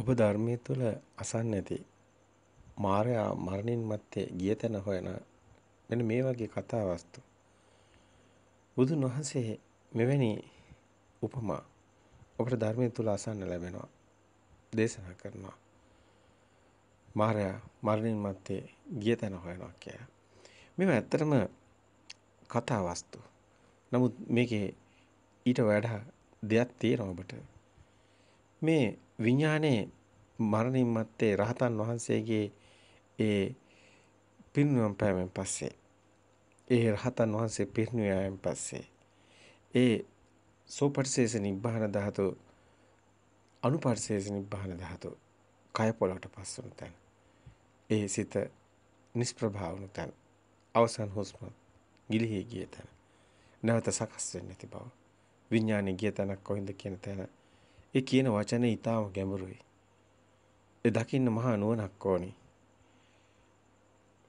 ඔබ ධර්මය තුළ අසන්න ඇති මාරයා මරණින් මත්තේ ගිය තැන හොයන මෙන්න මේ වගේ කතාවස්තු. බුදුන් වහන්සේ මෙවැනි උපමා අපට ධර්මය තුළ අසන්න ලැබෙනවා. දේශනා කරනවා. මාරයා මරණින් මත්තේ ගිය තැන හොයනවා කියලා. මේවා ඇත්තටම කතා වස්තු. නමුත් මේකේ ඊට වඩා දෙයක් තියෙනවා ඔබට. මේ විඥානයේ මරණින් මත්තේ රහතන් වහන්සේගේ ඒ පින්නුවම් පෑමෙන් පස්සේ ඒ රහතන් වහන්සේ පිරිනුවෑමෙන් පස්සේ ඒ සෝපටිසේස නිබ්බාන ධාතු අනුපටිසේස නිබ්බාන ධාතු කය පොළොට පස්සුණු තැන ඒ සිත නිෂ්ප්‍රභා වුණු තැන අවසන් හුස්ම ගිලිහි ගිය තැන නැවත සකස් වෙන්නේ නැති බව විඥානයේ ගිය තැනක් කොහෙන්ද කියන තැන ඒ කියන වචනේ ඊටාම ගැඹුරුයි. ඒ දකින්න මහා නුවණක් ඕනි.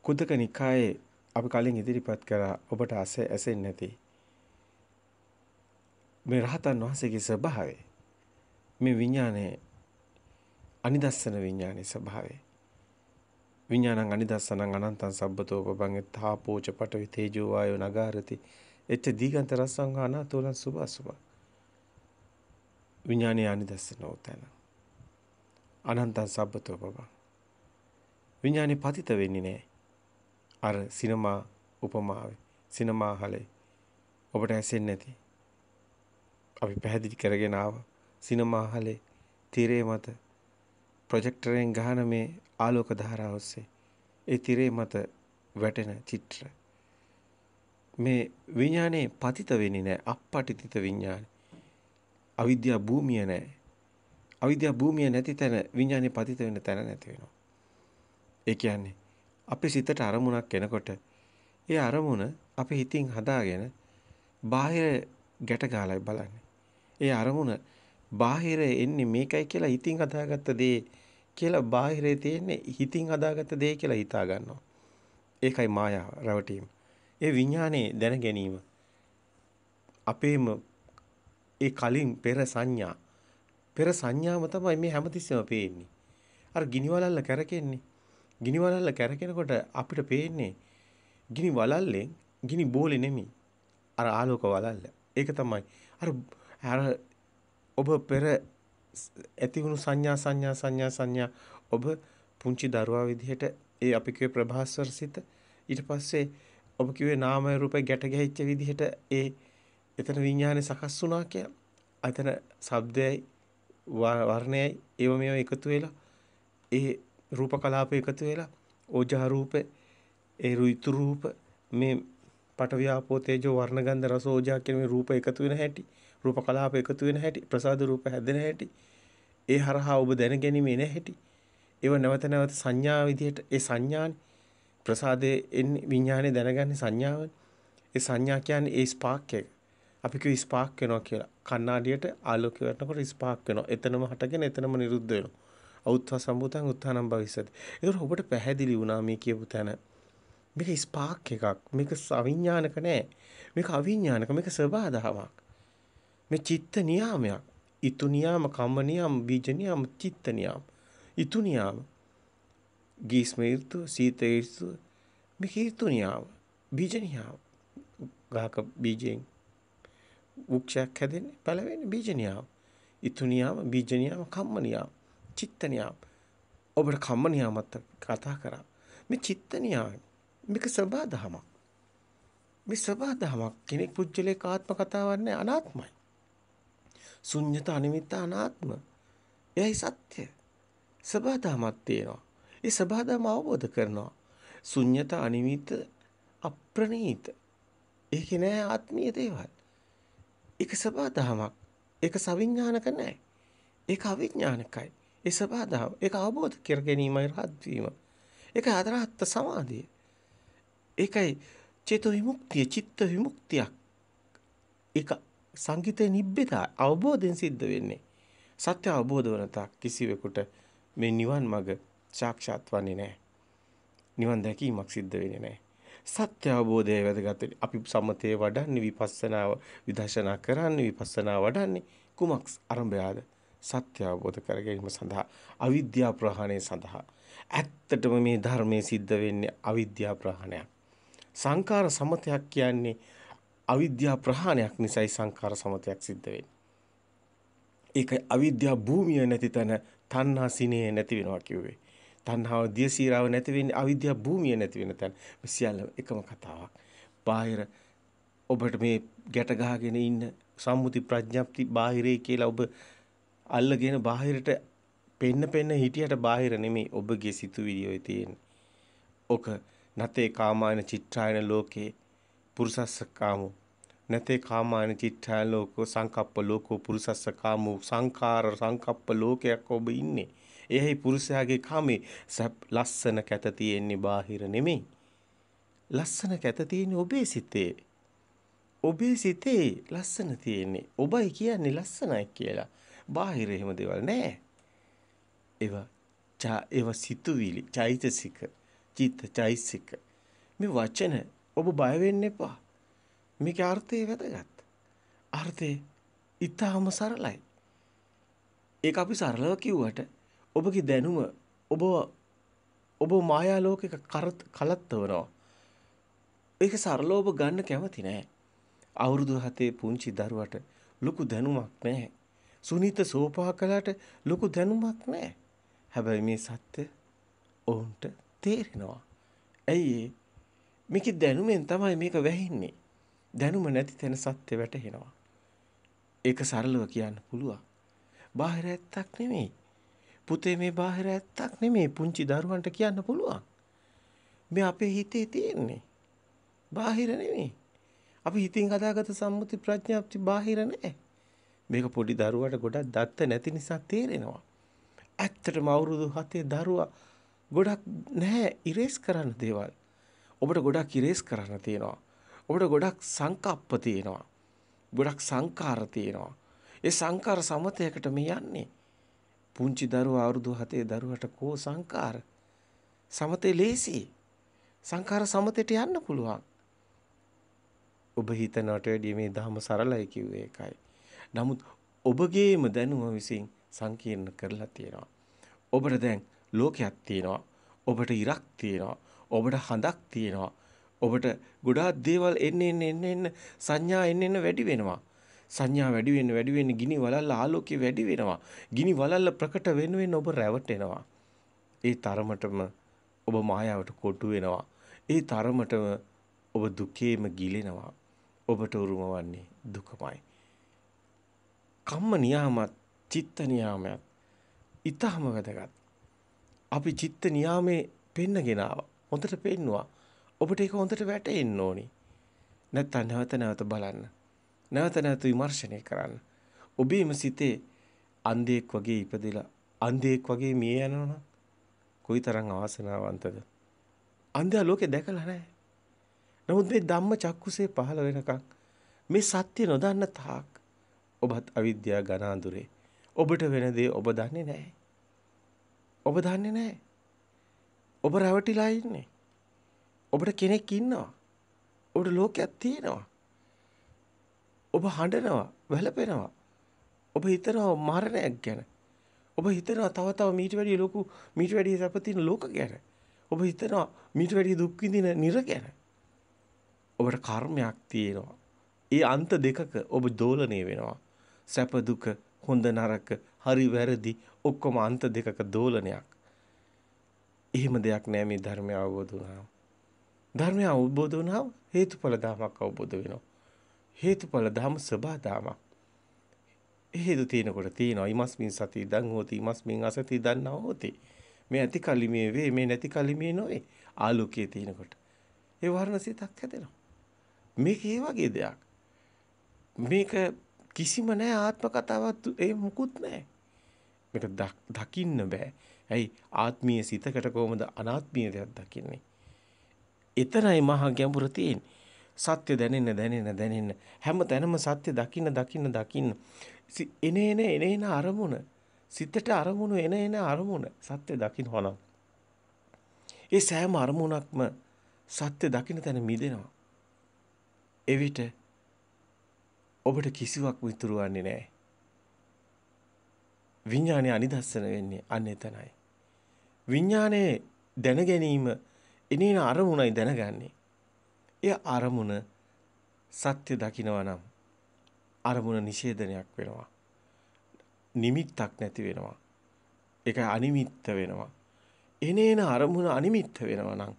කුදක නිකායේ අපි කලින් ඉදිරිපත් කරා ඔබට ඇසේ ඇසෙන්නේ නැති මේ රහතන් වහන්සේගේ ස්වභාවය මේ විඥානයේ අනිදස්සන විඥානයේ ස්වභාවය විඥානං අනිදස්සනං අනන්තං සබ්බතෝ පබං තාපෝච පටවි තේජෝ වායෝ නගාරති එච්ච දීගන්ත රස්සං ආනාතෝලං සුභ අසුභ විඥානයේ අනිදස්ස නොතන. අනන්තං සබ්බතෝ බබං. විඥානේ පතිත වෙන්නේ නැහැ. අර සිනමා උපමාවේ සිනමා හලේ ඔබට ඇසෙන්නේ නැති. අපි පැහැදිලි කරගෙන ආවා සිනමා හලේ තිරේ මත ප්‍රොජෙක්ටරෙන් ගහන මේ ආලෝක ධාරාව ඔස්සේ ඒ තිරේ මත වැටෙන චිත්‍ර මේ විඥානේ පතිත වෙන්නේ නැහැ අපපටිතිත විඥානේ අවිද්‍යා භූමිය නැහැ. අවිද්‍යා භූමිය නැති තැන විඥානේ පතිත වෙන තැන නැති වෙනවා. ඒ කියන්නේ අපේ සිතට අරමුණක් එනකොට ඒ අරමුණ අපේ හිතින් හදාගෙන බාහිර ගැට ගහලායි බලන්නේ. ඒ අරමුණ බාහිර එන්නේ මේකයි කියලා හිතින් හදාගත්ත දේ කියලා බාහිරේ තියෙන්නේ හිතින් හදාගත්ත දේ කියලා හිතා ගන්නවා. ඒකයි මායාව රැවටීම. ඒ විඥානේ දැන ගැනීම අපේම ඒ කලින් පෙර සංඥා. පෙර සංඥාම තමයි මේ හැමතිස්සෙම පේන්නේ. අර ගිනි වලල්ල කැරකෙන්නේ. ගිනි වලල්ල කැරකෙනකොට අපිට පේන්නේ ගිනි වලල්ලෙන් ගිනි බෝලේ නෙමෙයි. අර ආලෝක වලල්ල. ඒක තමයි. අර අර ඔබ පෙර ඇතිවුණු සංඥා සංඥා සංඥා සංඥා ඔබ පුංචි දරුවා විදිහට ඒ අපි කියේ ප්‍රභාස්වර සිත ඊට පස්සේ ඔබ කිව්වේ නාමය රූපය ගැට ගැහිච්ච විදිහට ඒ එතන විඥානය සකස් වුණා කියලා. එතන ශබ්දයයි වර්ණයයි ඒව මේව එකතු වෙලා ඒ රූප කලාප එකතු වෙලා ඕජා රූප ඒ රුයිතු රූප මේ පටවියාපෝ තේජෝ වර්ණ ගන්ධ රස ඕජා කියන මේ රූප එකතු වෙන හැටි රූප කලාප එකතු වෙන හැටි ප්‍රසාද රූප හැදෙන හැටි ඒ හරහා ඔබ දැනගැනීමේ නැහැටි ඒව නැවත නැවත සංඥා විදිහට ඒ සංඥානේ ප්‍රසාදයේ එන්නේ විඥානේ දැනගන්නේ සංඥාවනේ ඒ සංඥා කියන්නේ ඒ ස්පාර්ක් එක අපි කිව්ව ස්පාක් වෙනවා කියලා. කණ්ණාඩියට ආලෝකය වටනකොට ස්පාක් වෙනවා. එතනම හටගෙන එතනම නිරුද්ධ වෙනවා. අවුත්වා සම්බුතං උත්ථානම් භවිස්සති. ඒක ඔබට පැහැදිලි වුණා මේ කියපු තැන. මේක ස්පාක් එකක්. මේක අවිඥානික නෑ. මේක අවිඥානික. මේක සබාධාවක්. මේ චිත්ත නියාමයක්. ඉතු නියාම, කම්ම නියාම, බීජ නියාම, චිත්ත නියාම. ඉතු නියාම. ගීස්ම ඍතු, සීත ඍතු, මේක ඍතු නියාම. බීජ නියාම. ගහක බීජෙන් වෘක්ෂයක් හැදෙන්නේ පළවෙනි බීජ නියාම. ඊතු නියාම, බීජ නියාම, කම්ම නියාම, චිත්ත නියාම. ඔබට කම්ම නියාමත් කතා කරා. මේ චිත්ත නියාම මේක සබා දහමක්. මේ සබා දහමක් කෙනෙක් පුජ්‍යලේ ආත්ම කතාවක් නෑ අනාත්මයි. ශුන්්‍යත අනිමිත්ත අනාත්ම. එයයි සත්‍ය. සබා දහමක් තියෙනවා. ඒ සබා දහම අවබෝධ කරනවා. ශුන්්‍යත අනිමිත්ත අප්‍රණීත. ඒක නෑ ආත්මීය දේවල්. ඒක සබා දහමක්. ඒක සවිඥානික නැහැ. ඒක අවිඥානිකයි. ඒ සබා දහම. ඒක අවබෝධ කර ගැනීමයි රහත් වීම. ඒක අතරහත් සමාධිය. ඒකයි චේතෝ විමුක්තිය, චිත්ත විමුක්තියක්. ඒක සංගීතේ නිබ්බිදා අවබෝධයෙන් සිද්ධ වෙන්නේ. සත්‍ය අවබෝධ වන තාක් කිසිවෙකුට මේ නිවන් මඟ සාක්ෂාත් වන්නේ නැහැ. නිවන් දැකීමක් සිද්ධ වෙන්නේ නැහැ. සත්‍ය අවබෝධය වැදගත් අපි සමතේ වඩන්නේ විපස්සනාව විදර්ශනා කරන්නේ විපස්සනා වඩන්නේ කුමක් අරඹයාද සත්‍ය අවබෝධ කර ගැනීම සඳහා අවිද්‍යා ප්‍රහාණය සඳහා ඇත්තටම මේ ධර්මයේ සිද්ධ වෙන්නේ අවිද්‍යා ප්‍රහාණයක් සංකාර සමතයක් කියන්නේ අවිද්‍යා ප්‍රහාණයක් නිසායි සංකාර සමතයක් සිද්ධ වෙන්නේ ඒක අවිද්‍යා භූමිය නැති තැන තණ්හා සිනේ නැති වෙනවා කිව්වේ තණ්හාව දියසීරාව නැති වෙන්නේ අවිද්‍යාව භූමිය නැති වෙන තැන. මේ සියල්ල එකම කතාවක්. බාහිර ඔබට මේ ගැට ගහගෙන ඉන්න සම්මුති ප්‍රඥප්ති බාහිරේ කියලා ඔබ අල්ලගෙන බාහිරට පෙන්න පෙන්න හිටියට බාහිර නෙමෙයි ඔබගේ සිතුවිලි ඔය තියෙන්නේ. ඔක නැතේ කාමායන චිත්‍රායන ලෝකේ පුරුසස්ස කාමෝ නැතේ කාමාන චිත්තා ලෝකෝ සංකප්ප ලෝකෝ පුරුසස්ස කාමෝ සංඛාර සංකප්ප ලෝකයක් ඔබ ඉන්නේ එහි පුරුෂයාගේ කාමේ සැප් ලස්සන කැත තියෙන්නේ බාහිර නෙමෙයි. ලස්සන කැත තියෙන්නේ ඔබේ සිතේ. ඔබේ සිතේ ලස්සන තියෙන්නේ. ඔබයි කියන්නේ ලස්සනයි කියලා. බාහිර එහෙම දේවල් නෑ. ඒවා චා ඒවා සිතුවිලි, චෛතසික, චිත්ත චෛතසික. මේ වචන ඔබ බය වෙන්න එපා. මේකේ අර්ථය වැදගත්. අර්ථය ඊටාම සරලයි. ඒක අපි සරලව කිව්වට ඔබගේ දැනුම ඔබව ඔබව මායා ලෝකයක කලත්වනවා. ඒක සරලව ඔබ ගන්න කැමති නෑ. අවුරුදු 7 පුංචි දරුවට ලොකු දැනුමක් නෑ. සුනිත සෝපා කළාට ලොකු දැනුමක් නෑ. හැබැයි මේ සත්‍ය ඔවුන්ට තේරෙනවා. ඇයි මේක දැනුමෙන් තමයි මේක වැහින්නේ. දැනුම නැති තැන සත්‍ය වැටහෙනවා. ඒක සරලව කියන්න පුළුවන්. බාහිර ඇත්තක් නෙමෙයි. පුතේ මේ බාහිර ඇත්තක් නෙමේ පුංචි දරුවන්ට කියන්න පුළුවන්. මේ අපේ හිතේ තියෙන්නේ. බාහිර නෙමේ. අපි හිතින් හදාගත්ත සම්මුති ප්‍රඥාප්ති බාහිර නෑ. මේක පොඩි දරුවට ගොඩක් දත්ත නැති නිසා තේරෙනවා. ඇත්තටම අවුරුදු 7 දරුවා ගොඩක් නැහැ ඉරේස් කරන්න දේවල්. ඔබට ගොඩක් ඉරේස් කරන්න තියෙනවා. ඔබට ගොඩක් සංකප්ප තියෙනවා. ගොඩක් සංකාර තියෙනවා. ඒ සංකාර සමතයකට මේ යන්නේ. පුංචි දරුවා අවුරුදු 7 දරුවට කෝ සංකාර සමතේ ලේසි සංකාර සමතේට යන්න පුළුවන් ඔබ හිතනට වැඩිය මේ ධර්ම සරලයි කිව්වේ ඒකයි නමුත් ඔබගේම දැනුම විසින් සංකීර්ණ කරලා තියෙනවා ඔබට දැන් ලෝකයක් තියෙනවා ඔබට ඉරක් තියෙනවා ඔබට හඳක් තියෙනවා ඔබට ගොඩාක් දේවල් එන්න එන්න එන්න සංඥා එන්න එන්න වැඩි වෙනවා සංඥා වැඩි වෙන්න වැඩි වෙන්න ගිනි වලල්ල ආලෝකය වැඩි වෙනවා. ගිනි වලල්ල ප්‍රකට වෙන වෙන ඔබ රැවටෙනවා. ඒ තරමටම ඔබ මායාවට කොටු වෙනවා. ඒ තරමටම ඔබ දුකේම ගිලෙනවා. ඔබට උරුම වන්නේ දුකමයි. කම්ම නියාමත් චිත්ත නියාමයත් ඊටම වැදගත්. අපි චිත්ත නියාමේ පෙන්නගෙන ආවා. හොඳට පෙන්නවා. ඔබට ඒක හොඳට වැටෙන්න ඕනි. නැත්නම් නැවත නැවත බලන්න. නැවත නැවත විමර්ශනය කරන්න. ඔබේම සිතේ අන්ධයෙක් වගේ ඉපදෙලා අන්ධයෙක් වගේ මිය යනවනම් කොයිතරම් අවාසනාවන්තද? අන්ධයා ලෝකේ දැකලා නැහැ. නමුත් මේ ධම්ම චක්කුසේ පහළ වෙනකන් මේ සත්‍ය නොදන්න තාක් ඔබත් අවිද්‍යාව ඝන අඳුරේ. ඔබට වෙන දේ ඔබ දන්නේ නැහැ. ඔබ දන්නේ නැහැ. ඔබ රැවටිලා ඉන්නේ. ඔබට කෙනෙක් ඉන්නවා. ඔබට ලෝකයක් තියෙනවා. ඔබ හඬනවා, වැළපෙනවා. ඔබ හිතනවා මරණයක් ගැන. ඔබ හිතනවා තව තව මීට වැඩිය ලොකු මීට වැඩිය සැප තියෙන ලෝක ගැන. ඔබ හිතනවා මීට වැඩිය දුක් විඳින නිර ගැන. ඔබට කර්මයක් තියෙනවා. ඒ අන්ත දෙකක ඔබ දෝලණය වෙනවා. සැප දුක, හොඳ නරක, හරි වැරදි ඔක්කොම අන්ත දෙකක දෝලනයක්. එහෙම දෙයක් නෑ මේ ධර්මය අවබෝධ වුණාම. ධර්මය අවබෝධ වුණාම හේතුඵල ධමයක් අවබෝධ වෙනවා. හේතුඵල ධම සබදාමක්. හේතු තියෙනකොට තියෙනවා. ඉමස්මින් සති ඉදන් හෝති ඉමස්මින් අසති ඉදන්නා හෝති. මේ ඇති කලිමේ වේ මේ නැති කලිමේ නොවේ. ආලෝකයේ තියෙනකොට. ඒ වර්ණ සිතක් හැදෙනවා. මේක ඒ වගේ දෙයක්. මේක කිසිම නෑ ආත්ම කතාවක් ඒ මුකුත් නෑ. මේක දකින්න බෑ. ඇයි ආත්මීය සිතකට කොහොමද අනාත්මීය දෙයක් දකින්නේ? එතරම් මහා ගැඹුර තියෙන්නේ. සත්‍ය දැනෙන්න දැනෙන්න දැනෙන්න හැම තැනම සත්‍ය දකින්න දකින්න දකින්න එන එන එන එන අරමුණ සිතට අරමුණු එන එන අරමුණ සත්‍ය දකින්න හොනම් ඒ සෑම අරමුණක්ම සත්‍ය දකින්න තැන මිදෙනවා එවිට ඔබට කිසිවක් මිතුරුවන්නේ නැහැ විඥානය අනිදස්සන වෙන්නේ අන්න එතනයි විඥානයේ දැන ගැනීම එනේන අරමුණයි දැනගන්නේ එය අරමුණ සත්‍ය දකිනවා නම් අරමුණ නිෂේධනයක් වෙනවා. නිමිත්තක් නැති වෙනවා. ඒක අනිමිත්ත වෙනවා. එනේන අරමුණ අනිමිත්ත වෙනවා නම්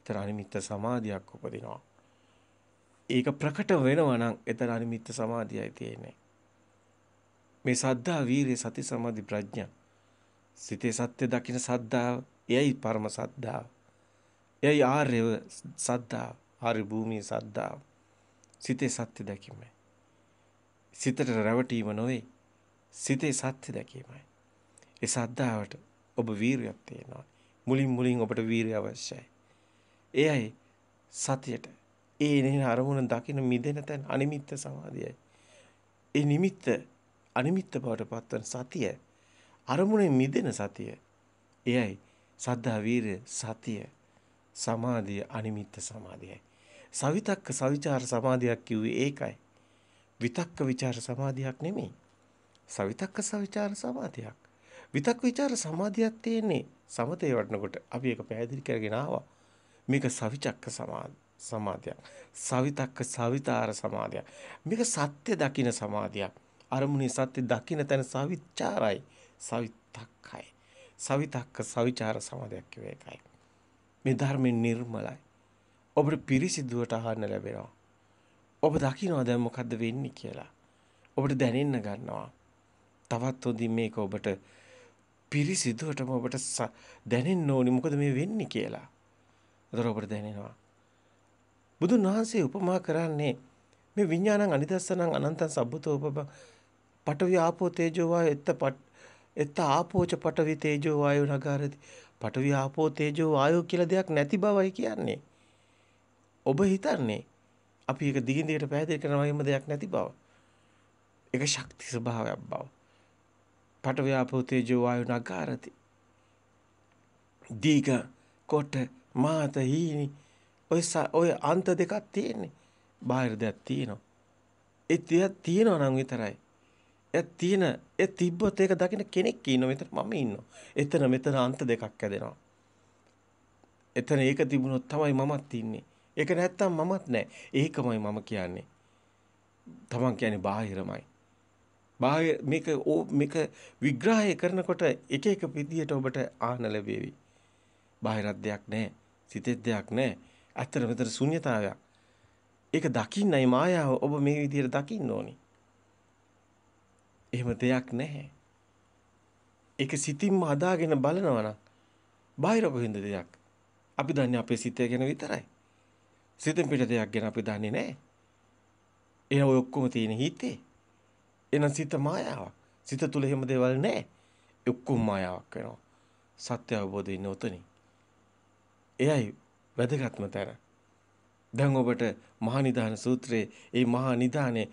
එතන අනිමිත්ත සමාධියක් උපදිනවා. ඒක ප්‍රකට වෙනවා නම් එතන අනිමිත්ත සමාධියයි තියෙන්නේ. මේ සද්ධා වීරිය සති සමාධි ප්‍රඥා සිතේ සත්‍ය දකින සද්ධාව එයයි පරම සද්ධාව. එයයි ආර්යව සද්ධාව. හරි භූමියේ සද්දාව. සිතේ සත්‍ය දැකීමයි. සිතට රැවටීම නොවේ. සිතේ සත්‍ය දැකීමයි. ඒ සද්දාවට ඔබ වීරියක් තියෙනවා. මුලින් මුලින් ඔබට වීරිය අවශ්‍යයි. එයයි සතියට ඒ එන අරමුණ දකින මිදෙන තැන් අනිමිත්ත සමාධියයි. ඒ නිමිත්ත අනිමිත්ත බවට පත්වන සතිය අරමුණේ මිදෙන සතිය. එයයි සද්ධා වීරය සතිය. සමාධිය අනිමිත්ත සමාධියයි. සවිතක්ක සවිචාර සමාධියක් කිව්වේ ඒකයි. විතක්ක ਵਿਚාර සමාධියක් නෙමෙයි. සවිතක්ක සවිචාර සමාධියක්. විතක් ਵਿਚාර සමාධියක් තියෙන්නේ සමතේ වඩනකොට අපි ඒක පැහැදිලි කරගෙන ආවා. මේක සවිචක්ක සමාධියක්. සවිතක්ක සවිතාර සමාධියක්. මේක සත්‍ය දකින සමාධියක්. අරමුණේ සත්‍ය දකින තැන සවිචාරයි සවිතක්කයි. සවිතක්ක සවිචාර සමාධියක් කියවේ එකයි. මේ ධර්මය නිර්මලයි. ඔබට පිරිසිදුවට අහන්න ලැබෙනවා. ඔබ දකිනවා දැන් මොකද්ද වෙන්නේ කියලා. ඔබට දැනෙන්න ගන්නවා. තවත් හොඳින් මේක ඔබට පිරිසිදුවටම ඔබට දැනෙන්න ඕනි මොකද මේ වෙන්නේ කියලා. ඒතර ඔබට දැනෙනවා. බුදුන් වහන්සේ උපමා කරන්නේ මේ විඥානං අනිදස්සනං අනන්තං සබ්බතෝපම පඨවි ආපෝ තේජෝ වායෝ එත්ත පට් එත්ත ආපෝච පඨවි තේජෝ වායෝ නගරති පඨවි ආපෝ තේජෝ වායෝ කියලා දෙයක් නැති බවයි කියන්නේ. ඔබ හිතන්නේ අපි ඒක දිගින් දිගට පැහැදිලි කරන වගේම දෙයක් නැති බව. ඒක ශක්ති ස්වභාවයක් බව. පඨවි ආපෝ තේජෝ වායෝ නගාරති. දීග කොට මාත හීනි ඔය ඔය අන්ත දෙකක් තියෙන්නේ. බාහිර දෙයක් තියෙනවා. ඒ තියෙනවා නම් විතරයි. තියෙන ඒ තිබ්බත් ඒක දකින කෙනෙක් ඉන්නවා මෙතන මම ඉන්නවා. එතන මෙතන අන්ත දෙකක් ඇදෙනවා. එතන ඒක තිබුණොත් තමයි මමත් ඉන්නේ. ඒක නැත්තම් මමත් නැහැ. ඒකමයි මම කියන්නේ. තමන් කියන්නේ බාහිරමයි. බාහිර මේක මේක විග්‍රහය කරනකොට එක එක විදියට ඔබට ආහන ලැබෙවි. බාහිරක් දෙයක් නැහැ. සිතෙත් දෙයක් නැහැ. ඇත්තට මෙතන ශුන්්‍යතාවයක්. ඒක දකින්නයි මායාව ඔබ මේ විදියට දකින්න ඕනේ. එහෙම දෙයක් නැහැ. ඒක සිතින්ම හදාගෙන බලනවා නම් බාහිර කොහෙන්ද දෙයක්. අපි දන්නේ අපේ සිතය ගැන විතරයි. සිතෙන් පිට දෙයක් ගැන අපි දන්නේ නැහැ. ඒ ඔය ඔක්කොම තියෙන හිතේ. එහෙනම් සිත මායාවක්. සිත තුල එහෙම දේවල් නැහැ. ඔක්කොම මායාවක් වෙනවා. සත්‍ය අවබෝධය ඉන්නේ උතනින්. එයයි වැදගත්ම තැන. දැන් ඔබට මහා නිදාන සූත්‍රයේ මේ මහා නිදානේ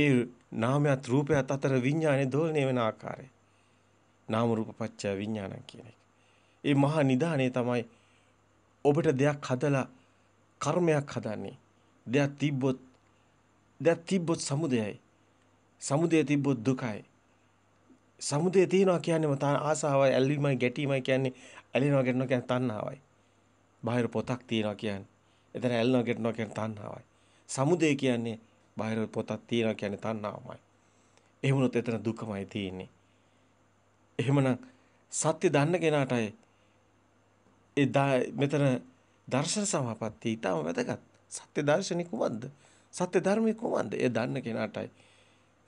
ඒ නාමයත් රූපයත් අතර විඥානයේ දෝලණය වෙන ආකාරය. නාම රූප පත්‍ය විඥාන කියන එක. ඒ මහා නිදානේ තමයි ඔබට දෙයක් හදලා කර්මයක් හදන්නේ. දෙයක් තිබ්බොත් දෙයක් තිබ්බොත් සමුදයයි. සමුදය තිබ්බොත් දුකයි. සමුදය තියනවා කියන්නේම තන ආසාවයි ඇල්වීමයි ගැටීමයි කියන්නේ ඇලෙනවා ගැටෙනවා කියන්නේ තණ්හාවයි. බාහිර පොතක් තියනවා කියන්නේ. එතන ඇල්නවා ගැටෙනවා කියන්නේ තණ්හාවයි. සමුදය කියන්නේ බාහිර පොතක් තියෙනවා කියන්නේ තණ්හාවමයි. එහෙම වුණොත් එතන දුකමයි තියෙන්නේ. එහෙමනම් සත්‍ය දන්න කෙනාටයි ඒ මෙතන දර්ශන සමාපatti ඊටම වැදගත්. සත්‍ය දර්ශනේ කුමක්ද? සත්‍ය ධර්මයේ කුමක්ද? ඒ දන්න කෙනාටයි.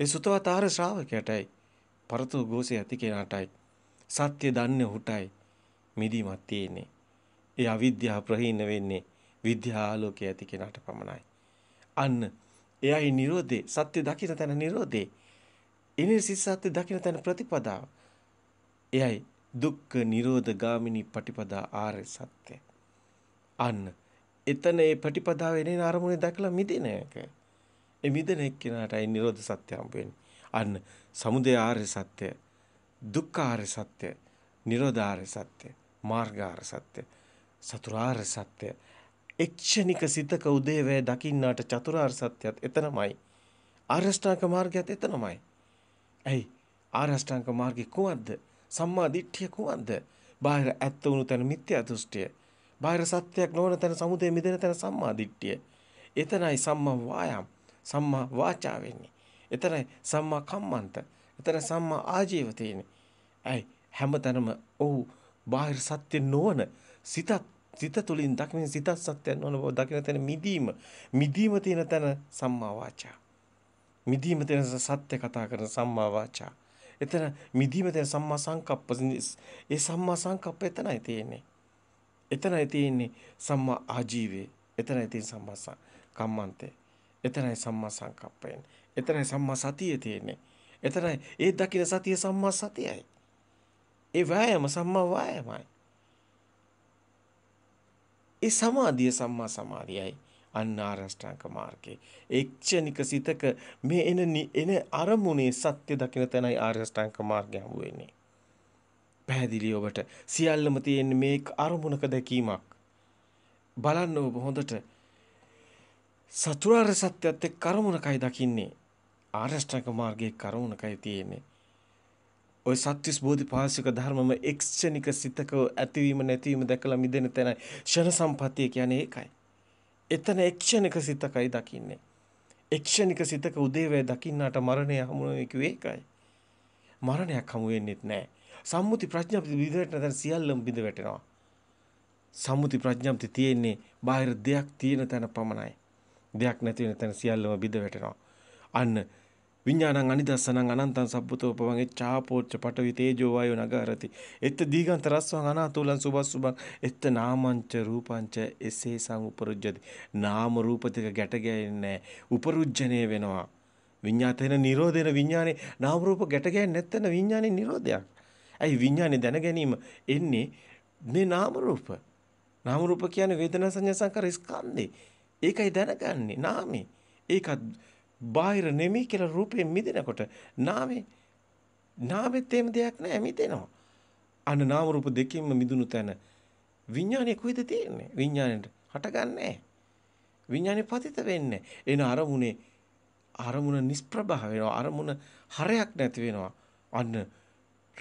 ඒ සුතවතාර ශ්‍රාවකයාටයි. පරතු ගෝසේ ඇති කෙනාටයි. සත්‍ය දන්නේ හුටයි. මිදීමක් තියෙන්නේ. ඒ අවිද්‍යාව ප්‍රහීන වෙන්නේ විද්‍යා ආලෝකයේ ඇති කෙනාට පමණයි. අන්න එයයි Nirodhe සත්‍ය දකින්න තැන Nirodhe ඉනිසිත සත්‍ය දකින්න තැන ප්‍රතිපදාව එයයි දුක්ඛ නිරෝධ ගාමිනී පටිපදා ආර්ය සත්‍ය අන්න එතන ඒ ප්‍රතිපදාව එනේන අරමුණේ දැකලා මිදෙන එක ඒ මිදෙන එක්කිනාටයි නිරෝධ සත්‍ය හම්බ වෙන්නේ අන්න සමුදය ආර්ය සත්‍ය දුක්ඛ ආර්ය සත්‍ය නිරෝධ ආර්ය සත්‍ය මාර්ග ආර්ය සත්‍ය සතරාර්ය සත්‍ය එක්ෂණික සිතක උදේවැය දකින්නාට චතුරාර්ය සත්‍යයත් එතනමයි. ආරෂ්ඨාංග මාර්ගයත් එතනමයි. ඇයි? ආරෂ්ඨාංග මාර්ගේ කුමක්ද? සම්මා දිට්ඨිය කුමක්ද? බාහිර ඇත්ත වුණු තැන මිත්‍යා දෘෂ්ටිය. බාහිර සත්‍යයක් නොවන තැන සමුදේ මිදෙන තැන සම්මා දිට්ඨිය. එතනයි සම්මා වායාම, සම්මා වාචා වෙන්නේ. එතනයි සම්මා කම්මන්ත. එතන සම්මා ආජීව තියෙන්නේ. ඇයි? හැමතැනම ඔව් බාහිර සත්‍ය නොවන සිතක් සිත තුලින් දකින සිතත් සත්‍යයන් වන බව දකින තැන මිදීම මිදීම තියෙන තැන සම්මා වාචා මිදීම තියෙන සත්‍ය කතා කරන සම්මා වාචා එතන මිදීම තියෙන සම්මා සංකප්ප ඒ සම්මා සංකප්ප එතනයි තියෙන්නේ එතනයි තියෙන්නේ සම්මා ආජීවය එතනයි තියෙන සම්මා කම්මන්තේ එතනයි සම්මා සංකප්පයෙන් එතනයි සම්මා සතිය තියෙන්නේ එතනයි ඒ දකින සතිය සම්මා සතියයි ඒ වෑයම සම්මා වෑයමයි ඒ සමාධිය සම්මා සමාධියයි. අන්න ආරෂ්ඨාංග මාර්ගයේ එක්ෂණික සිතක මේ එන එන අරමුණේ සත්‍ය දකින තැනයි ආරෂ්ඨාංග මාර්ගය හමු වෙන්නේ. පැහැදිලි ඔබට සියල්ලම තියෙන්නේ මේ අරමුණක දැකීමක්. බලන්න ඔබ හොඳට සතරාර සත්‍යයත් එක්ක අරමුණකයි දකින්නේ. ආරෂ්ඨාංග මාර්ගයේ කරුණකයි තියෙන්නේ. ওই සත්‍විස් බෝධිපාශික ධර්මම එක්ෂණික සිතක ඇතිවීම නැතිවීම දැකලා මිදෙන තැනයි ෂණ සම්පත්තිය කියන්නේ ඒකයි. එතන එක්ෂණික සිතකයි දකින්නේ. එක්ෂණික සිතක උදේවැය දකින්නාට මරණය හමු වෙන්නේ ඒකයි. මරණයක් හමු වෙන්නේත් නැහැ. සම්මුති ප්‍රඥාපති විදිහට දැන් සියල්ලම බිඳ වැටෙනවා. සම්මුති ප්‍රඥාපති තියෙන්නේ බාහිර දෙයක් තියෙන තැන පමණයි. දෙයක් නැති වෙන තැන සියල්ලම බිඳ වැටෙනවා. අන්න විඥානං අනිදස්සනං අනන්තං සබ්බතෝ පවං එච්ඡාපෝච්ච පඨවි තේජෝ වායෝ නගරති එත් දීගන්ත රස්සං අනාතුලං සුභස් සුභං එත් නාමංච රූපංච එසේ සං උපරුජ්ජති නාම රූප දෙක ගැට ගැයෙන්නේ උපරුජ්ජණය වෙනවා විඤ්ඤාතේන නිරෝධේන විඥානේ නාම රූප ගැට ගැයෙන්නේ නැත්නම් විඥානේ නිරෝධයක් ඇයි විඥානේ දැන ගැනීම එන්නේ මේ නාම රූප නාම රූප කියන්නේ වේදනා සංඥා සංකාර ස්කන්ධේ ඒකයි දැනගන්නේ නාමේ ඒකත් බාහිර නෙමෙයි කියලා රූපයෙන් මිදෙනකොට නාමේ නාමෙත් එහෙම දෙයක් නැහැ මිදෙනවා. අන්න නාම රූප දෙකින්ම මිදුණු තැන විඥානය කොහෙද තියෙන්නේ? විඥානෙට හටගන්නේ විඥානෙ පතිත වෙන්නේ. එන අරමුණේ අරමුණ නිෂ්ප්‍රභ වෙනවා. අරමුණ හරයක් නැති වෙනවා. අන්න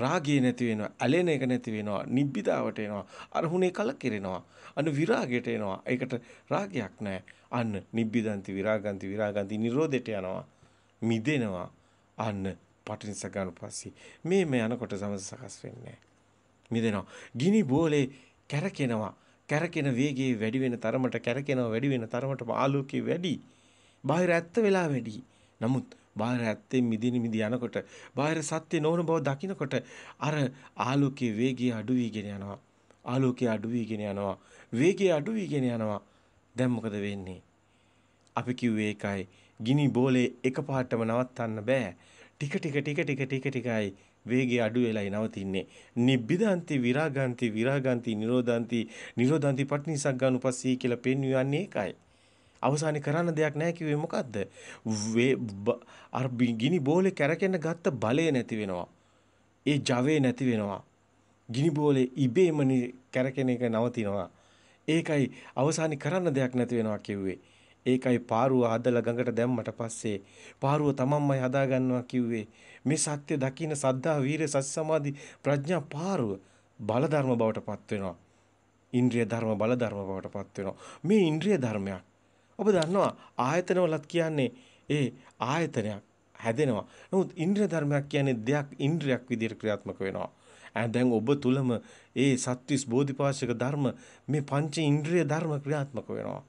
රාගය නැති වෙනවා. ඇලෙන එක නැති වෙනවා. නිබ්බිදාවට එනවා. අරමුණේ කලකිරෙනවා. අනු විරාගයට එනවා. ඒකට රාගයක් නැහැ. අන්න නිබ්බිදන්ති විරාගන්ති විරාගන්ති නිරෝධයට යනවා. මිදෙනවා. අන්න පටිනිසගානුපස්සී. මේ මේ යනකොට සමස සකස් වෙන්නේ මිදෙනවා. ගිනි බෝලේ කැරකෙනවා. කැරකෙන වේගයේ වැඩි වෙන තරමට කැරකෙනවා වැඩි වෙන තරමට ආලෝකයේ වැඩි. බාහිර ඇත්ත වෙලා වැඩි. නමුත් බාහිර ඇත්තේ මිදින මිදි යනකොට බාහිර සත්‍ය නොවන බව දකිනකොට අර ආලෝකයේ වේගය අඩු වීගෙන යනවා ආලෝකයේ අඩු වීගෙන යනවා වේගය අඩු වීගෙන යනවා. දැන් මොකද වෙන්නේ? අපි කිව්වේ ඒකයි. ගිනි බෝලේ එකපාරටම නවත්තන්න බෑ. ටික ටික ටික ටික ටික ටිකයි වේගය අඩු වෙලයි නවතින්නේ. නිබ්බිදාන්ති විරාගාන්ති විරාගාන්ති නිරෝධාන්ති නිරෝධාන්ති පටිනිසග්ගානුපස්සී කියලා පෙන්වන්නේ ඒකයි. අවසානයේ කරන්න දෙයක් නැහැ කිව්වේ මොකද්ද? අර ගිනි බෝලේ කැරකෙන්න ගත්ත බලය නැති වෙනවා. ඒ ජවය නැති වෙනවා. ගිනි බෝලේ ඉබේම කැරකෙන එක නවතිනවා. ඒකයි අවසානි කරන්න දෙයක් නැති වෙනවා කිව්වේ. ඒකයි පාරුව හදලා ගඟට දැම්මට පස්සේ පාරුව තමන්මයි හදා ගන්නවා කිව්වේ. මේ සත්‍ය දකින්න සද්ධා වීරිය සති සමාධි ප්‍රඥා පාරුව බල ධර්ම බවට පත් වෙනවා. ඉන්ද්‍රිය ධර්ම බල ධර්ම බවට පත් වෙනවා. මේ ඉන්ද්‍රිය ධර්මයක්. ඔබ දන්නවා ආයතනවලත් කියන්නේ ඒ ආයතනයක් හැදෙනවා. නමුත් ඉන්ද්‍රිය ධර්මයක් කියන්නේ දෙයක් ඉන්ද්‍රියක් විදිහට ක්‍රියාත්මක වෙනවා. දැන් ඔබ තුලම ඒ සත්‍විස් බෝධිපාශක ධර්ම මේ පංච ඉන්ද්‍රිය ධර්ම ක්‍රියාත්මක වෙනවා.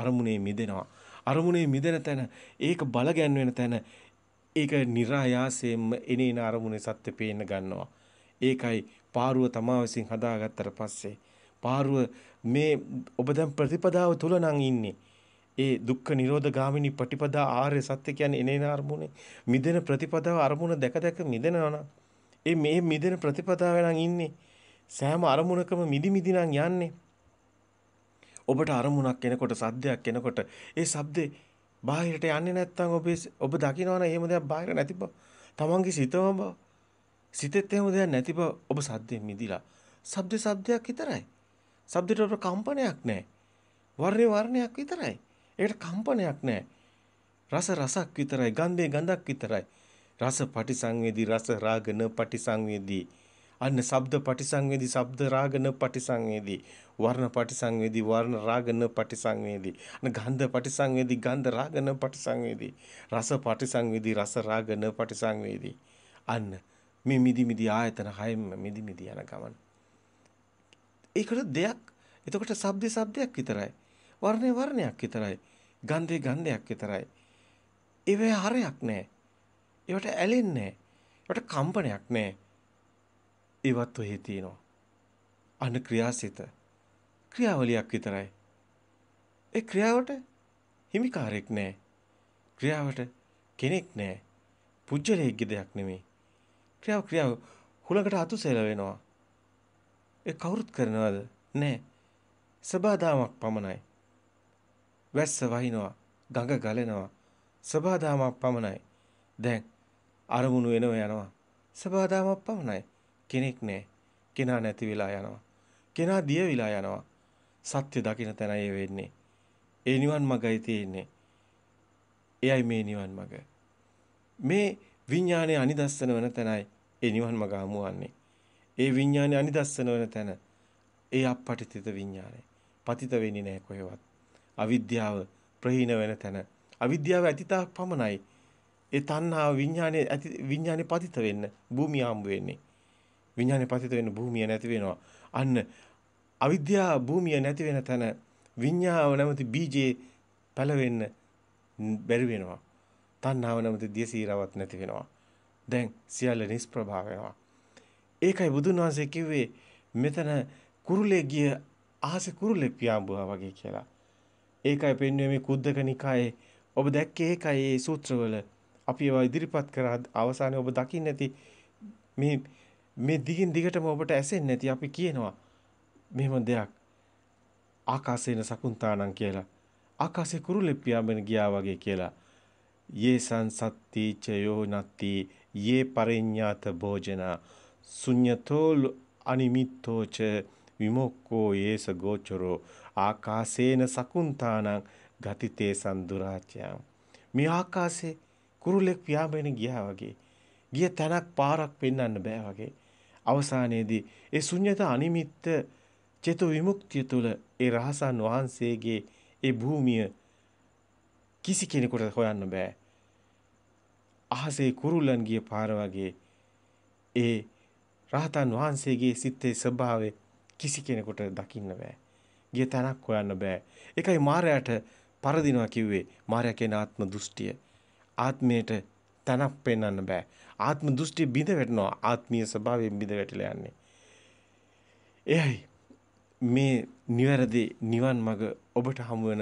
අරමුණේ මිදෙනවා. අරමුණේ මිදෙන තැන ඒක බල ගැන්වෙන තැන ඒක નિરાයාසයෙන්ම එනේන අරමුණේ සත්‍ය පේන්න ගන්නවා. ඒකයි පාරුව තමා විසින් හදාගත්තට පස්සේ පාරුව මේ ඔබ දැන් ප්‍රතිපදාව තුල නම් ඉන්නේ. ඒ දුක්ඛ නිරෝධ ගාමිනී ප්‍රතිපදා ආර්ය සත්‍ය කියන්නේ එනේන අරමුණේ මිදෙන ප්‍රතිපදාව අරමුණ දැක දැක මිදෙනවා නම් ඒ මේ මිදෙන ප්‍රතිපදාව නම් ඉන්නේ. සෑම අරමුණකම මිදි මිදි නම් යන්නේ. ඔබට අරමුණක් එනකොට සද්දයක් එනකොට ඒ shabdේ බාහිරට යන්නේ නැත්නම් ඔබ ඔබ දකිනවනම් එහෙම දෙයක් බාහිර නැති බව. තමන්ගේ සිතම බව. සිතෙත් එහෙම දෙයක් නැති බව ඔබ සද්දෙන් මිදිලා. shabdේ shabdයක් විතරයි. shabdේට ඔබ කම්පනයක් නැහැ. වර්ණේ වර්ණයක් විතරයි. ඒකට කම්පනයක් නැහැ. රස රසක් විතරයි, ගන්ධේ ගඳක් විතරයි. රස පටිසංවේදී රස රාගන පටිසංවේදී අන්න ශබ්ද පටිසංවේදී ශබ්ද රාගන පටිසංවේදී වර්ණ පටිසංවේදී වර්ණ රාගන පටිසංවේදී අන්න ගන්ධ පටිසංවේදී ගන්ධ රාගන පටිසංවේදී රස පටිසංවේදී රස රාගන පටිසංවේදී අන්න මේ මිදි මිදි ආයතන හයම මිදි මිදි යන ගමන ඒකට දෙයක් එතකොට ශබ්දේ ශබ්දයක් විතරයි වර්ණේ වර්ණයක් විතරයි ගන්ධේ ගන්ධයක් විතරයි ඒවේ හරයක් නැහැ ඒවට ඇලෙන්නේ ඒවට කම්පනයක් නැහැ. ඒවත් ඔහි තියෙනවා. අන ක්‍රියාසිත. ක්‍රියාවලියක් විතරයි. ඒ ක්‍රියාවට හිමිකාරයක් නැහැ. ක්‍රියාවට කෙනෙක් නැහැ. පුජ්‍යලයේගේ දෙයක් නෙමෙයි. ක්‍රියාව ක්‍රියාව හුලඟට අතුසෙල වෙනවා. ඒ කවුරුත් කරනවද? නැහැ. සබාදාමක් පමණයි. වැස්ස වහිනවා, ගඟ ගලනවා. සබාදාමක් පමණයි. දැන් අරමුණු එනව යනවා. සබාදාමක් පමණයි. කෙනෙක් නැහැ. කෙනා නැති වෙලා යනවා. කෙනා දිය වෙලා යනවා. සත්‍ය දකින්න තැනයි වෙන්නේ. ඒ නිවන් මගයි තියෙන්නේ. එයයි මේ නිවන් මග. මේ විඥානයේ අනිදස්සන වෙන තැනයි ඒ නිවන් මග හමුවන්නේ. ඒ විඥානයේ අනිදස්සන වෙන තැන ඒ අපපටිත විඥානය. පතිත වෙන්නේ නැහැ කොහෙවත්. අවිද්‍යාව ප්‍රහීන වෙන තැන. අවිද්‍යාව අතීතා පමණයි ඒ තණ්හාව විඥානේ ඇති විඥානේ පතිත වෙන්න භූමිය හම්බ වෙන්නේ. විඥානේ පතිත වෙන්න භූමිය නැති වෙනවා. අන්න අවිද්‍යා භූමිය නැති වෙන තැන විඥාව නැමැති බීජේ පැලවෙන්න බැරි වෙනවා. තණ්හාව නැමැති දියසීරාවක් නැති වෙනවා. දැන් සියල්ල නිෂ්ප්‍රභා වෙනවා. ඒකයි බුදුන් වහන්සේ කිව්වේ මෙතන කුරුලේ ගිය අහසේ කුරුලේ පියාඹුවා වගේ කියලා. ඒකයි පෙන්වන්නේ මේ කුද්දක නිකායේ ඔබ දැක්කේ ඒකයි මේ සූත්‍රවල අපි ඒවා ඉදිරිපත් කර අවසානයේ ඔබ දකින්නේ නැති මේ මේ දිගින් දිගටම ඔබට ඇසෙන්නේ නැති අපි කියනවා මෙහෙම දෙයක් ආකාශේන සකුන්තානම් කියලා ආකාශේ කුරුලෙප්පියාඹන ගියා වගේ කියලා යේ සංසත්ති චයෝ නත්ති යේ පරිඤ්ඤාත භෝජන ශුඤ්‍යතෝ අනිමිත්තෝ ච විමුක්ඛෝ යේස ගෝචරෝ ආකාශේන සකුන්තානම් ගතිතේ සඳුරාචයම් මේ ආකාශේ කුරුල්ලෙක් පියාඹගෙන ගියා වගේ. ගිය තැනක් පාරක් පෙන්වන්න බෑ වගේ. අවසානයේදී ඒ ශුන්්‍යත අනිමිත්ත චේතු විමුක්තිය තුළ ඒ රහසන් වහන්සේගේ ඒ භූමිය කිසි කෙනෙකුට හොයන්න බෑ. අහසේ කුරුල්ලන් ගිය පාර වගේ ඒ රහතන් වහන්සේගේ සිත්තේ ස්වභාවය කිසි කෙනෙකුට දකින්න බෑ. ගිය තැනක් හොයන්න බෑ. ඒකයි මාරයාට පරදිනවා කිව්වේ. මාරයා කියන ආත්ම දෘෂ්ටිය. ආත්මයට තනක් පෙන්වන්න බෑ. ආත්ම දෘෂ්ටි බිඳ වැටෙනවා. ආත්මීය ස්වභාවයෙන් බිඳ වැටිලා යන්නේ. එයයි මේ නිවැරදි නිවන් මඟ ඔබට හමු වෙන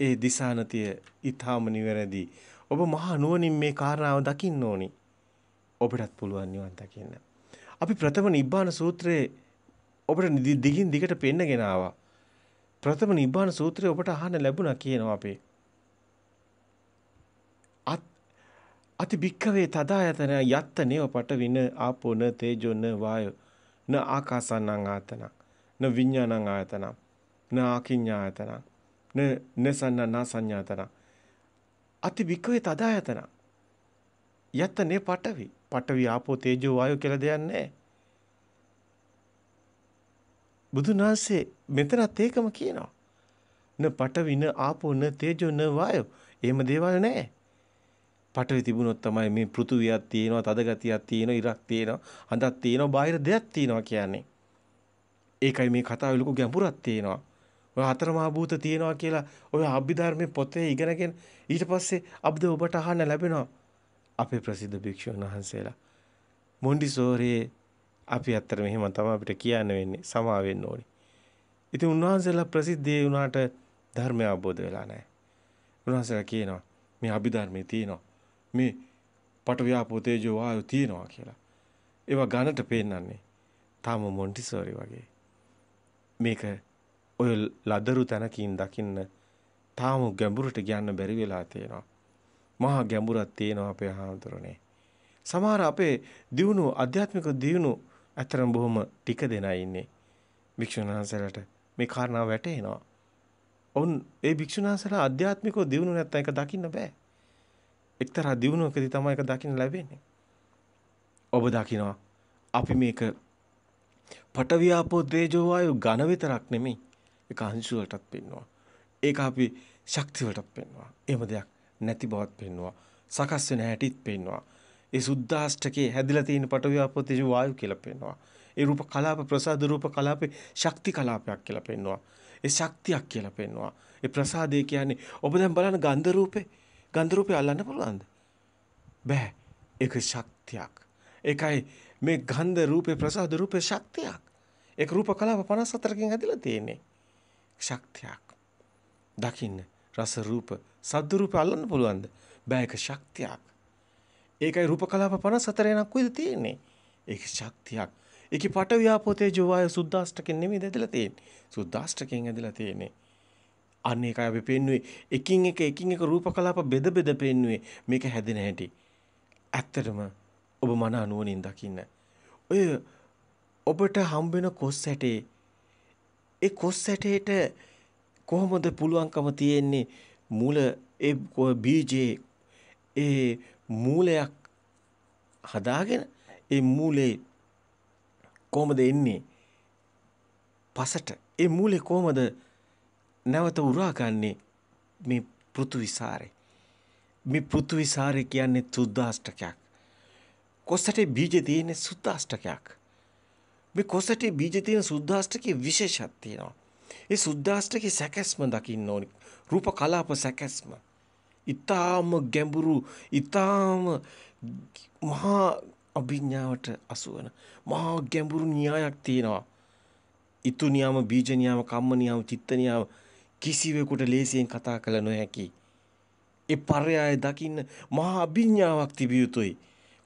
ඒ දිසානතිය ඊ타ම නිවැරදි. ඔබ මහා නුවණින් මේ කාරණාව දකින්න ඕනි. ඔබටත් පුළුවන් නිවන් දකින්න. අපි ප්‍රථම නිබ්බාන සූත්‍රයේ ඔබට දිගින් දිගට පෙන්නගෙන ආවා. ප්‍රථම නිබ්බාන සූත්‍රය ඔබට අහන්න ලැබුණා කියනවා අපේ අති භික්කවේ තදායතන යත්ත නේව පට වින ආපෝන තේජොන වායෝ න ආකාසන්නං ආතන න විඤ්ඤාණං ආයතන න ආකිඤ්ඤායතන න නසන්න නසඤ්ඤාතන අති භික්කවේ තදායතන යත්ත නේ පටවි පටවි ආපෝ තේජෝ වායෝ කියලා දෙයක් නැහැ බුදුන් වහන්සේ මෙතනත් ඒකම කියනවා න පටවින ආපෝ න තේජෝ න වායෝ එහෙම දේවල් නැහැ පටවි තිබුණොත් තමයි මේ පෘථුවියක් තියෙනවා, තද ගතියක් තියෙනවා, ඉරක් තියෙනවා, අඳක් තියෙනවා, බාහිර දෙයක් තියෙනවා කියන්නේ. ඒකයි මේ කතාවේ ලොකු ගැඹුරක් තියෙනවා. ඔය හතර මහා භූත තියෙනවා කියලා ඔය අභිධර්මයේ පොතේ ඉගෙනගෙන ඊට පස්සේ අබ්ද ඔබට අහන්න ලැබෙනවා. අපේ ප්‍රසිද්ධ භික්ෂුන් වහන්සේලා මොන්ඩිසෝරේ අපි අතර මෙහෙම තමයි අපිට කියන්න වෙන්නේ සමා වෙන්න ඕනේ. ඉතින් උන්වහන්සේලා ප්‍රසිද්ධියේ උනාට ධර්මය අවබෝධ වෙලා නැහැ. උන්වහන්සේලා කියනවා මේ අභිධර්මයේ තියෙනවා මේ පටවියාපෝ තේජෝ වායෝ තියෙනවා කියලා. ඒවා ඝනට පෙන්නන්නේ. තාම මොන්ටිසෝරි වගේ. මේක ඔය ලදරු තැනකින් දකින්න තාම ගැඹුරට යන්න බැරි වෙලා තියෙනවා. මහා ගැඹුරක් තියෙනවා අපේ හාමුදුරනේ. සමහර අපේ දියුණු අධ්‍යාත්මික දියුණු අතරම බොහොම ටික දෙනා ඉන්නේ. වික්ෂුණාන්සලට මේ කාරණාව වැටහෙනවා. ඔවුන් ඒ වික්ෂුණාන්සලා අධ්‍යාත්මිකව දියුණු නැත්නම් ඒක දකින්න බෑ. එක්තරා දියුණුවකදී තමයි ඒක දකින්න ලැබෙන්නේ. ඔබ දකිනවා අපි මේක පටවියාපෝ තේජෝ වායු ඝන විතරක් නෙමෙයි ඒක අංශු වලටත් පෙන්වනවා. ඒක අපි ශක්ති වලටත් පෙන්වනවා. එහෙම දෙයක් නැති බවත් පෙන්වනවා. සකස් වෙන හැටිත් පෙන්වනවා. ඒ සුද්දාෂ්ටකේ හැදිලා තියෙන පටවියාපෝ තේජෝ වායු කියලා පෙන්වනවා. ඒ රූප කලාප ප්‍රසාද රූප කලාපේ ශක්ති කලාපයක් කියලා පෙන්වනවා. ඒ ශක්තියක් කියලා පෙන්වනවා. ඒ ප්‍රසාදේ කියන්නේ ඔබ දැන් බලන ගන්ධ රූපේ ගන්ධරූපය අල්ලන්න පුළුවන්ද? බෑ. ඒක ශක්තියක්. ඒකයි මේ ගන්ධ රූපේ ප්‍රසාද රූපේ ශක්තියක්. ඒක රූප කලාප 54කින් ඇදලා තියෙන්නේ. ශක්තියක්. දකින්න රස රූප සද්ද රූප අල්ලන්න පුළුවන්ද? බෑ ඒක ශක්තියක්. ඒකයි රූප කලාප 54 නක් කොයිද තියෙන්නේ? ඒක ශක්තියක්. ඒකේ පට ව්‍යාපෝතේ ජෝවාය සුද්දාෂ්ටකෙන් නෙමෙයි ඇදලා තියෙන්නේ. සුද්දාෂ්ටකෙන් ඇදලා තියෙන්නේ. අන්න ඒකයි අපි පෙන්නුවේ එකින් එක එකින් එක රූපකලාප බෙද බෙද පෙන්නුවේ මේක හැදෙන හැටි. ඇත්තටම ඔබ මන අනුවණින් දකින්න. ඔය ඔබට හම්බ වෙන කොස් ඇටේ ඒ කොස් ඇටේට කොහොමද පුළුවන්කම තියෙන්නේ මූල ඒ බීජේ ඒ මූලයක් හදාගෙන ඒ මූලේ කොහොමද එන්නේ පසට ඒ මූලේ කොහොමද නැවත උරා ගන්නේ මේ පෘථුවිසාරේ. මේ පෘථුවිසාරේ කියන්නේ සුද්දාෂ්ටකයක්. කොස්සටේ බීජ තියෙන සුද්දාෂ්ටකයක්. මේ කොස්සටේ බීජ තියෙන සුද්දාෂ්ටකයේ විශේෂයක් තියෙනවා. ඒ සුද්දාෂ්ටකයේ සැකැස්ම දකින්න ඕනි. රූප කලාප සැකැස්ම. ඊටාම ගැඹුරු ඊටාම මහා අභිඥාවට අසුවන මහා ගැඹුරු න්‍යායක් තියෙනවා. ඊතු නියම බීජ නියම කම්ම නියම චිත්ත නියම කිසිවෙකුට ලේසියෙන් කතා කළ නොහැකි. ඒ පරයාය දකින්න මහා අභිඥාවක් තිබිය යුතුයි.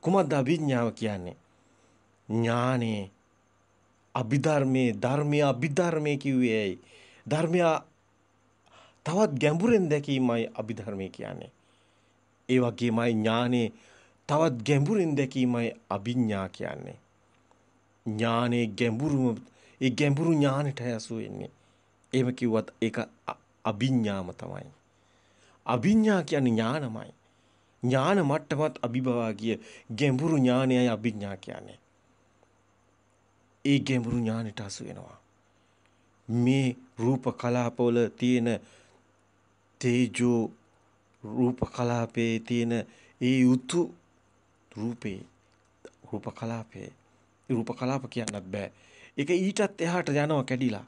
කුමක්ද අභිඥාව කියන්නේ? ඥානේ අභිධර්මයේ ධර්මය අභිධර්මයේ කිව්වේ ඇයි? ධර්මයා තවත් ගැඹුරෙන් දැකීමයි අභිධර්මය කියන්නේ. ඒ වගේමයි ඥානේ තවත් ගැඹුරින් දැකීමයි අභිඥා කියන්නේ. ඥානේ ගැඹුරුම ඒ ගැඹුරු ඥානට ඇසු වෙන්නේ. එහෙම කිව්වත් ඒක අභිඥාම තමයි. අභිඥා කියන්නේ ඥානමයි. ඥාන මට්ටමත් අභිභවාගිය ගැඹුරු ඥානයයි අභිඥා කියන්නේ. ඒ ගැඹුරු ඥානට අසු වෙනවා. මේ රූප කලාපවල තියෙන තේජෝ රූප කලාපයේ තියෙන ඒ උතු රූපේ රූප කලාපේ රූප කලාප කියන්නත් බෑ. ඒක ඊටත් එහාට යනවා කැඩිලා.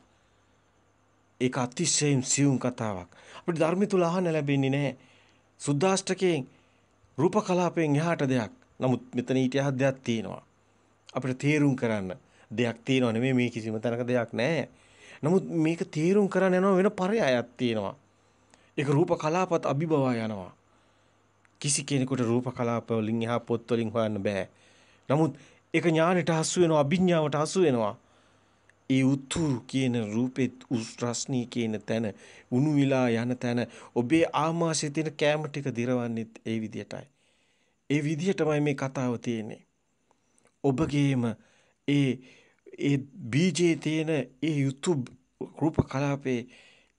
ඒක අතිශයින් සියුම් කතාවක්. අපිට ධර්මය තුල අහන්න ලැබෙන්නේ නැහැ. සුද්දාෂ්ටකයෙන් රූප කලාපයෙන් එහාට දෙයක්. නමුත් මෙතන ඊට එහා දෙයක් තියෙනවා. අපිට තේරුම් කරන්න දෙයක් තියෙනව නෙමෙයි මේ කිසිම තැනක දෙයක් නැහැ. නමුත් මේක තේරුම් කරන්න යන වෙන පරයයක් තියෙනවා. ඒක රූප කලාපත් අභිබවා යනවා. කිසි කෙනෙකුට රූප කලාප වලින් එහා පොත් වලින් හොයන්න බෑ. නමුත් ඒක ඥානෙට හසු වෙනවා, අභිඥාවට හසු වෙනවා. ඒ උතුරු කියන රූපෙත් උස් රස්නී කියන තැන උණු විලා යන තැන ඔබේ ආමාශයේ තියෙන කැම ටික දිරවන්නේත් ඒ විදියටයි. ඒ විදියටමයි මේ කතාව තියෙන්නේ. ඔබගේම ඒ ඒ බීජයේ තියෙන ඒ YouTube රූප කලාපේ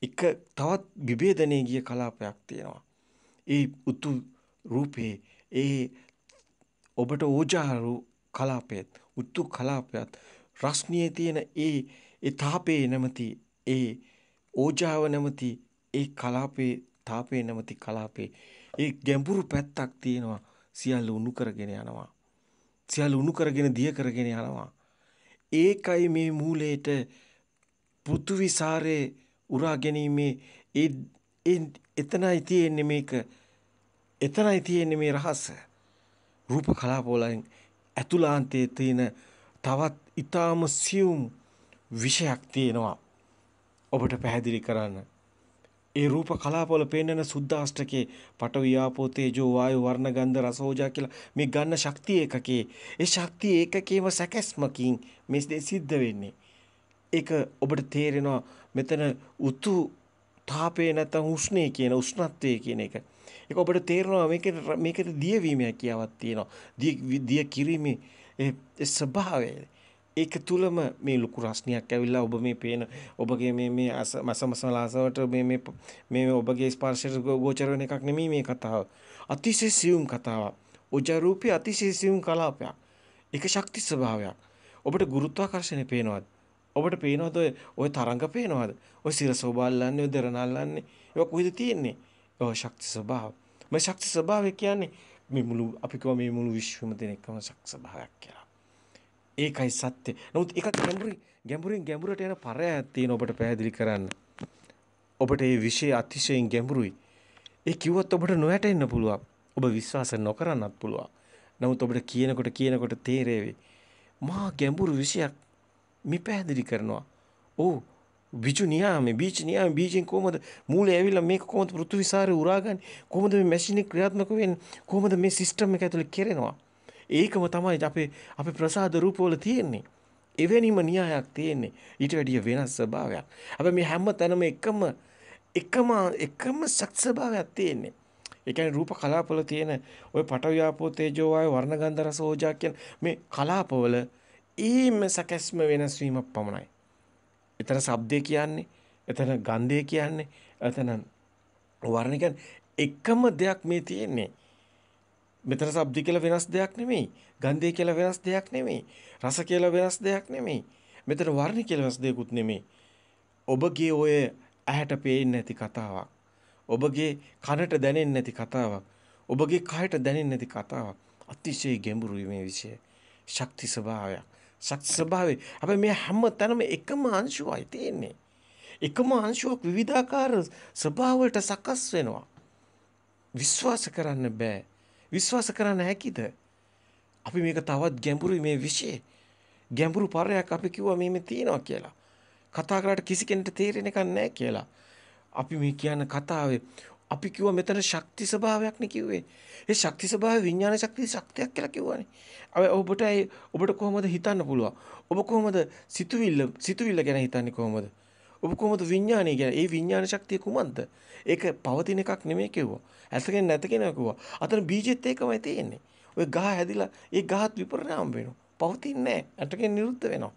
එක තවත් විභේදනයේ ගිය කලාපයක් තියෙනවා. ඒ උතු රූපේ ඒ ඔබට ඕජාරු කලාපයත් උතු කලාපයත් රස්නියේ තියෙන ඒ ඒ තාපේ නැමති ඒ ඕජාව නැමති ඒ කලාපේ තාපේ නැමති කලාපේ ඒ ගැඹුරු පැත්තක් තියෙනවා සියල්ල උණු කරගෙන යනවා සියල්ල උණු කරගෙන දිය කරගෙන යනවා ඒකයි මේ මූලයට පෘථුවිසාරේ උරා ගැනීමේ ඒ එතනයි තියෙන්නේ මේක එතනයි තියෙන්නේ මේ රහස රූප කලාප වලින් ඇතුළාන්තයේ තියෙන තවත් ඉතාම සියුම් විෂයක් තියෙනවා ඔබට පැහැදිලි කරන්න. ඒ රූප කලාපවල පෙන්වන සුද්දාෂ්ටකේ පඨවි ආපෝ තේජෝ වායු වර්ණ ගන්ධ රස ඕජා කියලා මේ ගන්න ශක්තිය ඒකකේ ඒ ශක්තිය ඒකකේම සැකැස්මකින් මේ දේ සිද්ධ වෙන්නේ. ඒක ඔබට තේරෙනවා මෙතන උතු තාපය නැත්නම් උෂ්ණය කියන උෂ්ණත්වය කියන එක. ඒක ඔබට තේරෙනවා මේකේ මේකේ දියවීමක් කියවක් තියෙනවා. දිය දිය කිරීමේ ස්වභාවය ඒක තුලම මේ ලොකු රස්නියක් ඇවිල්ලා ඔබ මේ පේන ඔබගේ මේ මේ අසමසලාසවට මේ මේ මේ ඔබගේ ස්පර්ශයට ගෝචර වෙන එකක් නෙමෙයි මේ කතාව. අතිශය සියුම් කතාවක්. උජරූපී අතිශය සියුම් කලාපයක්. ඒක ශක්ති ස්වභාවයක්. ඔබට ගුරුත්වාකර්ෂණය පේනවාද? ඔබට පේනවද ඔය ඔය තරංග පේනවද? ඔය සිරස ඔබල්ලන්නේ, ඔය දරනල්ලන්නේ. ඒක කොහෙද තියෙන්නේ? ඔය ශක්ති ස්වභාව. මේ ශක්ති ස්වභාවය කියන්නේ මේ මුළු අපි කියව මේ මුළු විශ්වෙම තියෙන එකම ශක්ස භාගයක් කියලා. ඒකයි සත්‍ය. නමුත් ඒක ගැඹුරින් ගැඹුරින් ගැඹුරට යන පරයක් තියෙන ඔබට පැහැදිලි කරන්න. ඔබට මේ විෂය අතිශයින් ගැඹුරුයි. ඒ කිව්වත් ඔබට නොයැටෙන්න පුළුවන්. ඔබ විශ්වාස නොකරන්නත් පුළුවන්. නමුත් ඔබට කියනකොට කියනකොට තේරෙවි. මහා ගැඹුරු විෂයක් මේ පැහැදිලි කරනවා. ඕ විජු නියාමේ බීජ නියාමේ බීජෙන් කොහොමද මූලයේ ඇවිල්ලා මේක කොහොමද පෘථිවිසාරේ උරාගන්නේ කොහොමද මේ මැෂින් එක ක්‍රියාත්මක වෙන්නේ කොහොමද මේ සිස්ටම් එක ඇතුලේ කෙරෙනවා ඒකම තමයි අපේ අපේ ප්‍රසාද රූපවල තියෙන්නේ එවැනිම න්‍යායක් තියෙන්නේ ඊට වැඩිය වෙනස් ස්වභාවයක් හැබැයි මේ හැම තැනම එකම එකම එකම සත් ස්වභාවයක් තියෙන්නේ ඒ කියන්නේ රූප කලාපවල තියෙන ওই පටවියාපෝ තේජෝ වායු වර්ණගන්ධ රස ඕජා කියන මේ කලාපවල ඊම සැකැස්ම වෙනස් වීමක් පමණයි එතන ශබ්දය කියන්නේ, එතන ගන්ධය කියන්නේ, එතන වර්ණ කියන්නේ එකම දෙයක් මේ තියෙන්නේ. මෙතන ශබ්ද කියලා වෙනස් දෙයක් නෙමෙයි. ගන්ධය කියලා වෙනස් දෙයක් නෙමෙයි. රස කියලා වෙනස් දෙයක් නෙමෙයි. මෙතන වර්ණ කියලා වෙනස් දෙයක්ුත් නෙමෙයි. ඔබගේ ඔය ඇහැට පේන්නේ නැති කතාවක්. ඔබගේ කනට දැනෙන්නේ නැති කතාවක්. ඔබගේ කයට දැනෙන්නේ නැති කතාවක්. අතිශය ගැඹුරුයි මේ විෂය. ශක්ති ස්වභාවයක්. සත්‍ය ස්වභාවය. හැබැයි මේ හැම තැනම එකම අංශුවයි තියෙන්නේ. එකම අංශුවක් විවිධාකාර ස්වභාවවලට සකස් වෙනවා. විශ්වාස කරන්න බෑ. විශ්වාස කරන්න හැකිද? අපි මේක තවත් ගැඹුරුයි මේ વિશે. ගැඹුරු පරයක් අපි කිව්වා මේ මේ තියෙනවා කියලා. කතා කරාට කිසි කෙනෙකුට තේරෙන එකක් නැහැ කියලා. අපි මේ කියන කතාවේ අපි කිව්ව මෙතන ශක්ති ස්වභාවයක්නේ කිව්වේ. ඒ ශක්ති ස්වභාවය විඥාන ශක්තිය ශක්තියක් කියලා කිව්වනේ. අය ඔබට ඒ ඔබට කොහොමද හිතන්න පුළුවන්? ඔබ කොහොමද සිතුවිල්ල සිතුවිල්ල ගැන හිතන්නේ කොහොමද? ඔබ කොහොමද විඥානය ගැන? ඒ විඥාන ශක්තිය කුමක්ද? ඒක පවතින එකක් නෙමෙයි කිව්වා. ඇතගෙන නැත කෙනා කිව්වා. අතන බීජෙත් ඒකමයි තියෙන්නේ. ඔය ගහ හැදිලා ඒ ගහත් විපරණාම වෙනවා. පවතින්නේ නැහැ. ඇටකෙන් නිරුද්ධ වෙනවා.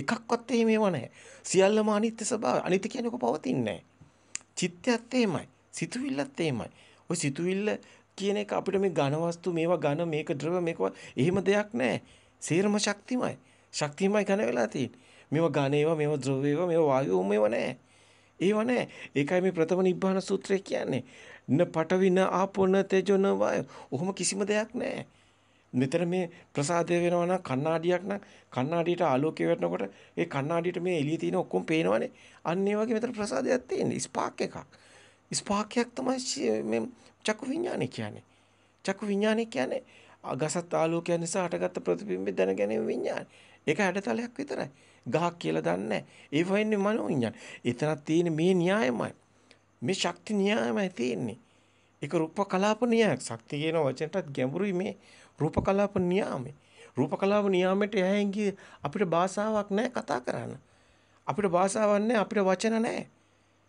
එකක්වත් එහෙම ඒවා නැහැ. සියල්ලම අනිත්‍ය ස්වභාවය. අනිත්‍ය කියන්නේ කො පවතින්නේ නැහැ. චිත්තයත් එහෙමයි. සිතුවිල්ලත් එහෙමයි. ওই සිතුවිල්ල කියන එක අපිට මේ ඝන වස්තු මේවා ඝන මේක ද්‍රව මේකවා එහෙම දෙයක් නැහැ. සේරම ශක්තිමයි. ශක්තිමයි ඝන වෙලා තියෙන්නේ. මේවා ඝන ඒවා මේවා ද්‍රව ඒවා මේවා වායු මේවා නැහැ. ඒවා නැහැ. ඒකයි මේ ප්‍රථම නිබ්බාන සූත්‍රය කියන්නේ. න පටවින ආපොන තේජොන වායු. ඔහොම කිසිම දෙයක් නැහැ. මෙතන මේ ප්‍රසාදය වෙනවා නම් කණ්ණාඩියක් නම් කණ්ණාඩියට ආලෝකය වැටෙනකොට ඒ කණ්ණාඩියට මේ එළියේ තියෙන ඔක්කොම පේනවනේ. අන්න ඒ වගේ මෙතන ප්‍රසාදයක් තියෙන ස්පාක් එකක්. ස්පාර්කයක් තමයි මේ චක්කු විඥානය කියන්නේ. චක්කු විඥානය කියන්නේ අගසත් ආලෝකය නිසා හටගත්ත ප්‍රතිබිම්බේ දැන ගැනීම විඥානය. ඒක හැඩතලයක් විතරයි. ගහක් කියලා දන්නේ ඒ වෙන්නේ මනෝ විඥාන. එතනක් තියෙන මේ න්‍යායමයි. මේ ශක්ති න්‍යායමයි තියෙන්නේ. ඒක රූප කලාප න්‍යායක්. ශක්තිය කියන වචනටත් ගැඹුරුයි මේ රූප කලාප න්‍යාමේ. රූප කලාප න්‍යාමයට යැයි අපිට භාෂාවක් නැහැ කතා කරන්න. අපිට භාෂාවක් නැහැ අපිට වචන නැහැ.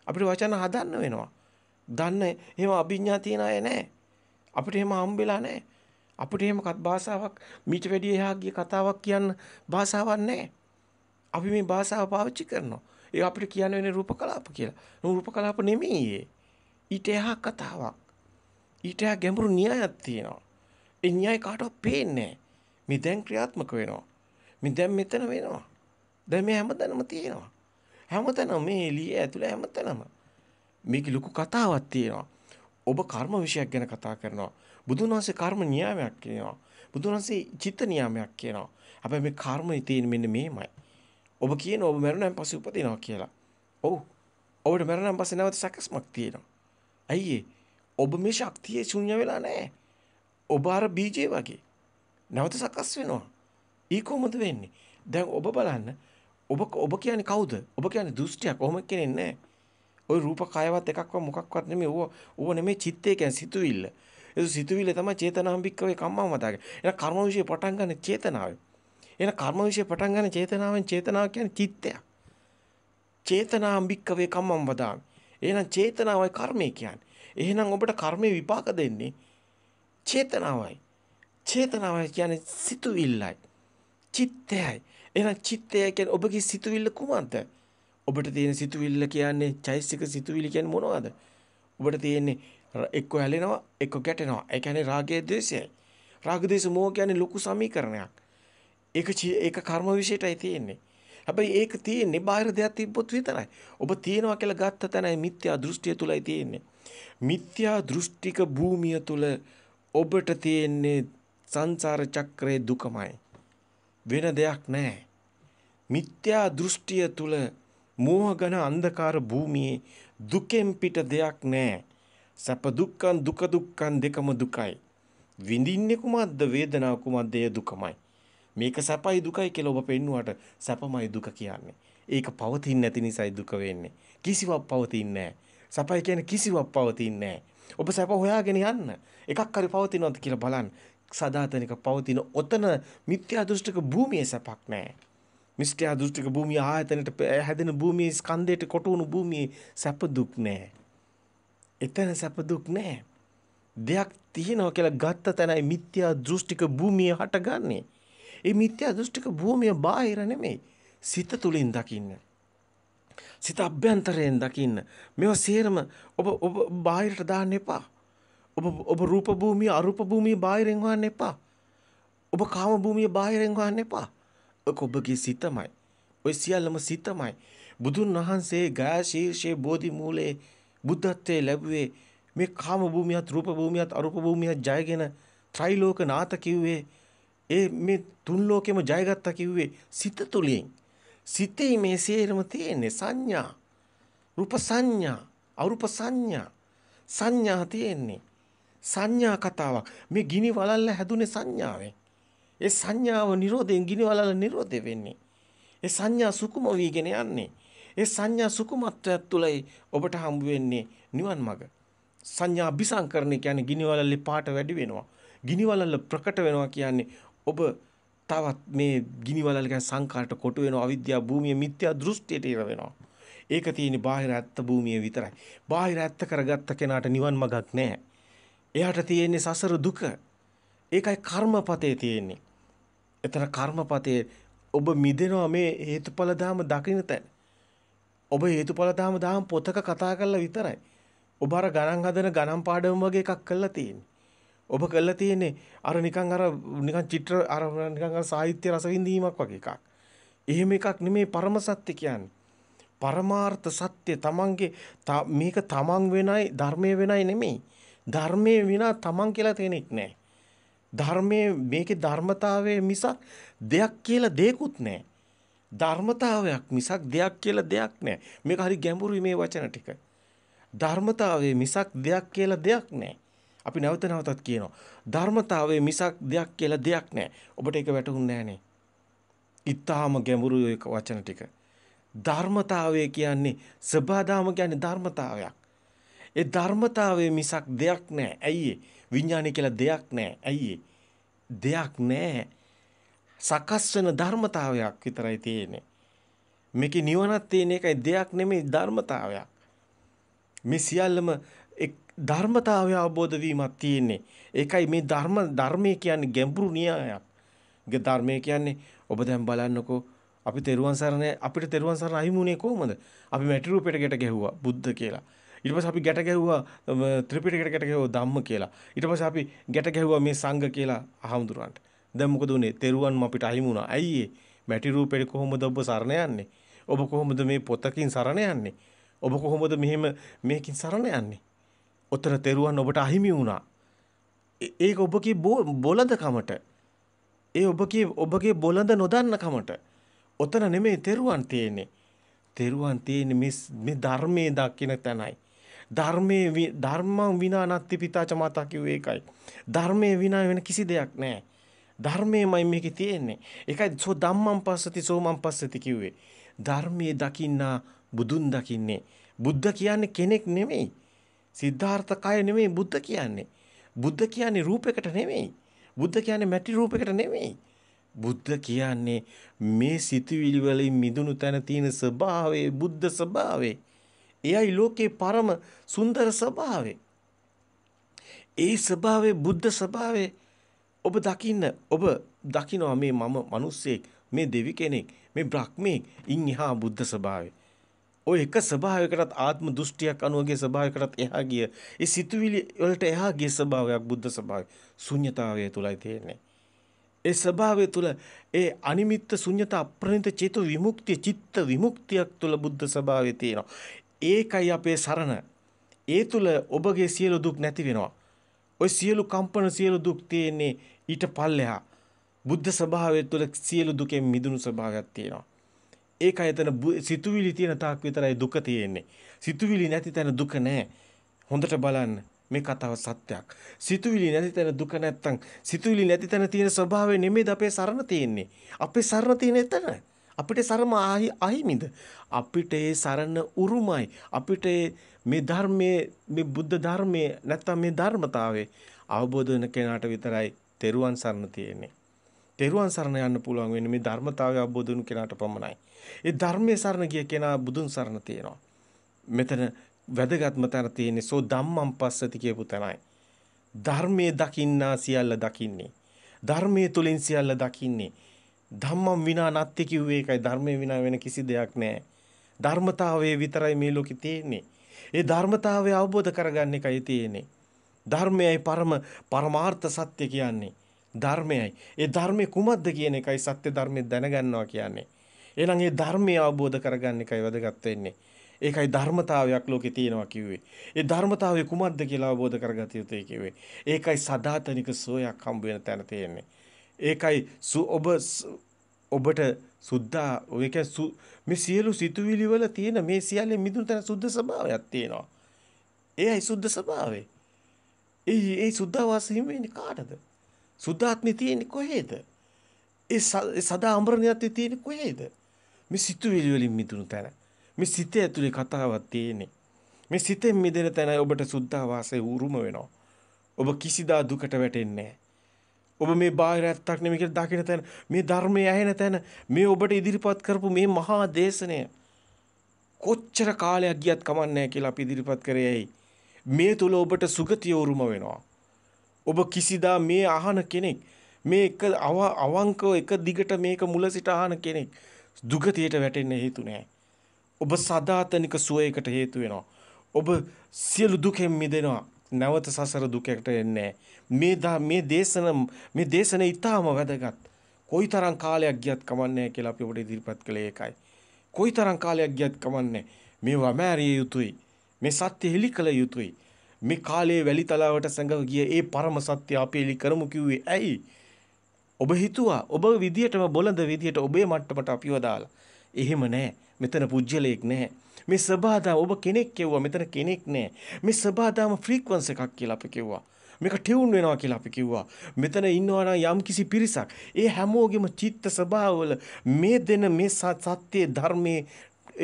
අපිට වචන හදන්න වෙනවා. දන්න එහෙම අභිඥා තියන අය නැහැ. අපිට එහෙම හම්බෙලා නැහැ. අපිට එහෙම කත් භාෂාවක් මීට වැඩිය එහා ගිය කතාවක් කියන්න භාෂාවක් නැහැ. අපි මේ භාෂාව පාවිච්චි කරනවා. ඒ අපිට කියන්න වෙන්නේ රූපකලාප කියලා. රූපකලාප නෙමෙයි ඊට එහා කතාවක්. ඊට එහා ගැඹුරු න්‍යායක් තියෙනවා. ඒ න්‍යාය කාටවත් පේන්නේ මේ දැන් ක්‍රියාත්මක වෙනවා. මේ දැන් මෙතන වෙනවා. දැන් මේ හැමදැනම තියෙනවා. හැමතැනම මේ එළිය ඇතුළේ හැමතැනම මේකේ ලොකු කතාවක් තියෙනවා. ඔබ කර්ම විශයක් ගැන කතා කරනවා. බුදුන් වහන්සේ කර්ම නියාමයක් කියනවා. බුදුන් වහන්සේ චිත්ත නියාමයක් කියනවා. හැබැයි මේ කර්මයේ තියෙන මෙන්න මේමයි. ඔබ කියන ඔබ මරණයන් පස්සේ උපදිනවා කියලා. ඔව්. ඔබට මරණයන් පස්සේ නැවත සැකස්මක් තියෙනවා. අයියේ ඔබ මේ ශක්තිය ශුන්‍ය වෙලා නැහැ. ඔබ අර බීජේ වගේ නැවත සකස් වෙනවා. ඊ කොහොමද වෙන්නේ? දැන් ඔබ බලන්න ඔබ ඔබ කියන්නේ කවුද? ඔබ කියන්නේ දෘෂ්ටියක්. ඔහොම කෙනෙක් නැහැ. ওই රූප කායවත් එකක්වත් මොකක්වත් නෙමෙයි ඌව ඌව නෙමෙයි චිත්තේ කියන්නේ සිතුවිල්ල ඒ සිතුවිල්ල තමයි චේතනාම්බික්කවේ කම්මම මතක එහෙනම් කර්මවිෂය පටන් ගන්න චේතනාවෙන් එහෙනම් කර්මවිෂය පටන් ගන්න චේතනාවෙන් චේතනාව කියන්නේ චිත්තයක් චේතනාම්බික්කවේ කම්මම වදාමි එහෙනම් චේතනාවයි කර්මය කියන්නේ එහෙනම් ඔබට කර්මේ විපාක දෙන්නේ චේතනාවයි චේතනාවයි කියන්නේ සිතුවිල්ලයි චිත්තයයි එහෙනම් චිත්තය කියන්නේ ඔබගේ සිතුවිල්ල කුමක්ද ඔබට තියෙන සිතුවිල්ල කියන්නේ චෛසික සිතුවිලි කියන්නේ මොනවද? ඔබට තියෙන්නේ එක්ක හැලෙනවා එක්ක ගැටෙනවා. ඒ කියන්නේ රාගය ද්වේෂයයි. රාග ද්වේෂ මොහ කියන්නේ ලොකු සමීකරණයක්. ඒක ඒක කර්ම විශේෂයටයි තියෙන්නේ. හැබැයි ඒක තියෙන්නේ බාහිර දෙයක් තිබ්බොත් විතරයි. ඔබ තියනවා කියලා ගත්ත තැනයි මිත්‍යා දෘෂ්ටිය තුලයි තියෙන්නේ. මිත්‍යා දෘෂ්ටික භූමිය තුල ඔබට තියෙන්නේ සංසාර චක්‍රයේ දුකමයි. වෙන දෙයක් නැහැ. මිත්‍යා දෘෂ්ටිය තුල මෝහඝන අන්ධකාර භූමියේ දුකෙන් පිට දෙයක් නැහැ. සැප දුක්ඛං දුක දුක්ඛං දෙකම දුකයි. විඳින්නේ කුමක්ද වේදනාව කුමක්ද ඒ දුකමයි. මේක සැපයි දුකයි කියලා ඔබ පෙන්නුවාට සැපමයි දුක කියන්නේ. ඒක පවතින්නේ නැති නිසායි දුක වෙන්නේ. කිසිවක් පවතින්නේ නැහැ. සැපයි කියන්නේ කිසිවක් පවතින්නේ ඔබ සැප හොයාගෙන යන්න. එකක් හරි පවතිනවද කියලා බලන්න. සදාතනික පවතින ඔතන මිත්‍යා දෘෂ්ටික භූමියේ සැපක් නැහැ. මිෂ්ඨා දෘෂ්ටික භූමිය ආයතනට හැදෙන භූමියේ ස්කන්ධයට කොට වුණු භූමියේ සැප දුක් නැහැ. එතන සැප දුක් නැහැ. දෙයක් තියෙනවා කියලා ගත්ත තැනයි මිත්‍යා දෘෂ්ටික භූමිය හටගන්නේ. ඒ මිත්‍යා දෘෂ්ටික භූමිය බාහිර නෙමෙයි. සිත තුලින් දකින්න. සිත අභ්‍යන්තරයෙන් දකින්න. මේවා සේරම ඔබ ඔබ බාහිරට දාන්න එපා. ඔබ ඔබ රූප භූමිය අරූප භූමිය බාහිරෙන් හොයන්න එපා. ඔබ කාම භූමිය බාහිරෙන් හොයන්න එපා. ඔක ඔබගේ සිතමයි. ඔය සියල්ලම සිතමයි. බුදුන් වහන්සේ ගාය ශීර්ෂයේ බෝධි මූලයේ බුද්ධත්වයේ ලැබුවේ මේ කාම භූමියත් රූප භූමියත් අරූප භූමියත් ජයගෙන ත්‍රිලෝක නාත කිව්වේ ඒ මේ තුන් ලෝකෙම ජයගත්තා කිව්වේ සිත තුලින්. සිතේ මේ සියරම තියෙන්නේ සංඥා. රූප සංඥා, අරූප සංඥා. සංඥා තියෙන්නේ. සංඥා කතාවක්. මේ ගිනි වලල්ල හැදුනේ සංඥාවෙන්. ඒ සංඥාව නිරෝධයෙන් ගිනිවලල නිරෝධය වෙන්නේ. ඒ සංඥා සුකුම වීගෙන යන්නේ. ඒ සංඥා සුකුමත්වයක් තුළයි ඔබට හම්බ වෙන්නේ නිවන් මඟ. සංඥා බිසංකරණය කියන්නේ ගිනිවලල්ලේ පාට වැඩි වෙනවා. ගිනිවලල්ල ප්‍රකට වෙනවා කියන්නේ ඔබ තවත් මේ ගිනිවලල් ගැන සංකාරට කොටු වෙනවා අවිද්‍යා භූමිය මිත්‍යා දෘෂ්ටියට ඉර වෙනවා. ඒක තියෙන්නේ බාහිර ඇත්ත භූමිය විතරයි. බාහිර ඇත්ත කරගත්ත කෙනාට නිවන් මඟක් නැහැ. එයාට තියෙන්නේ සසර දුක. ඒකයි කර්මපතේ තියෙන්නේ. එතන කර්මපතේ ඔබ මිදෙනවා මේ හේතුඵල ධාම දකින්න තැන. ඔබ හේතුඵල ධාම ධාම පොතක කතා කරලා විතරයි. ඔබ අර ගණන් හදන ගණන් පාඩම වගේ එකක් කරලා තියෙන්නේ. ඔබ කරලා තියෙන්නේ අර නිකන් අර නිකන් චිත්‍ර අර නිකන් අර සාහිත්‍ය රස විඳීමක් වගේ එකක්. එහෙම එකක් නෙමේ පරම සත්‍ය කියන්නේ. පරමාර්ථ සත්‍ය තමන්ගේ මේක තමන් වෙනයි ධර්මය වෙනයි නෙමෙයි. ධර්මයේ විනා තමන් කියලා තේනෙක් නැහැ. ධර්මයේ මේකේ ධර්මතාවය මිසක් දෙයක් කියලා දෙයක්ුත් නැහැ. ධර්මතාවයක් මිසක් දෙයක් කියලා දෙයක් නැහැ. මේක හරි ගැඹුරුයි මේ වචන ටික. ධර්මතාවය මිසක් දෙයක් කියලා දෙයක් නැහැ. අපි නැවත නැවතත් කියනවා. ධර්මතාවය මිසක් දෙයක් කියලා දෙයක් නැහැ. ඔබට ඒක වැටහුන්නේ නැහනේ. ඊටාම ගැඹුරුයි ඒක වචන ටික. ධර්මතාවය කියන්නේ සබාදාම කියන්නේ ධර්මතාවයක්. ඒ ධර්මතාවය මිසක් දෙයක් නැහැ. ඇයි ඒ? විඥානය කියලා දෙයක් නැහැ. ඇයි දෙයක් නැහැ. සකස් වෙන ධර්මතාවයක් විතරයි තියෙන්නේ. මේකේ නිවනක් තියෙන එකයි දෙයක් නෙමෙයි ධර්මතාවයක්. මේ සියල්ලම එක් ධර්මතාවය අවබෝධ වීමක් තියෙන්නේ. ඒකයි මේ ධර්ම ධර්මය කියන්නේ ගැඹුරු න්‍යායක්. ගේ ධර්මය කියන්නේ ඔබ දැන් බලන්නකෝ අපි තෙරුවන් සරණ අපිට තෙරුවන් සරණ අහිමුනේ කොහොමද? අපි මැටි රූපෙට ගැට ගැහුවා බුද්ධ කියලා. ඊට පස්සේ අපි ගැට ගැහුවා ත්‍රිපිටකයට ගැට ගැහුවා ධම්ම කියලා. ඊට පස්සේ අපි ගැට ගැහුවා මේ සංඝ කියලා අහමුදුරන්ට. දැන් මොකද උනේ? තෙරුවන් අපිට අහිමි වුණා. ඇයි ඒ? මැටි රූපෙට කොහොමද ඔබ සරණ යන්නේ? ඔබ කොහොමද මේ පොතකින් සරණ යන්නේ? ඔබ කොහොමද මෙහෙම මේකින් සරණ යන්නේ? ඔතන තෙරුවන් ඔබට අහිමි වුණා. ඒක ඔබගේ බොළඳකමට. ඒ ඔබගේ ඔබගේ බොළඳ නොදන්නකමට. ඔතන නෙමෙයි තෙරුවන් තියෙන්නේ. තෙරුවන් තියෙන්නේ මේ ධර්මයේ දකින්න තැනයි. ධර්මයේ ධර්මං විනා නත්ති පිතාච මාතා කිව්වේ ඒකයි. ධර්මයේ විනා වෙන කිසි දෙයක් නැහැ. ධර්මයමයි මේකේ තියෙන්නේ. ඒකයි සෝ ධම්මං පස්සති සෝ මං පස්සති කිව්වේ. ධර්මයේ දකින්නා බුදුන් දකින්නේ. බුද්ධ කියන්නේ කෙනෙක් නෙමෙයි. සිද්ධාර්ථ කය නෙමෙයි බුද්ධ කියන්නේ. බුද්ධ කියන්නේ රූපයකට නෙමෙයි. බුද්ධ කියන්නේ මැටි රූපයකට නෙමෙයි. බුද්ධ කියන්නේ මේ සිතුවිලි වලින් මිදුණු තැන තියෙන ස්වභාවයේ බුද්ධ ස්වභාවයේ එයයි ලෝකේ පරම සුන්දර ස්වභාවය. ඒ ස්වභාවයේ බුද්ධ ස්වභාවයේ ඔබ දකින්න ඔබ දකිනවා මේ මම මිනිස්සෙක් මේ දෙවි කෙනෙක් මේ බ්‍රහ්මී ඉන් එහා බුද්ධ ස්වභාවය. ඔය එක ස්වභාවයකටත් ආත්ම දෘෂ්ටියක් අනුවගේ ස්වභාවයකටත් එහා ගිය ඒ සිතුවිලි වලට එහා ගිය ස්වභාවයක් බුද්ධ ස්වභාවය ශුන්්‍යතාවය තුලයි තියෙන්නේ. ඒ ස්වභාවය තුල ඒ අනිමිත්ත ශුන්්‍යත අප්‍රණිත චේතු විමුක්තිය චිත්ත විමුක්තියක් තුල බුද්ධ ස්වභාවය තියෙනවා. ඒකයි අපේ සරණ. ඒ තුල ඔබගේ සියලු දුක් නැති වෙනවා. ওই සියලු කම්පන සියලු දුක් තියෙන්නේ ඊට පල්ලෙහා. බුද්ධ ස්වභාවය තුළ සියලු දුකෙන් මිදුණු ස්වභාවයක් තියෙනවා. ඒකයි එතන සිතුවිලි තියෙන තාක් විතරයි දුක තියෙන්නේ. සිතුවිලි නැති තැන දුක නැහැ. හොඳට බලන්න. මේ කතාව සත්‍යයක්. සිතුවිලි නැති තැන දුක නැත්තම් සිතුවිලි නැති තැන තියෙන ස්වභාවය නෙමෙයිද අපේ සරණ තියෙන්නේ. අපේ සරණ තියෙන එතන. අපිට සරම අහිමිද අපිට ඒ සරණ උරුමයි අපිට මේ ධර්මයේ මේ බුද්ධ ධර්මයේ නැත්නම් මේ ධර්මතාවයේ අවබෝධ වෙන කෙනාට විතරයි තෙරුවන් සරණ තියෙන්නේ තෙරුවන් සරණ යන්න පුළුවන් වෙන්නේ මේ ධර්මතාවය අවබෝධ වුණු කෙනාට පමණයි ඒ ධර්මයේ සරණ ගිය කෙනා බුදුන් සරණ තියෙනවා මෙතන වැදගත්ම තැන තියෙන්නේ සෝ ධම්මං පස්සති කියපු තැනයි ධර්මයේ දකින්නා සියල්ල දකින්නේ ධර්මයේ තුලින් සියල්ල දකින්නේ ධම්මම් විනා නත්ති කිව්වේ ඒකයි. ධර්මයෙන් විනා වෙන කිසි දෙයක් නැහැ. ධර්මතාවයේ විතරයි මේ ලෝකේ තියෙන්නේ. ඒ ධර්මතාවය අවබෝධ කරගන්න එකයි තියෙන්නේ. ධර්මයයි පරම පරමාර්ථ සත්‍ය කියන්නේ. ධර්මයයි. ඒ ධර්මයේ කුමක්ද කියන එකයි සත්‍ය ධර්මයේ දැනගන්නවා කියන්නේ. එහෙනම් ඒ ධර්මය අවබෝධ කරගන්න එකයි වැදගත් වෙන්නේ. ඒකයි ධර්මතාවයක් ලෝකේ තියෙනවා කිව්වේ. ඒ ධර්මතාවය කුමක්ද කියලා අවබෝධ කරගත යුතුයි කිව්වේ. ඒකයි සදාතනික සෝයක් හම්බ වෙන තැන තියෙන්නේ. ඒකයි ඔබ ඔබට සුද්ධා ඔය මේ සියලු සිතුවිලි වල තියෙන මේ සියල්ලෙන් මිදුණු තැන සුද්ධ ස්වභාවයක් තියෙනවා. ඒයි සුද්ධ ස්වභාවය. ඒ ඒ සුද්ධාවාස හිමි වෙන්නේ කාටද? සුද්ධාත්මය තියෙන්නේ කොහේද? ඒ සදා අමරණියත් තියෙන්නේ කොහේද? මේ සිතුවිලි වලින් මිදුණු තැන. මේ සිතේ ඇතුලේ කතාවක් තියෙන්නේ. මේ සිතෙන් මිදෙන තැනයි ඔබට සුද්ධාවාසයේ උරුම වෙනවා. ඔබ කිසිදා දුකට වැටෙන්නේ නැහැ. ඔබ මේ බාහිර ඇත්තක් නෙමෙයි කියලා දකින තැන මේ ධර්මයේ ඇහෙන තැන මේ ඔබට ඉදිරිපත් කරපු මේ මහා දේශනය කොච්චර කාලයක් ගියත් කමන්නේ කියලා අපි ඉදිරිපත් කරේ ඇයි මේ තුල ඔබට සුගතිය උරුම වෙනවා ඔබ කිසිදා මේ අහන කෙනෙක් මේ එක අවංකව එක දිගට මේක මුල සිට අහන කෙනෙක් දුගතියට වැටෙන්න හේතු නැහැ ඔබ සදාතනික සුවයකට හේතු වෙනවා ඔබ සියලු දුකෙන් මිදෙනවා නැවත සසර දුකකට එන්නේ මේ මේ දේශන මේ දේශන ඊටාම වැදගත්. කොයිතරම් කාලයක් ගියත් කමන්නේ කියලා අපි ඔබට ඉදිරිපත් කළේ ඒකයි. කොයිතරම් කාලයක් ගියත් කමන්නේ මේවා මෑරිය යුතුයි. මේ සත්‍ය හෙලි කළ යුතුයි. මේ කාලයේ වැලිතලාවට සැඟව ගිය ඒ පරම සත්‍ය අපි හෙලි කරමු කිව්වේ ඇයි? ඔබ හිතුවා ඔබ විදියටම බොළඳ විදියට ඔබේ මට්ටමට අපිව දාලා. එහෙම නැහැ. මෙතන පුජ්‍යලයක් නැහැ. මේ සබාදාම ඔබ කෙනෙක් කිව්වා මෙතන කෙනෙක් නෑ. මේ සබාදාම ෆ්‍රීකවන්ස් එකක් කියලා අපි කිව්වා. මේක ටියුන් වෙනවා කියලා අපි කිව්වා. මෙතන ඉන්නවා නම් යම්කිසි පිරිසක්. ඒ හැමෝගෙම චිත්ත ස්වභාවවල මේ දෙන මේ සත්‍යයේ ධර්මයේ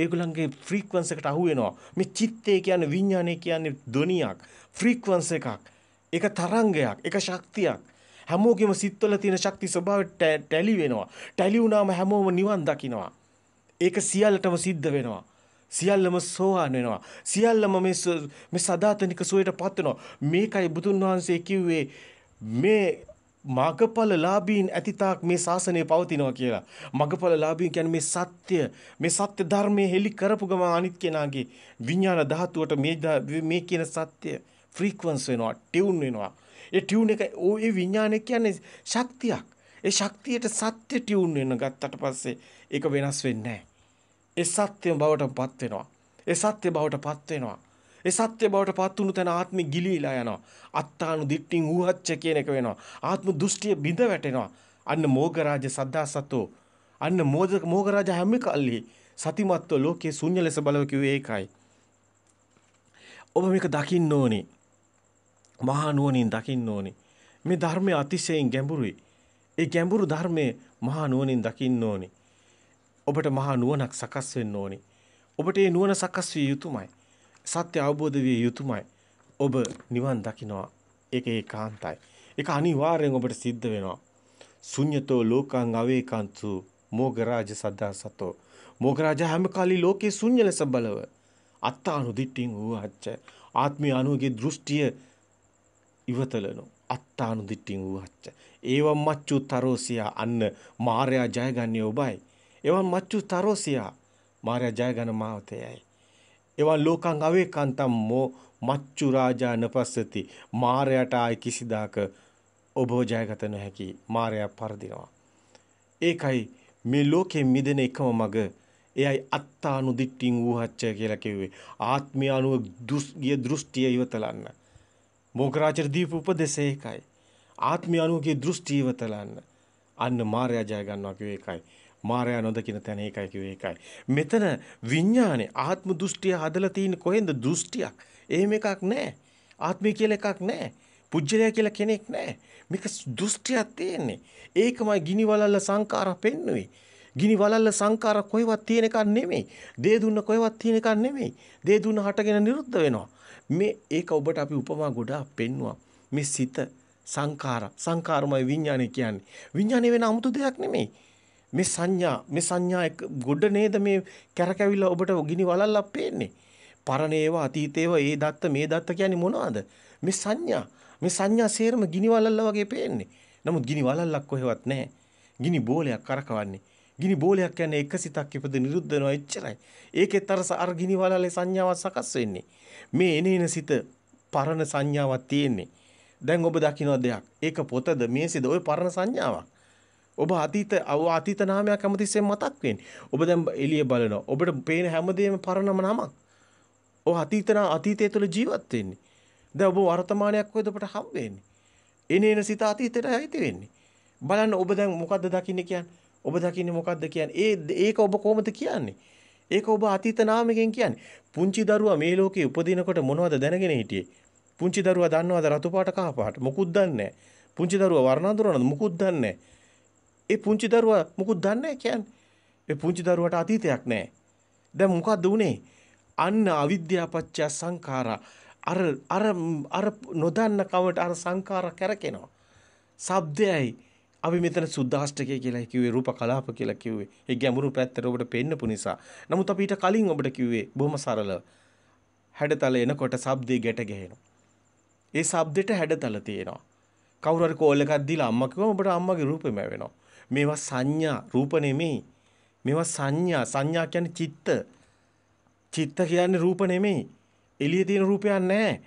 ඒගොල්ලන්ගේ ෆ්‍රීකවන්ස් එකට අහු වෙනවා. මේ චිත්තය කියන්නේ විඥානය කියන්නේ ධ්වනියක්, ෆ්‍රීකවන්ස් එකක්. ඒක තරංගයක්, ඒක ශක්තියක්. හැමෝගෙම සිත්වල තියෙන ශක්ති ස්වභාවය ටැලි වෙනවා. ටැලි වුණාම හැමෝම නිවන් දකිනවා. ඒක සියල්ලටම සිද්ධ වෙනවා. සියල්ලම සෝවාන් වෙනවා. සියල්ලම මේ මේ සදාතනික සෝයටපත් වෙනවා. මේකයි බුදුන් වහන්සේ කිව්වේ මේ මගඵලලාභීන් ඇතිතාක් මේ ශාසනය පවතිනවා කියලා. මගඵලලාභීන් කියන්නේ මේ සත්‍ය, මේ සත්‍ය ධර්මයේ හෙලි කරපු ගම අනිත් කෙනාගේ විඥාන ධාතුවට මේ මේ කියන සත්‍ය ෆ්‍රීකවන්ස් වෙනවා, ටියුන් වෙනවා. ඒ ටියුන් එක ඒ විඥානය කියන්නේ ශක්තියක්. ඒ ශක්තියට සත්‍ය ටියුන් වෙන ගත්තට පස්සේ ඒක වෙනස් වෙන්නේ නැහැ. ඒ සත්‍ය බවට පත් වෙනවා. ඒ සත්‍ය බවට පත් වෙනවා. ඒ සත්‍ය බවට පත් වුණු තැන ආත්මෙ ගිලීලා යනවා. අත්තානු දික්ටින් ඌහච්ච කියන එක වෙනවා. ආත්ම දෘෂ්ටිය බිඳ වැටෙනවා. අන්න මෝගරාජ සද්දාසතු. අන්න මෝදක මෝගරාජ හැම කල්හි සතිමත්ව ලෝකයේ ශුන්‍ය ලෙස බලව කිව්වේ ඒකයි. ඔබ මේක දකින්න ඕනේ. මහා නුවණින් දකින්න ඕනේ. මේ ධර්මය අතිශයින් ගැඹුරුයි. ඒ ගැඹුරු ධර්මය මහා නුවණින් දකින්න ඕනේ. ඔබට මහා නුවණක් සකස් වෙන්න ඕනි. ඔබට ඒ නුවණ සකස් විය යුතුමයි. සත්‍ය අවබෝධ විය යුතුමයි. ඔබ නිවන් දකිනවා. ඒක ඒකාන්තයි. ඒක අනිවාර්යෙන් ඔබට සිද්ධ වෙනවා. ශුන්්‍යතෝ ලෝකං අවේකාන්තු මෝගරාජ සදා සතෝ. මෝගරාජ හැම කාලී ලෝකේ ශුන්‍ය ලෙස බලව. අත්තානු දිට්ඨින් වූහච්ච. ආත්මය අනුගේ දෘෂ්ටිය ඉවතලනෝ. අත්තානු දිට්ඨින් වූහච්ච. ඒවම් මච්චු තරෝසියා අන්න මාර්යා ජයගන්නේ ඔබයි. එවන් මච්චු තරෝසියා මාර්යා ජයගන මාවතයයි. එවන් ලෝකං අවේකන්තම් මෝ මච්චු රාජා නපස්සති මාර්යාට ආයි කිසිදාක ඔබව ජයගත නොහැකි මාර්යා පරදිනවා. ඒකයි මේ ලෝකයෙන් මිදෙන එකම මඟ එයයි අත්තානු දිට්ටිං වූහච්චය කියලා කිව්වේ. ආත්මය අනුව ගිය දෘෂ්ටිය ඉවතලන්න. මොගරාචර දීප උපදෙසේ ඒකයි. ආත්මය අනුවගේ දෘෂ්ටි ඉවතලන්න. අන්න මාර්යා ජය ගන්නවා කිව්වේ ඒකයි. මායя නොදකින තැන ඒකයි කිව්වේ ඒකයි. මෙතන විඥානේ ආත්ම දෘෂ්ටිය හදලා තියෙන්නේ කොහෙන්ද දෘෂ්ටියක්? එහෙම එකක් නැහැ. ආත්මය කියලා එකක් නැහැ. පුජ්‍යලය කියලා කෙනෙක් නැහැ. මේක දෘෂ්ටියක් තියෙන්නේ. ඒකමයි ගිනි වලල්ල සංකාර පෙන්නුවේ. ගිනි වලල්ල සංකාර කොහෙවත් තියෙන එකක් නෙමෙයි. දේ දුන්න කොහෙවත් තියෙන එකක් නෙමෙයි. දේ දුන්න හටගෙන නිරුද්ධ වෙනවා. මේ ඒක ඔබට අපි උපමා ගොඩාක් පෙන්නවා. මේ සිත සංකාර සංකාරමය විඥානය කියන්නේ විඥානය වෙන 아무තු දෙයක් නෙමෙයි මේ සංඥා මේ සංඥා ගොඩ නේද මේ කැරකැවිලා ඔබට ගිනි වලල්ලක් පේන්නේ පරණ ඒවා අතීත ඒවා ඒ දත්ත මේ දත්ත කියන්නේ මොනවද මේ සංඥා මේ සංඥා සේරම ගිනි වලල්ල වගේ පේන්නේ නමුත් ගිනි වලල්ලක් කොහෙවත් නැහැ ගිනි බෝලයක් කරකවන්නේ ගිනි බෝලයක් කියන්නේ එක සිතක් ඉපද නිරුද්ධ වෙනවා එච්චරයි ඒකේ තරස අර ගිනි වලල්ලේ සංඥාවක් සකස් වෙන්නේ මේ එනේන සිත පරණ සංඥාවක් තියෙන්නේ දැන් ඔබ දකින්න දෙයක් ඒක පොතද මේසෙද ওই පරණ සංඥාවක් ඔබ අතීත අතීත නාමයක් හැමතිස්සෙම මතක් වෙන්නේ. ඔබ දැන් එළිය බලනවා. ඔබට පේන හැමදේම පරණම නමක්. ඔබ අතීත අතීතය තුළ ජීවත් වෙන්නේ. දැන් ඔබ වර්තමානයක් වේද ඔබට හම් වෙන්නේ. එනේන සිත අතීතයට ඇයිති වෙන්නේ. බලන්න ඔබ දැන් මොකද්ද දකින්නේ කියන්නේ? ඔබ දකින්නේ මොකද්ද කියන්නේ? ඒ ඒක ඔබ කොහොමද කියන්නේ? ඒක ඔබ අතීත නාමයෙන් කියන්නේ. පුංචි දරුවා මේ ලෝකේ උපදිනකොට මොනවද දැනගෙන හිටියේ? පුංචි දරුවා දන්නවද රතු පාට කහ පාට? මොකුත් දන්නේ නැහැ. පුංචි දරුවා වර්ණ හඳුනනවද? මොකුත් දන්නේ නැහැ. ඒ පුංචි දරුවා මුකුත් දන්නේ නැහැ ඒ පුංචි දරුවාට අතීතයක් නැහැ. දැන් මොකද්ද උනේ? අන්න අවිද්‍යාපච්චය සංඛාරා අර අර අර නොදන්න කවට අර සංඛාර කැරකෙනවා. shabdayai අපි මෙතන සුද්දාෂ්ටකය කියලා කිව්වේ රූප කලාප කියලා කිව්වේ. ඒ ගැඹුරු පැත්තට ඔබට පෙන්නපු නිසා. නමුත් අපි ඊට කලින් ඔබට කිව්වේ බොහොම සරලව. හැඩතල එනකොට shabdේ ගැට ගැහෙනවා. ඒ shabdෙට හැඩතල තියෙනවා. කවුරු හරි කෝල් එකක් දීලා අම්මා කිව්වම ඔබට අම්මගේ රූපෙම වෙනවා. මේවා සංඥා රූප නෙමෙයි. මේවා සංඥා සංඥා කියන්නේ චිත්ත. චිත්ත කියන්නේ රූප නෙමෙයි. එළියේ තියෙන රූපයක් නැහැ.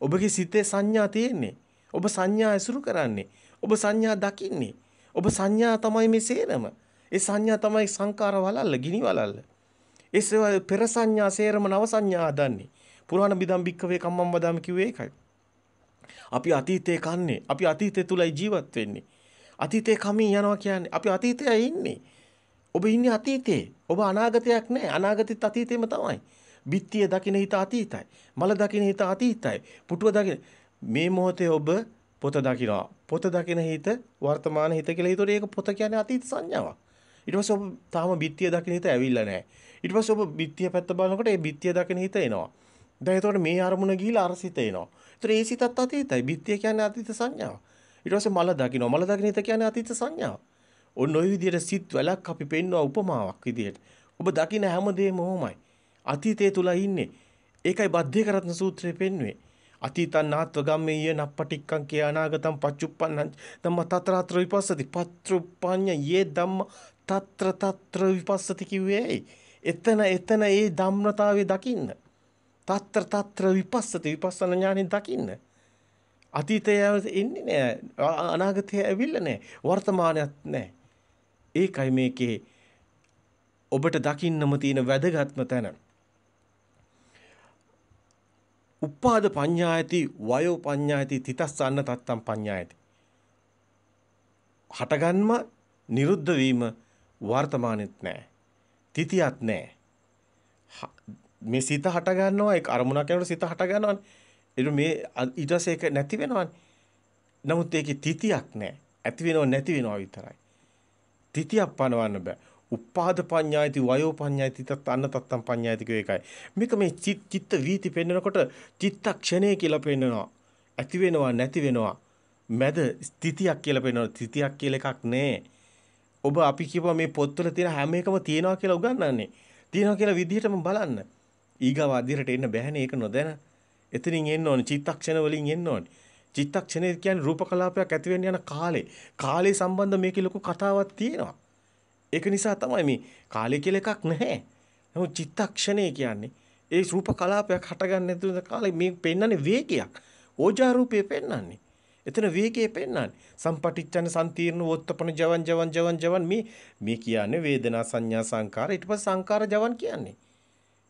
ඔබගේ සිතේ සංඥා තියෙන්නේ. ඔබ සංඥා ඇසුරු කරන්නේ. ඔබ සංඥා දකින්නේ. ඔබ සංඥා තමයි මේ සේරම. ඒ සංඥා තමයි සංකාර වලල්ල, ගිනි වලල්ල. ඒ පෙර සංඥා සේරම නව සංඥා හදන්නේ. පුරාණ බිදම් බික්කවේ කම්මම් වදාම කිව්වේ ඒකයි. අපි අතීතේ කන්නේ. අපි අතීතය තුලයි ජීවත් වෙන්නේ. අතීතේ කමින් යනවා කියන්නේ අපි අතීතයයි ඉන්නේ. ඔබ ඉන්නේ අතීතේ. ඔබ අනාගතයක් නැහැ. අනාගතෙත් අතීතේම තමයි. බිත්තිය දකින හිත අතීතයි. මල දකින හිත අතීතයි. පුටුව දකින මේ මොහොතේ ඔබ පොත දකිනවා. පොත දකින හිත වර්තමාන හිත කියලා හිතුවොත් ඒක පොත කියන්නේ අතීත සංඥාවක්. ඊට පස්සේ ඔබ තාම බිත්තිය දකින හිත ඇවිල්ලා නැහැ. ඊට පස්සේ ඔබ බිත්තිය පැත්ත බලනකොට ඒ බිත්තිය දකින හිත එනවා. දැන් එතකොට මේ අරමුණ ගිහිලා අරසිත එනවා. ඒතර ඒ සිතත් අතීතයි. බිත්තිය කියන්නේ අතීත සංඥාවක්. ඊට පස්සේ මල දකින්න මල දකින්න හිත කියන්නේ අතීත සංඥාව. ඔන්න ওই විදිහට සිත් වැලක් අපි පෙන්වන උපමාවක් විදිහට. ඔබ දකින්න හැමදේම ඕමයි. අතීතයේ තුල ඉන්නේ. ඒකයි බද්ධේ කරත්න සූත්‍රයේ පෙන්වන්නේ. අතීතං නාත්ව ගම්මේය නප්පටික්කං කිය අනාගතං පච්චුප්පන්නං ධම්ම තතරාත්‍ර විපස්සති පත්‍රුප්පඤ්ඤ යේ ධම්ම තත්‍ර තත්‍ර විපස්සති කිව්වේ ඇයි? එතන එතන ඒ ධම්මතාවය දකින්න. තත්‍ර තත්‍ර විපස්සති විපස්සන ඥානෙ දකින්න. අතීතය එන්නේ නැහැ. අනාගතය ඇවිල්ලා නැහැ. වර්තමානයත් නැහැ. ඒකයි මේකේ ඔබට දකින්නම තියෙන වැදගත්ම තැන. උපාද පඤ්ඤායති වයෝ පඤ්ඤායති තිතස්සන්න තත්තම් පඤ්ඤායති. හටගන්ම නිරුද්ධ වීම වර්තමානෙත් නැහැ. තිතියත් නැහැ. මේ සිත හට ගන්නවා ඒක අරමුණක් යනකොට සිත හට ගන්නවානේ ඒක මේ ඊට පස්සේ ඒක නැති වෙනවනේ. නමුත් ඒකේ තితියක් නැහැ. ඇති වෙනව නැති වෙනව විතරයි. තితියක් පනවන්න බෑ. උපාද පඤ්ඤායති වයෝ පඤ්ඤායති තත් අන්න තත්තම් පඤ්ඤායති කිය එකයි. මේක මේ චිත්ත වීති පෙන්නකොට චිත්තක්ෂණය කියලා පෙන්නනවා. ඇති වෙනවා නැති වෙනවා. මැද ස්ථිතියක් කියලා පෙන්නනවා. ස්ථිතියක් කියලා එකක් නැහැ. ඔබ අපි කියපුවා මේ පොත්වල තියෙන හැම එකම තියෙනවා කියලා උගන්වන්නේ. තියෙනවා කියලා විදිහටම බලන්න. ඊගාව අධිරට එන්න බැහැනේ ඒක නොදැන. එතනින් එන්න ඕනේ. චිත්තක්ෂණ වලින් එන්න ඕනේ. චිත්තක්ෂණේ කියන්නේ රූප කලාපයක් ඇති වෙන්න යන කාලේ. කාලේ සම්බන්ධ මේකේ ලොකු කතාවක් තියෙනවා. ඒක නිසා තමයි මේ කාලය කියලා එකක් නැහැ. නමුත් චිත්තක්ෂණේ කියන්නේ ඒ රූප කලාපයක් හටගන්න ඇතුළත කාලේ මේ පෙන්වන්නේ වේගයක්. ඕජා රූපේ පෙන්වන්නේ. එතන වේගය පෙන්වන්නේ. සම්පටිච්ඡන සම්තිර්ණ වොත්තපන ජවන් ජවන් ජවන් ජවන් මේ මේ කියන්නේ වේදනා සංඥා සංකාර ඊට පස්සේ සංකාර ජවන් කියන්නේ.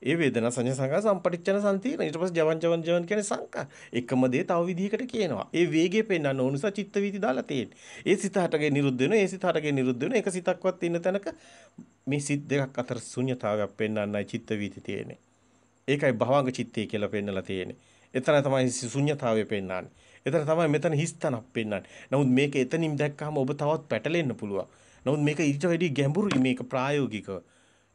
ඒ වේදනා සංඥා සංකා සම්පටිච්ඡන සම්තිරණ ඊට පස්සේ ජවන් ජවන් ජවන් කියන්නේ සංකා එකම දේ තව විදිහකට කියනවා ඒ වේගය පෙන්වන්න ඕන නිසා චිත්ත වීති දාලා තියෙන්නේ ඒ සිත හටගේ නිරුද්ධ වෙනවා ඒ සිත හටගේ නිරුද්ධ වෙනවා එක සිතක්වත් ඉන්න තැනක මේ සිත් දෙකක් අතර ශුන්‍යතාවයක් පෙන්වන්නයි චිත්ත වීති තියෙන්නේ ඒකයි භවංග චිත්තය කියලා පෙන්නලා තියෙන්නේ එතන තමයි ශුන්‍යතාවය පෙන්වන්නේ එතන තමයි මෙතන හිස්තනක් පෙන්වන්නේ නමුත් මේක එතනින් දැක්කහම ඔබ තවත් පැටලෙන්න පුළුවන් නමුත් මේක ඊට වැඩි ගැඹුරුයි මේක ප්‍රායෝගිකව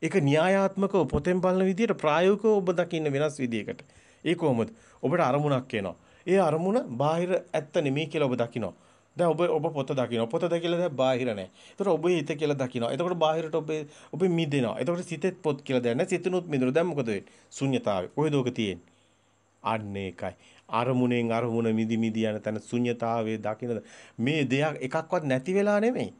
ඒක න්‍යායාත්මකව පොතෙන් බලන විදිහට ප්‍රායෝගිකව ඔබ දකින්න වෙනස් විදිහකට. ඒ කොහොමද? ඔබට අරමුණක් එනවා. ඒ අරමුණ බාහිර ඇත්ත නෙමෙයි කියලා ඔබ දකිනවා. දැන් ඔබ ඔබ පොත දකිනවා. පොත දැකලා දැන් බාහිර නැහැ. ඒතකොට ඔබේ හිත කියලා දකිනවා. එතකොට බාහිරට ඔබේ ඔබ මිදෙනවා. එතකොට සිතෙත් පොත් කියලා දැන නැහැ. සිතනුත් මිදෙනවා. දැන් මොකද වෙන්නේ? ශුන්්‍යතාවය. කොහෙද ඔක තියෙන්නේ? අන්න ඒකයි. අරමුණෙන් අරමුණ මිදි මිදි යන තැන ශුන්්‍යතාවයේ දකින්න මේ දෙයක් එකක්වත් නැති වෙලා නෙමෙයි.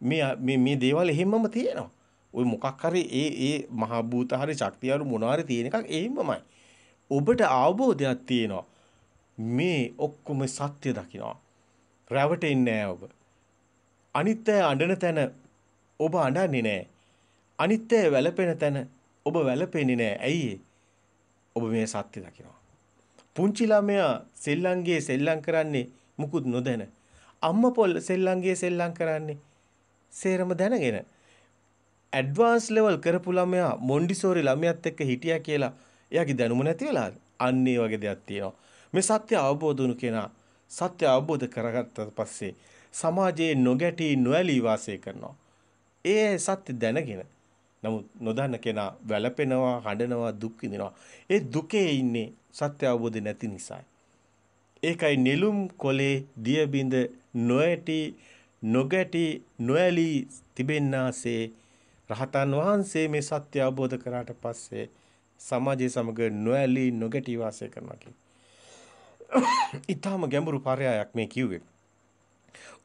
මේ මේ මේ දේවල් එහෙමම තියෙනවා. ওই මොකක් හරි ඒ ඒ මහා භූත හරි ශක්තිය හරි මොනවාරි තියෙන එකක් එහෙමමයි. ඔබට අවබෝධයක් තියෙනවා. මේ ඔක්කොම සත්‍ය දකිනවා. රැවටෙන්නේ නැහැ ඔබ. අනිත්‍ය අඬන තැන ඔබ අඬන්නේ නැහැ. අනිත්‍ය වැළපෙන තැන ඔබ වැළපෙන්නේ නැහැ. ඇයි ඔබ මේ සත්‍ය දකිනවා. පුංචි ළමයා සෙල්ලම්ගේ සෙල්ලම් කරන්නේ මුකුත් නොදැන. අම්මා පොල් සෙල්ලම්ගේ සෙල්ලම් කරන්නේ සේරම දැනගෙන. ඇඩ්වාන්ස් ලෙවල් කරපු ළමයා මොන්ඩිසෝරි ළමයත් එක්ක හිටියා කියලා එයාගේ දැනුම නැති වෙලාද? අන්න ඒ වගේ දෙයක් තියෙනවා. මේ සත්‍ය අවබෝධ වුණු කෙනා සත්‍ය අවබෝධ කරගත්තට පස්සේ සමාජයේ නොගැටී නොඇලී වාසය කරනවා. ඒ සත්‍ය දැනගෙන නමුත් නොදන්න කෙනා වැළපෙනවා, හඬනවා, දුක් විඳිනවා. ඒ දුකේ ඉන්නේ සත්‍ය අවබෝධය නැති නිසායි. ඒකයි නෙළුම් කොලේ දියබිඳ නොඇටි නොගැටි නොඇලී තිබෙන්නාසේ රහතන් වහන්සේ මේ සත්‍ය අවබෝධ කරාට පස්සේ සමාජය සමග නොඇලී නොගැටී වාසය කරනවා කියන්නේ. ඊටාම ගැඹුරු පරයයක් මේ කිව්වේ.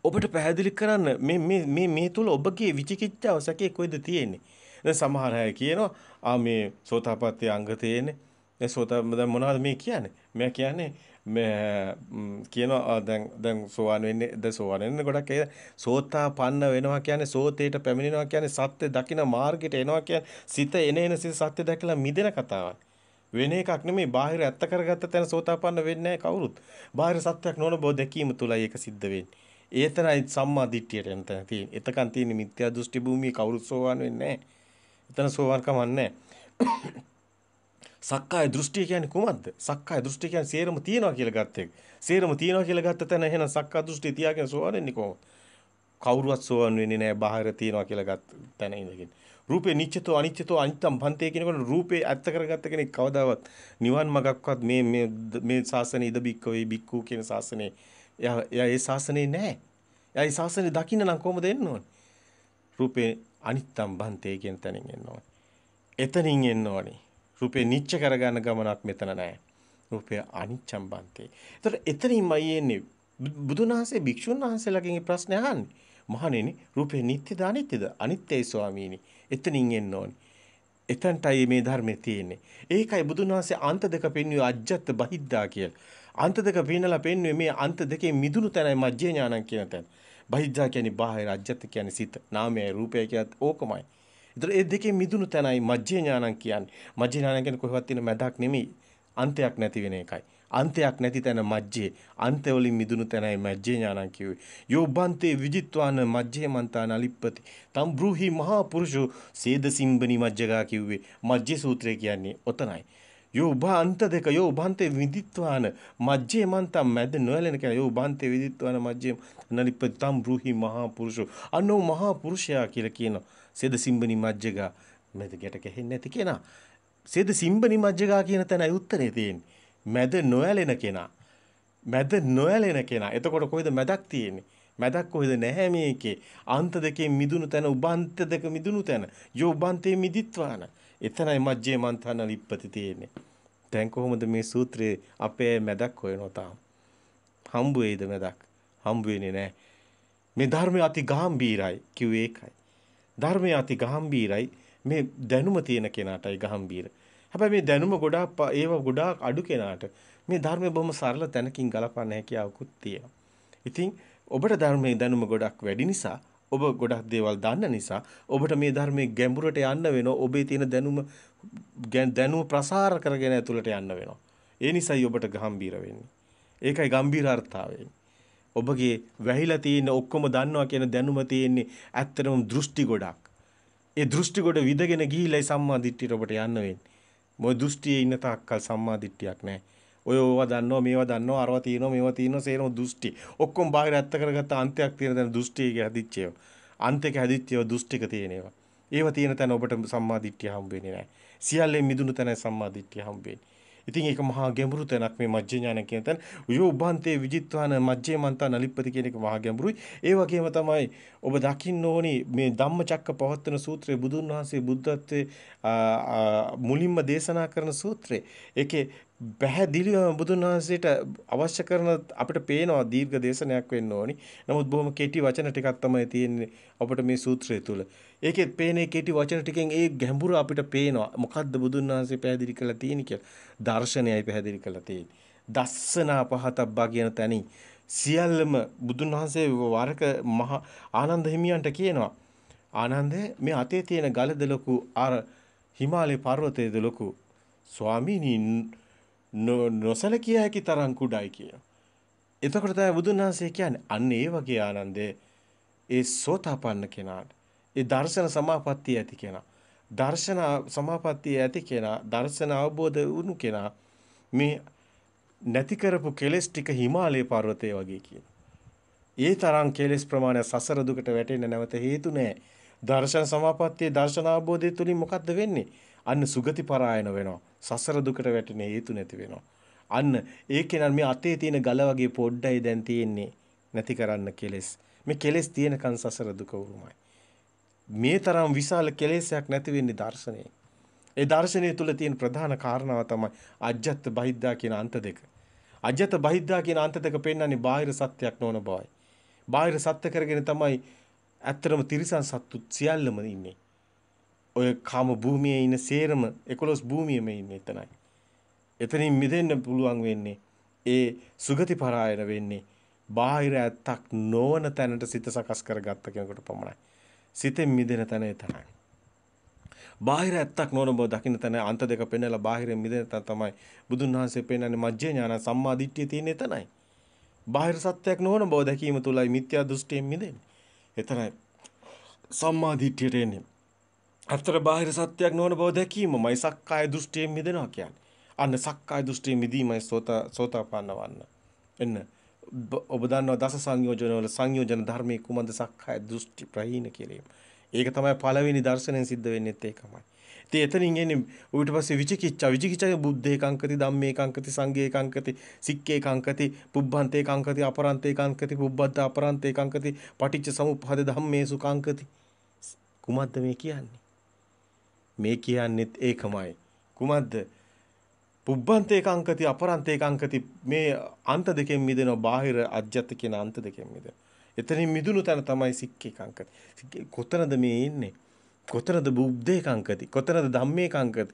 ඔබට පැහැදිලි කරන්න මේ මේ මේ මේ තුල ඔබගේ විචිකිච්ඡාව සැකේ කොයිද තියෙන්නේ? දැන් සමහර අය කියනවා ආ මේ සෝතාපට්ටි අංග තියෙන්නේ. දැන් සෝතා දැන් මොනවද මේ කියන්නේ? මෙයා කියන්නේ මේ කියනවා දැන් දැන් සෝවන් වෙන්නේ ද සෝවන් වෙන්න ගොඩක් ඒ සෝතාපන්න වෙනවා කියන්නේ සෝතේට පැමිණෙනවා කියන්නේ සත්‍ය දකින මාර්ගයට එනවා කියන්නේ සිත එන එන සිත සත්‍ය දැකලා මිදෙන කතාවක් වෙන එකක් නෙමෙයි බාහිර ඇත්ත කරගත්ත තැන සෝතාපන්න වෙන්නේ කවුරුත් බාහිර සත්‍යක් නොවන බව දැකීම තුලයි ඒක සිද්ධ වෙන්නේ ඒතරයි සම්මා දිට්ඨියට එන තැන තියෙන්නේ එතකන් තියෙන මිත්‍යා දෘෂ්ටි භූමියේ කවුරුත් සෝවන් වෙන්නේ නැහැ එතන සෝවන් කමන්නේ නැහැ සක්කාය දෘෂ්ටිය කියන්නේ කුමක්ද? සක්කාය දෘෂ්ටිය කියන්නේ සේරම තියනවා කියලා ගත්ත එක. සේරම තියනවා කියලා ගත්ත තැන එහෙනම් සක්කා දෘෂ්ටිය තියාගෙන සෝවන් වෙන්නේ කොහොමද? කවුරුවත් සෝවන් වෙන්නේ නැහැ බාහිර තියනවා කියලා ගත්ත තැන ඉඳගෙන. රූපේ නිච්චතෝ අනිච්චතෝ අනිත්තම් පන්තේ කියනකොට රූපේ ඇත්ත කරගත්ත කෙනෙක් කවදාවත් නිවන් මාර්ගක්වත් මේ මේ මේ ශාසනයේ ඉද බික්ක වේ බික්කූ කියන ශාසනයේ එයා එයා ඒ ශාසනයේ නැහැ. එයා ඒ ශාසනයේ දකින්න නම් කොහොමද එන්න ඕනේ? රූපේ අනිත්තම් බන්තේ කියන තැනින් එන්න ඕනේ. එතනින් එන්න ඕනේ. රූපේ නිච්ච කරගන්න ගමනක් මෙතන නැහැ. රූපය අනිච්චම් බන්තේ. ඒතර එතනින්මයි එන්නේ බුදුන් වහන්සේ භික්ෂුන් වහන්සේලාගෙන් මේ ප්‍රශ්නේ අහන්නේ. මහණෙනි රූපේ නිත්‍යද අනිත්‍යද? අනිත්‍යයි ස්වාමීනි. එතනින් එන්න ඕනි. එතනටයි මේ ධර්මයේ තියෙන්නේ. ඒකයි බුදුන් වහන්සේ අන්ත දෙක පෙන්වුවේ අජ්ජත් බහිද්දා කියලා. අන්ත දෙක පෙන්නලා පෙන්වුවේ මේ අන්ත දෙකේ මිදුණු තැනයි මජ්ජේ ඥානං කියන තැන. බහිද්දා කියන්නේ බාහිර අජ්ජත් කියන්නේ සිත. නාමයයි රූපයයි කියත් ඕකමයි. ඒතර ඒ දෙකේ මිදුණු තැනයි මජ්ජේ ඥානං කියන්නේ. මජ්ජේ ඥානං කියන්නේ කොහෙවත් තියෙන මැදක් නෙමෙයි. අන්තයක් නැති වෙන එකයි. අන්තයක් නැති තැන මජ්ජේ අන්තවලින් මිදුණු තැනයි මජ්ජේ ඥානං කියුවේ යෝබන්තේ විජිත්වාන මජ්ජේ මන්තාන අලිප්පති තම් බ්‍රූහි මහා පුරුෂෝ සේදසිම්බනි මජ්ජගා කිව්වේ මජ්ජේ සූත්‍රය කියන්නේ ඔතනයි යෝබා අන්ත දෙක යෝබන්තේ විදිත්වාන මජ්ජේ මන්තම් මැද නොයලෙන කියලා යෝබන්තේ විදිත්වාන මජ්ජේ නලිප්පති තම් බ්‍රූහි මහා පුරුෂෝ අනෝ මහා පුරුෂයා කියලා කියනවා සෙද සිම්බනි මජ්ජගා මැද ගැට ගැහෙන්නේ නැති කෙනා. සෙද සිම්බනි මජ්ජගා කියන තැනයි උත්තරේ තියෙන්නේ. මැද නොඇලෙන කෙනා. මැද නොඇලෙන කෙනා. එතකොට කොහෙද මැදක් තියෙන්නේ? මැදක් කොහෙද නැහැ මේකේ. අන්ත දෙකේ මිදුණු තැන උභාන්ත දෙක මිදුණු තැන. යෝ උභාන්තේ මිදිත්වාන. එතනයි මජ්ජේ මන්තන ලිප්පති තියෙන්නේ. දැන් කොහොමද මේ සූත්‍රයේ අපේ මැදක් හොයනෝ තාම? හම්බ වෙයිද මැදක්? හම්බ වෙන්නේ නැහැ. මේ ධර්මය අති ගැඹීරයි කිව්වේ ඒකයි. ධර්මය අති ගැඹීරයි. මේ දැනුම තියෙන කෙනාටයි ගැඹීර. හැබැයි මේ දැනුම ගොඩාක් ඒව ගොඩාක් අඩු කෙනාට මේ ධර්මය බොහොම සරල තැනකින් ගලපන්න හැකියාවකුත් තියෙනවා. ඉතින් ඔබට ධර්මයේ දැනුම ගොඩක් වැඩි නිසා ඔබ ගොඩක් දේවල් දන්න නිසා ඔබට මේ ධර්මයේ ගැඹුරට යන්න වෙනවා. ඔබේ තියෙන දැනුම දැනුම ප්‍රසාර කරගෙන ඇතුළට යන්න වෙනවා. ඒ නිසායි ඔබට ගැඹීර වෙන්නේ. ඒකයි ගැඹීර අර්ථාවෙන්නේ. ඔබගේ වැහිලා තියෙන ඔක්කොම දන්නවා කියන දැනුම තියෙන්නේ ඇත්තටම දෘෂ්ටි ගොඩක්. ඒ දෘෂ්ටි ගොඩ විදගෙන ගිහිල්ලා සම්මා දිට්ඨියට ඔබට යන්න වෙන්නේ. මොයි දෘෂ්ටියේ ඉන්න තාක්කල් සම්මා දිට්ඨියක් නැහැ. ඔය ඕවා දන්නවා මේවා දන්නවා අරවා තියෙනවා මේවා තියෙනවා සේරම දෘෂ්ටි. ඔක්කොම බාහිර ඇත්ත කරගත්ත අන්තයක් තියෙන දැන් දෘෂ්ටියක හැදිච්ච ඒවා. අන්තයක හැදිච්ච ඒවා දෘෂ්ටික තියෙන ඒවා. ඒව තියෙන තැන ඔබට සම්මා දිට්ඨිය හම්බ වෙන්නේ නැහැ. සියල්ලෙන් මිදුණු තැන සම්මා දිට්ඨිය හම්බ වෙන්නේ. ඉතින් ඒක මහා ගැඹුරු තැනක් මේ මජ්ජ ඥාන කියන තැන. යෝබන්තේ විජිත්වාන මජ්ජේ මන්තා නලිප්පති කියන එක මහා ගැඹුරුයි. ඒ වගේම තමයි ඔබ දකින්න ඕනි මේ ධම්මචක්ක පවත්තන සූත්‍රය බුදුන් වහන්සේ බුද්ධත්වයේ මුලින්ම දේශනා කරන සූත්‍රය. ඒකේ පැහැදිලිවම බුදුන් වහන්සේට අවශ්‍ය කරන අපිට පේනවා දීර්ඝ දේශනයක් වෙන්න ඕනි. නමුත් බොහොම කෙටි වචන ටිකක් තමයි තියෙන්නේ අපිට මේ සූත්‍රය තුල. ඒකේ පේන කෙටි වචන ටිකෙන් ඒ ගැඹුර අපිට පේනවා. මොකද්ද බුදුන් වහන්සේ පැහැදිලි කරලා තියෙන්නේ කියලා. දර්ශනයයි පැහැදිලි කරලා තියෙන්නේ. දස්සනා පහතබ්බා කියන තැනින් සියල්ලම බුදුන් වහන්සේ වරක මහා ආනන්ද හිමියන්ට කියනවා. ආනන්දේ මේ අතේ තියෙන ගලද ලොකු අර හිමාලය පර්වතයේද ලොකු ස්වාමීනි නොසලකිය හැකි තරම් කුඩයි කියලා. එතකොට තමයි බුදුන් වහන්සේ කියන්නේ අන්න ඒ වගේ ආනන්දේ ඒ සෝතාපන්න කෙනාට ඒ දර්ශන සමාපත්තිය ඇති කෙනා. දර්ශන සමාපත්තිය ඇති කෙනා, දර්ශන අවබෝධ වුණු කෙනා මේ නැති කරපු කෙලෙස් ටික හිමාලය පර්වතය වගේ කියන. ඒ තරම් කෙලෙස් ප්‍රමාණය සසර දුකට වැටෙන්න නැවත හේතු නෑ. දර්ශන සමාපත්තියේ දර්ශන අවබෝධය තුලින් මොකද්ද වෙන්නේ? අන්න සුගති පරායන වෙනවා. සසර දුකට වැටෙන හේතු නැති වෙනවා. අන්න ඒකේ නම් මේ අතේ තියෙන ගල වගේ පොඩ්ඩයි දැන් තියෙන්නේ. නැති කරන්න කෙලෙස්. මේ කෙලෙස් තියෙනකන් සසර දුක උරුමයි. මේ තරම් විශාල කෙලෙසයක් නැති වෙන්නේ දර්ශනයෙන්. ඒ දර්ශනය තුල තියෙන ප්‍රධාන කාරණාව තමයි අජ්ජත් බහිද්දා කියන අන්ත දෙක. අජ්ජත් බහිද්දා කියන අන්ත දෙක පෙන්වන්නේ බාහිර සත්‍යයක් නොවන බවයි. බාහිර සත්‍ය කරගෙන තමයි ඇත්තටම තිරිසන් සත්තු සියල්ලම ඉන්නේ. ඔය කාම භූමියේ ඉන්න සේරම 11 භූමියම ඉන්නේ එතනයි. එතනින් මිදෙන්න පුළුවන් වෙන්නේ ඒ සුගති පරායන වෙන්නේ බාහිර ඇත්තක් නොවන තැනට සිත සකස් කරගත්ත කෙනෙකුට පමණයි. සිතෙන් මිදෙන තැන එතනයි. බාහිර ඇත්තක් නොවන බව දකින්න තැන අන්ත දෙක පෙන්නලා බාහිරින් මිදෙන තැන තමයි බුදුන් වහන්සේ පෙන්වන්නේ මජ්ජේ ඥාන සම්මා දිට්ඨිය තියෙන එතනයි. බාහිර සත්‍යයක් නොවන බව දැකීම තුලයි මිත්‍යා දෘෂ්ටියෙන් මිදෙන්නේ. එතනයි සම්මා දිට්ඨියට එන්නේ. අතර බාහිර සත්‍යයක් නොවන බව දැකීමමයි සක්කාය දෘෂ්ටියෙන් මිදෙනවා කියන්නේ. අන්න සක්කාය දෘෂ්ටියෙන් මිදීමයි සෝත සෝතාපන්න වන්න. එන්න ඔබ දන්නවා දස සංයෝජනවල සංයෝජන ධර්මයේ කුමන්ද සක්කාය දෘෂ්ටි ප්‍රහීන කියලා. ඒක තමයි පළවෙනි දර්ශනයෙන් සිද්ධ වෙන්නේත් ඒකමයි. ඉතින් එතනින් එන්නේ ඌට පස්සේ විචිකිච්ඡා විචිකිච්ඡා බුද්ධේ කංකති ධම්මේ කංකති සංඝේ කංකති සික්කේ කංකති පුබ්බන්තේ කංකති අපරන්තේ කංකති පුබ්බද්ද අපරන්තේ කංකති පටිච්ච සමුප්පාද ධම්මේසු කංකති කුමද්ද මේ කියන්නේ මේ කියන්නේත් ඒකමයි කුමද්ද පුබ්බන්තේ කංකති අපරන්තේ කංකති මේ අන්ත දෙකෙන් මිදෙනවා බාහිර අජ්‍යත් කියන අන්ත දෙකෙන් මිදෙන. එතනින් මිදුණු තැන තමයි සික්කේ කංකති. කොතනද මේ ඉන්නේ? කොතනද බුබ්දේ කංකති? කොතනද ධම්මේ කංකති?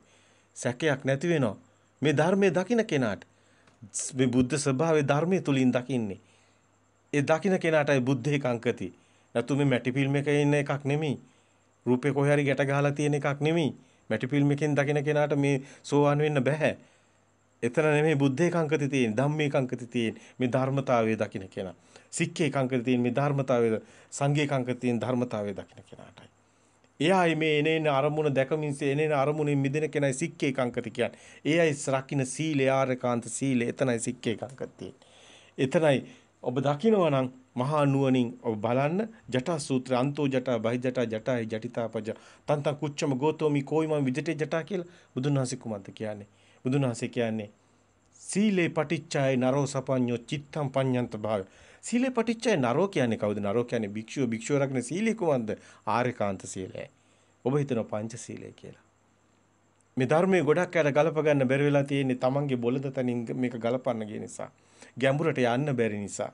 සැකයක් නැති වෙනවා. මේ ධර්මයේ දකින්න කෙනාට මේ බුද්ධ ස්වභාවයේ ධර්මයේ තුලින් දකින්නේ. ඒ දකින්න කෙනාටයි බුද්ධේ කංකති. නැතු මේ මැටි ෆිල්ම් එකේ ඉන්න එකක් නෙමෙයි. රූපේ කොහේ හරි ගැට ගහලා තියෙන එකක් නෙමෙයි. මැටි ෆිල්ම් එකෙන් දකින්න කෙනාට මේ සෝවන් වෙන්න බෑ. එතන නෙමෙයි බුද්ධ ඒකාංකති තියෙන්නේ ධම්මේ ඒකාංකති තියෙන්නේ මේ ධර්මතාවයේ දකින්න කෙනා. සික්කේ ඒකාංකති තියෙන්නේ මේ ධර්මතාවයේ සංඝේ ඒකාංකති තියෙන ධර්මතාවයේ දකින්න කෙනාටයි. එයායි මේ එනේන අරමුණ දැකමින් එනේන අරමුණින් මිදෙන කෙනයි සික්කේ ඒකාංකති කියන්නේ. එයයි රකින්න සීලය ආරකාන්ත සීලය එතනයි සික්කේ ඒකාංකති එතනයි ඔබ දකිනවා නම් මහා නුවණින් ඔබ බලන්න ජටා සූත්‍ර අන්තෝ ජටා බහි ජටා ජටායි ජටිතාපජ තන්තං කුච්චම ගෝතෝමි කෝයිමං විජිතේ ජටා කියලා බුදුන් වහන්සේ කුමන්ත කියන්නේ බුදුන් වහන්සේ කියන්නේ සීලේ පටිච්චාය නරෝ සපඤ්ඤෝ චිත්තම් පඤ්ඤන්ත භාව. සීලේ පටිච්චාය නරෝ කියන්නේ කවුද? නරෝ කියන්නේ භික්ෂුව භික්ෂුව රකින්න සීලී කුමන්ද? ආර්යකාන්ත සීලය. ඔබ හිතන පංච සීලය කියලා. මේ ධර්මයේ ගොඩක් අය ගලප ගන්න බැරි වෙලා තියෙන්නේ Tamange බොළඳ තනින් මේක ගලපන්න ගිය නිසා. ගැඹුරට යන්න බැරි නිසා.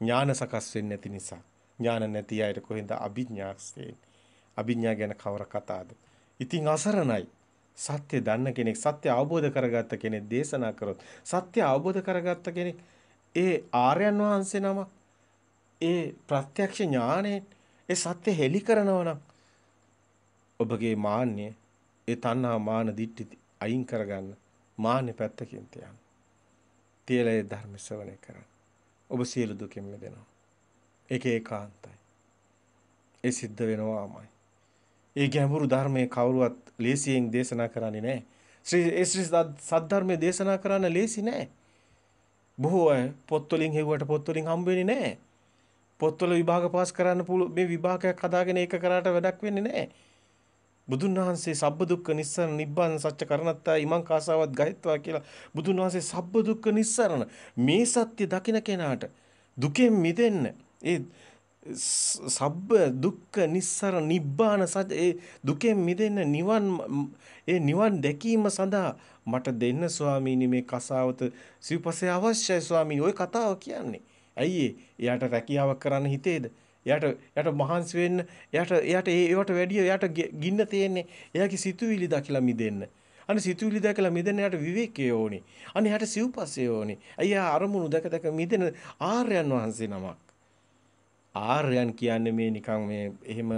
ඥාන සකස් වෙන්නේ නැති නිසා. ඥාන නැති අයට කොහෙන්ද අභිඥාස්තේ? අභිඥා ගැන කවර කතාවද? ඉතින් අසරණයි. සත්‍ය දන්න කෙනෙක් සත්‍ය අවබෝධ කරගත්ත කෙනෙක් දේශනා කරොත් සත්‍ය අවබෝධ කරගත්ත කෙනෙක් ඒ ආර්යයන් වහන්සේ නම ඒ ප්‍රත්‍යක්ෂ ඥාණයෙන් ඒ සත්‍ය හෙලි කරනවා නම් ඔබගේ මාන්නය ඒ තණ්හා මාන දිට්ටි අයින් කරගන්න මාන්නේ පැත්තකින් තියන්න. තියලා ඒ ධර්ම ශ්‍රවණය කරන්න. ඔබ සියලු දුකින් මිදෙනවා. ඒක ඒකාන්තයි. ඒ සිද්ධ වෙනවාමයි. ඒ ගැඹුරු ධර්මයේ කවුරුවත් ලේසියෙන් දේශනා කරන්නේ නැහැ. ශ්‍රී ඒ ශ්‍රී සද්ධර්මයේ දේශනා කරන්න ලේසි නැහැ. බොහෝ අය පොත්වලින් හෙව්වට පොත්වලින් හම්බ වෙන්නේ නැහැ. පොත්වල විභාග පාස් කරන්න පුළුවන් මේ විභාගයක් හදාගෙන ඒක කරාට වැඩක් වෙන්නේ නැහැ. බුදුන් වහන්සේ සබ්බ දුක්ඛ නිස්සරණ නිබ්බාන සත්‍ය කරණත්තා ඉමං කාසාවත් ගහිත්වා කියලා බුදුන් වහන්සේ සබ්බ දුක්ඛ නිස්සරණ මේ සත්‍ය දකින කෙනාට දුකෙන් මිදෙන්න ඒ සබ්බ දුක්ඛ නිස්සර නිබ්බාන සත්‍ය ඒ දුකෙන් මිදෙන්න නිවන් ඒ නිවන් දැකීම සඳහා මට දෙන්න ස්වාමීනි මේ කසාවත සිව්පසේ අවශ්‍යයි ස්වාමීනි ওই කතාව කියන්නේ ඇයි එයාට රැකියාවක් කරන්න හිතේද එයාට එයාට මහන්සි වෙන්න එයාට එයාට ඒවට වැඩිය එයාට ගින්න තියෙන්නේ එයාගේ සිතුවිලි දකිලා මිදෙන්න අනේ සිතුවිලි දැකලා මිදෙන යට විවේකයේ ඕනේ. අනේ යට සිව්පස්සේ ඕනේ. අයියා අරමුණු දැක දැක මිදෙන ආර්යයන් වහන්සේ නමක්. ආර්යයන් කියන්නේ මේ නිකන් මේ එහෙම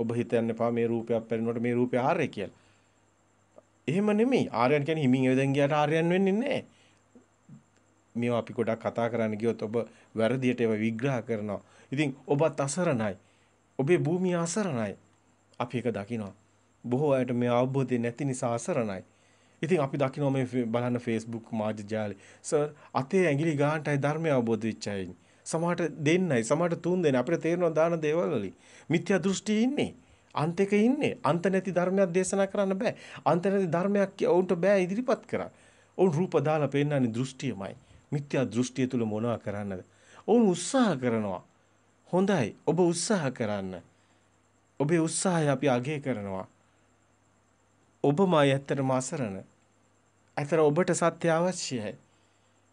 ඔබ හිතන්න එපා මේ රූපයක් පෙරෙනකොට මේ රූපය ආර්ය කියලා. එහෙම නෙමෙයි. ආර්යයන් කියන්නේ හිමින් එවෙදන් ගියාට ආර්යයන් වෙන්නේ නැහැ. මේවා අපි ගොඩක් කතා කරන්න ගියොත් ඔබ වැරදියට ඒවා විග්‍රහ කරනවා. ඉතින් ඔබත් අසරණයි. ඔබේ භූමිය අසරණයි. අපි ඒක දකිනවා. බොහෝ අයට මේ අවබෝධය නැති නිසා අසරණයි. ඉතින් අපි දකිනවා මේ බලන්න Facebook මාධ්‍ය ජාලේ. සර් අතේ ඇඟිලි ගන්නටයි ධර්මය අවබෝධ වෙච්ච අයිනේ. සමහරට දෙන්නයි, සමහරට තුන් දෙනයි. අපිට තේරෙනවා දාන දේවල් වලින්. මිත්‍යා දෘෂ්ටි ඉන්නේ. අන්ත එක ඉන්නේ. අන්ත නැති ධර්මයක් දේශනා කරන්න බෑ. අන්ත නැති ධර්මයක් වුන්ට බෑ ඉදිරිපත් කරන්න. ඔවුන් රූප දාලා පෙන්නන්නේ දෘෂ්ටියමයි. මිත්‍යා දෘෂ්ටිය තුල මොනවා කරන්නද? ඔවුන් උත්සාහ කරනවා. හොඳයි. ඔබ උත්සාහ කරන්න. ඔබේ උත්සාහය අපි අගය කරනවා. ඔබමයි ඇත්තටම අසරණ. ඇතර ඔබට සත්‍ය අවශ්‍යයි.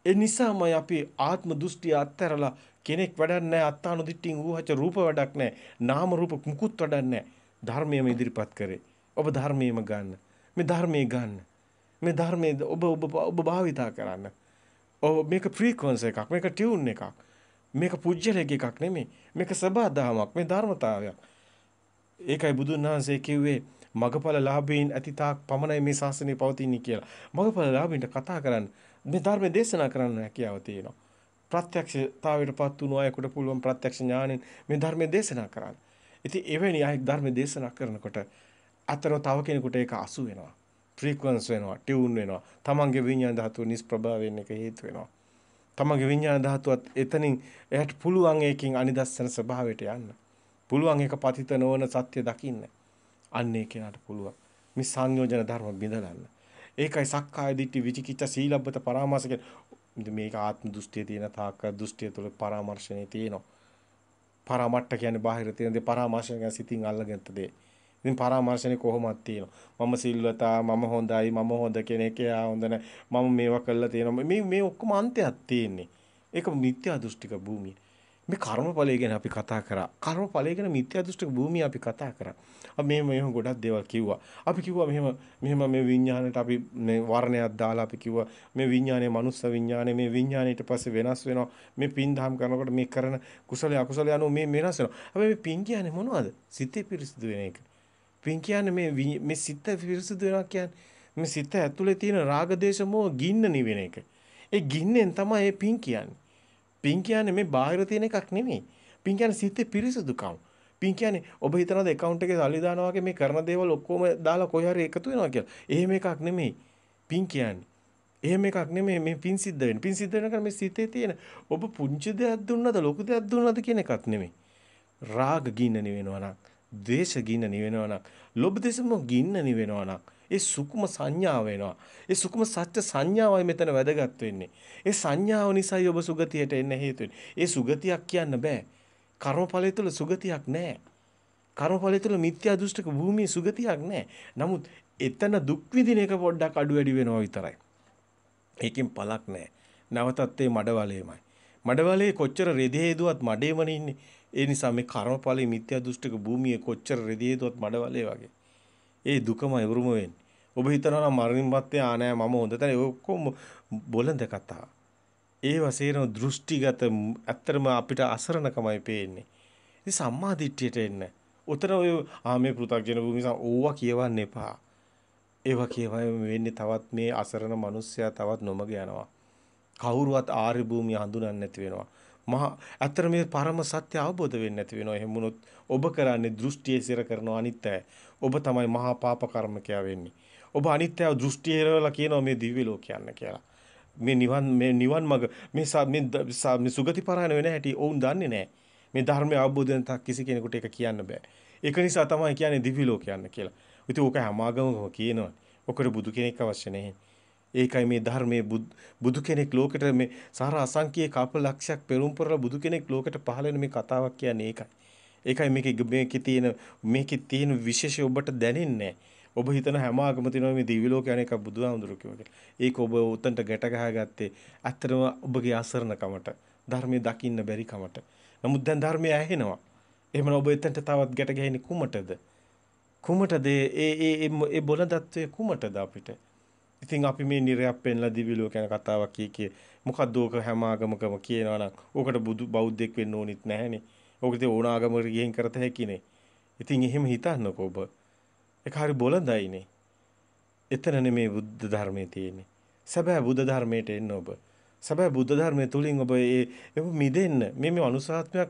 ඒ නිසාමයි අපි ආත්ම දෘෂ්ටි අත්හැරලා කෙනෙක් වැඩක් නැහැ අත්තානු දිට්ටින් ඌහච රූප වැඩක් නැහැ. නාම රූප මුකුත් වැඩක් නැහැ. ධර්මයේම ඉදිරිපත් කරේ. ඔබ ධර්මයේම ගන්න. මේ ධර්මයේ ගන්න. මේ ධර්මයේ ඔබ ඔබ ඔබ භාවිතා කරන්න. ඔව් මේක ෆ්‍රීකවන්ස් එකක්. මේක ටියුන් එකක්. මේක පුජ්‍යලයක එකක් නෙමෙයි. මේක සබදාමක්. මේ ධර්මතාවයක්. ඒකයි බුදුන් වහන්සේ කිව්වේ මගඵල ලාභීන් ඇතිතාක් පමණයි මේ ශාසනය පවතින්නේ කියලා. මගඵල ලාභීන්ට කතා කරන්නේ මේ ධර්ම දේශනා කරන්න හැකියාව තියෙනවා. ප්‍රත්‍යක්ෂතාවයටපත් වුණු අයෙකුට පුළුවන් ප්‍රත්‍යක්ෂ ඥාණයෙන් මේ ධර්ම දේශනා කරන්න. ඉතින් එවැනි අයෙක් ධර්ම දේශනා කරනකොට අතර තව කෙනෙකුට ඒක අසු වෙනවා. ෆ්‍රීකවන්ස් වෙනවා, ටියුන් වෙනවා. තමන්ගේ විඤ්ඤාණ ධාතුව නිෂ්ප්‍රභා වෙන්න එක හේතු වෙනවා. තමන්ගේ විඤ්ඤාණ ධාතුවත් එතනින් එයාට පුළුවන් ඒකෙන් අනිදස්සන ස්වභාවයට යන්න. පුළුවන් ඒක පතිත නොවන සත්‍ය දකින්න. අන්න ඒ කෙනාට පුළුවන්. මේ සංයෝජන ධර්ම බිඳ ගන්න. ඒකයි සක්කාය දිට්ඨි විචිකිච්ඡ සීලබ්බත පරාමාස කියන්නේ මේක ආත්ම දෘෂ්ටිය තියෙන තාක්ක දෘෂ්ටිය තුළ පරාමර්ශණේ තියෙනවා. පරාමට්ට කියන්නේ බාහිර තියෙන දේ පරාමර්ශණය කියන්නේ සිතින් අල්ලගත්ත දේ. ඉතින් පරාමර්ශනේ කොහොමද තියෙනවා මම සිල්වතා මම හොඳයි මම හොඳ කෙනෙක් එයා හොඳ නැහැ මම මේවා කළා තියෙනවා මේ මේ ඔක්කොම අන්තයක් තියෙන්නේ ඒක මිත්‍යා දෘෂ්ටික භූමිය මේ කර්මඵලය ගැන අපි කතා කරා. කර්මඵලය ගැන මිත්‍යා දෘෂ්ටික භූමිය අපි කතා කරා. අපි මෙහෙම මෙහෙම ගොඩක් දේවල් කිව්වා. අපි කිව්වා මෙහෙම මෙහෙම මේ විඥාණයට අපි මේ වර්ණයක් දාලා අපි කිව්වා මේ විඥානය මනුස්ස විඥානය මේ විඥානය ඊට පස්සේ වෙනස් වෙනවා. මේ පින්දහම් කරනකොට මේ කරන කුසලයේ අකුසලයේ අනුව මේ වෙනස් වෙනවා. හැබැයි මේ පින් කියන්නේ මොනවද? සිතේ පිරිසිදු වෙන එක. පින් කියන්නේ මේ මේ සිත පිරිසිදු වෙනවා කියන්නේ මේ සිත ඇතුලේ තියෙන රාග දේශ මොහ ගින්න නිවෙන එක. ඒ ගින්නෙන් තමයි මේ පින් කියන්නේ. පින් කියන්නේ මේ බාහිර තියෙන එකක් නෙමෙයි. පින් කියන්නේ සිතේ පිරිසුදුකම්. පින් කියන්නේ ඔබ හිතනවාද account එකේ සල්ලි දානවා වගේ මේ කරන දේවල් ඔක්කොම දාලා කොහේ හරි එකතු වෙනවා කියලා. එහෙම එකක් නෙමෙයි. පින් කියන්නේ. එහෙම එකක් නෙමෙයි මේ පින් සිද්ධ වෙන. පින් සිද්ධ වෙනකන් මේ සිතේ තියෙන ඔබ පුංචි දෙයක් දුන්නද ලොකු දෙයක් දුන්නද කියන එකක් නෙමෙයි. රාග ගින්න නිවෙනවා නම්, ද්වේෂ ගින්න නිවෙනවා නම්, ලොබ් දෙසම ගින්න නිවෙනවා නම්, ඒ සුකුම සංඥාව වෙනවා. ඒ සුකුම සත්‍ය සංඥාවයි මෙතන වැදගත් වෙන්නේ. ඒ සංඥාව නිසායි ඔබ සුගතියට එන්න හේතු ඒ සුගතියක් කියන්න බෑ. කර්මඵලය තුළ සුගතියක් නැහැ. කර්මඵලය තුළ මිත්‍යා දෘෂ්ටික භූමියේ සුගතියක් නැහැ. නමුත් එතන දුක් විඳින එක පොඩ්ඩක් අඩු වැඩි වෙනවා විතරයි. ඒකෙන් පළක් නැහැ. නැවතත් ඒ මඩවලේමයි. මඩවලේ කොච්චර රෙදි හේදුවත් මඩේමනේ ඉන්නේ. ඒ නිසා මේ කර්මඵලයේ මිත්‍යා දෘෂ්ටික භූමියේ කොච්චර රෙදි හේදුවත් මඩවලේ වගේ. ඒ දුකම ඉවරුම වෙන්නේ. ඔබ හිතනවා නම් මරණින් පස්සේ ආ නෑ මම හොඳ තැන ඔක්කොම බොළඳ කතා. ඒ වශයෙන් දෘෂ්ටිගත ඇත්තටම අපිට අසරණකමයි පේන්නේ. ඉතින් සම්මා දිට්ඨියට එන්න. උතන ඔය ආ මේ පෘථග්ජන භූමිය ඕවා කියවන්න එපා. ඒවා කියවම වෙන්නේ තවත් මේ අසරණ මිනිස්සයා තවත් නොමග යනවා. කවුරුවත් ආර්ය භූමිය හඳුනන්නේ නැති වෙනවා. මහා අතර මේ පරම සත්‍ය අවබෝධ වෙන්නේ නැති වෙනවා. එහෙම වුණොත් ඔබ කරන්නේ දෘෂ්ටියේ සිර කරන අනිත්‍යය. ඔබ තමයි මහා පාප කර්මකයා වෙන්නේ. ඔබ අනිත්‍යව දෘෂ්ටි හේරවලා කියනවා මේ දිව්‍ය ලෝකයන් කියලා. මේ නිවන් මේ නිවන් මඟ මේ මේ සුගති පරායන වෙන හැටි ඔවුන් දන්නේ නැහැ. මේ ධර්මය අවබෝධ වෙන තක් කිසි කෙනෙකුට ඒක කියන්න බෑ. ඒක නිසා තමයි කියන්නේ දිව්‍ය ලෝකයන් කියලා. ඉතින් ඕක හැම ආගමකම කියනවා. ඔකට බුදු කෙනෙක් අවශ්‍ය නැහැ. ඒකයි මේ ධර්මයේ බුදු කෙනෙක් ලෝකෙට මේ සාර අසංකීය කල්ප ලක්ෂයක් පෙරම් පුරලා බුදු කෙනෙක් ලෝකෙට පහළ වෙන මේ කතාවක් කියන්නේ ඒකයි. ඒකයි මේකේ මේකේ තියෙන මේකේ තියෙන විශේෂය ඔබට දැනෙන්නේ නැහැ. ඔබ හිතන හැම ආගමතිනම මේ දිවි ලෝක යන එක බුදුහාමුදුරු කිව්වා කියලා. ඒක ඔබ උතන්ට ගැට ගහගත්තේ ඇත්තටම ඔබගේ අසරණකමට, ධර්මයේ දකින්න බැරි කමට. නමුත් දැන් ධර්මය ඇහෙනවා. එහෙමනම් ඔබ එතනට තවත් ගැට ගැහෙන්නේ කුමටද? කුමටද ඒ ඒ ඒ බොළඳත්වයේ කුමටද අපිට? ඉතින් අපි මේ නිර්යප් පෙන්ලා දිවි ලෝක යන කතාවක් කී කී මොකද්ද ඕක හැම ආගමකම කියනවා නම් ඕකට බුදු බෞද්ධෙක් වෙන්න ඕනෙත් නැහැනේ. ඕක ඉතින් ඕන ආගමකට ගිහින් කරත හැකිනේ. ඉතින් එහෙම හිතන්නකෝ ඔබ. ඒක හරි බොළඳයිනේ. එතන නෙමේ බුද්ධ ධර්මයේ තියෙන්නේ. සැබෑ බුද්ධ ධර්මයට එන්න ඔබ. සැබෑ බුද්ධ ධර්මයේ තුලින් ඔබ ඒ මිදෙන්න. මේ මේ අනුසාත්මයක්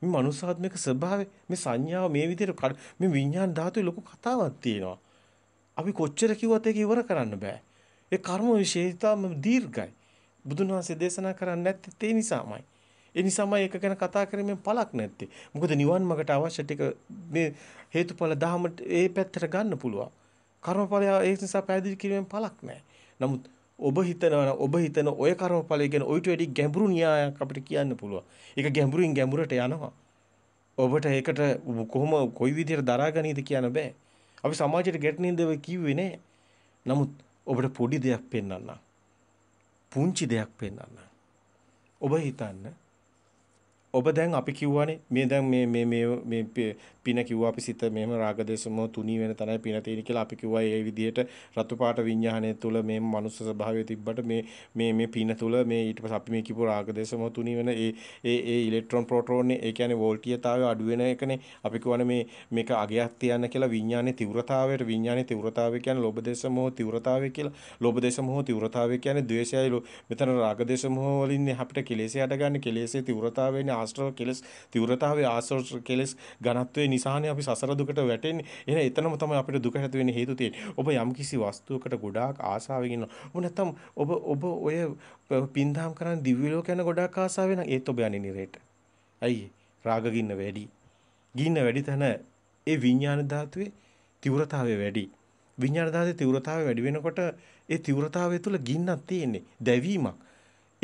මේ මනුසාත්මක ස්වභාවය මේ සංඥාව මේ විදිහට මේ විඥාන ධාතුවේ ලොකු කතාවක් තියෙනවා. අපි කොච්චර කිව්වත් ඒක ඉවර කරන්න බෑ. ඒ කර්ම විශේෂතාවම දීර්ඝයි. බුදුන් වහන්සේ දේශනා කරන්නේ නැත්තේ ඒ නිසාමයි. ඒ නිසාමයි ඒක ගැන කතා කරමින් පළක් නැත්තේ. මොකද නිවන් මාර්ගට අවශ්‍ය ටික මේ හේතුඵල ධහම ඒ පැත්තට ගන්න පුළුවන්. කර්මඵලය ඒ නිසා පැහැදිලි කිරීමෙන් පළක් නැහැ. නමුත් ඔබ හිතනවා ඔබ හිතන ඔය කර්මඵලය ගැන ඔයිට වැඩි ගැඹුරු න්‍යායක් අපිට කියන්න පුළුවන්. ඒක ගැඹුරින් ගැඹුරට යනවා. ඔබට ඒකට කොහොම කොයි විදිහට දරාගනීද කියන්න බෑ. අපි සමාජයට ගැටනින්ද වෙ කිව්වේ නෑ. නමුත් ඔබට පොඩි දෙයක් පෙන්වන්න. පුංචි දෙයක් පෙන්වන්න. ඔබ හිතන්න ඔබ දැන් අපි කිව්වනේ මේ දැන් මේ මේ මේ මේ පින කිව්වා අපි සිත මෙහෙම රාග දේශම තුනී වෙන තරයි පින තියෙන කියලා අපි කිව්වා ඒ විදිහට රතු පාට විඤ්ඤාණය තුල මේ මනුස්ස ස්වභාවය තිබ්බට මේ මේ මේ පින තුල මේ ඊට පස්සේ අපි මේ කිව්ව රාග දේශම තුනී වෙන ඒ ඒ ඒ ඉලෙක්ට්‍රෝන ප්‍රෝටෝන ඒ කියන්නේ වෝල්ටීයතාවය අඩු වෙන එකනේ අපි කියවනේ මේ මේක අගයක් තියන්න කියලා විඤ්ඤාණයේ තීව්‍රතාවයට විඤ්ඤාණයේ තීව්‍රතාවය කියන්නේ ලෝභ දේශමෝ තීව්‍රතාවය කියලා ලෝභ දේශමෝ තීව්‍රතාවය කියන්නේ ද්වේෂයයි මෙතන රාග දේශමෝ වලින් අපිට කෙලෙසේ හටගන්නේ කෙලෙසේ තීව්‍රතාවයනේ ආශ්‍රව කෙලස් තීව්‍රතාවයේ ආශ්‍රව කෙලස් ඝනත්වයේ නිසානේ අපි සසර දුකට වැටෙන්නේ. එහෙනම් එතනම තමයි අපිට දුක ඇති වෙන්න හේතු තියෙන්නේ. ඔබ යම්කිසි වස්තුවකට ගොඩාක් ආසාවෙන් ඉන්නවා. ඔබ නැත්තම් ඔබ ඔබ ඔය පින්දාම් කරන් දිව්‍ය ලෝක යන ගොඩාක් ආසාව වෙනවා. ඒත් ඔබ යන්නේ නිරේට. ඇයි? රාග ගින්න වැඩි. ගින්න වැඩි තැන ඒ විඥාන ධාතුවේ තීව්‍රතාවය වැඩි. විඥාන ධාතුවේ තීව්‍රතාවය වැඩි වෙනකොට ඒ තීව්‍රතාවය තුළ ගින්නක් තියෙන්නේ. දැවීමක්.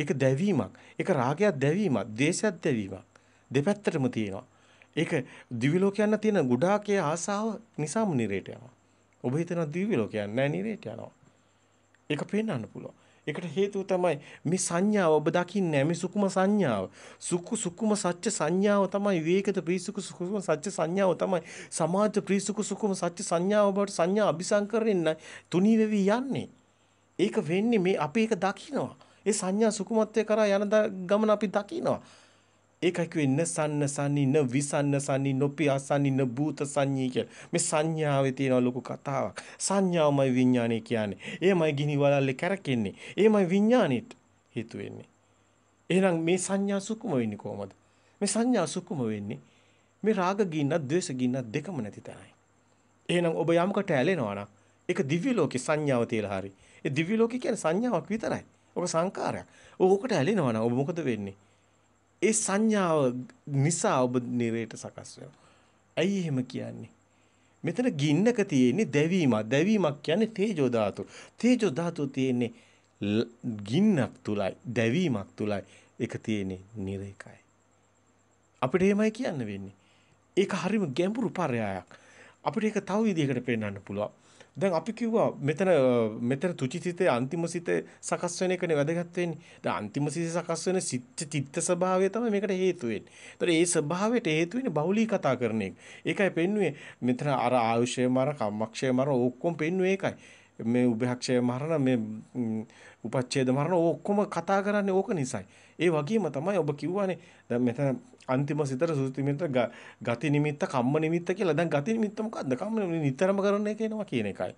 ඒක දැවීමක්. ඒක රාගයක් දැවීමක්, ද්වේෂයක් දැවීමක්. දෙපැත්තටම තියෙනවා. ඒක දිවි ලෝකයන් තියෙන ගුඩාකයේ ආසාව නිසාම නිරේට යනවා. ඔබ හිතනවා දිවි ලෝකයන් නෑ නිරේට යනවා. ඒක පේන්නන්න පුළුවන්. ඒකට හේතුව තමයි මේ සංඥාව ඔබ දකින්නේ මේ සුකුම සංඥාව. සුකු සුකුම සත්‍ය සංඥාව තමයි විවේකත ප්‍රීසුකු සුකුම සත්‍ය සංඥාව තමයි සමාජ ප්‍රීසුකු සුකුම සත්‍ය සංඥාව බවට සංඥා අபிසංකරණය තුනී වෙවි යන්නේ. ඒක වෙන්නේ මේ අපි ඒක දකිනවා. ඒ සංඥා සුකුමත්වය කරා යන ගමන අපි දකිනවා. ඒකයි කිව්වේ නසන්න සනින විසන්න සනි නොපියසනින භූත සංඤී කියලා. මේ සංඥාවේ තියෙන ලොකු කතාවක්. සංඥාවමයි විඥානය කියන්නේ. එයමයි ගිනි වලල්ලේ කැරකෙන්නේ. එයමයි විඥානෙට හේතු වෙන්නේ. එහෙනම් මේ සංඥා සුකුම වෙන්නේ කොහොමද? මේ සංඥා සුකුම වෙන්නේ මේ රාග ගින්න, ද්වේෂ ගින්න දෙකම නැති තැනයි. එහෙනම් ඔබ යම්කට ඇලෙනවා නම් ඒක දිව්‍ය ලෝකේ සංඥාව තියලා හරි. ඒ දිව්‍ය ලෝකේ කියන්නේ සංඥාවක් විතරයි. ඔබ සංකාරයක්. ඕකට ඇලෙනවා නම් ඔබ මොකද වෙන්නේ? ඒ සංඥාව නිසා ඔබ නිරේට සකස් ඇයි එහෙම කියන්නේ? මෙතන ගින්නක තියෙන්නේ දැවීමක්. දැවීමක් කියන්නේ තේජෝ ධාතු. තේජෝ ධාතු තියෙන්නේ ගින්නක් තුලයි, දැවීමක් තුලයි. ඒක තියෙන්නේ නිරේකයි. අපිට එහෙමයි කියන්න වෙන්නේ. ඒක හරිම ගැඹුරු පරයයක්. අපිට ඒක තව විදිහකට පෙන්වන්න පුළුවන්. දැන් අපි කිව්වා මෙතන මෙතන තුචි සිතේ අන්තිම සිතේ සකස් වෙන එකනේ වැදගත් වෙන්නේ. දැන් අන්තිම සිතේ සකස් වෙන සිත් චිත්ත ස්වභාවය තමයි මේකට හේතු වෙන්නේ. ඒතර ඒ ස්වභාවයට හේතු වෙන්නේ බහුලී කතා කරන එක. ඒකයි පෙන්න්නේ මෙතන අර ආයුෂය මර කම්මක්ෂය මර ඔක්කොම පෙන්න්නේ ඒකයි. මේ උභයක්ෂය මරණ මේ උපච්ඡේද මරණ ඔක්කොම කතා කරන්නේ ඕක නිසයි. ඒ වගේම තමයි ඔබ කිව්වානේ දැන් මෙතන අන්තිම සිතර සුසුති මිත්‍ර ගති නිමිත්ත කම්ම නිමිත්ත කියලා. දැන් ගති නිමිත්ත මොකද්ද? කම්ම නිතරම කරන එක එනවා කියන එකයි.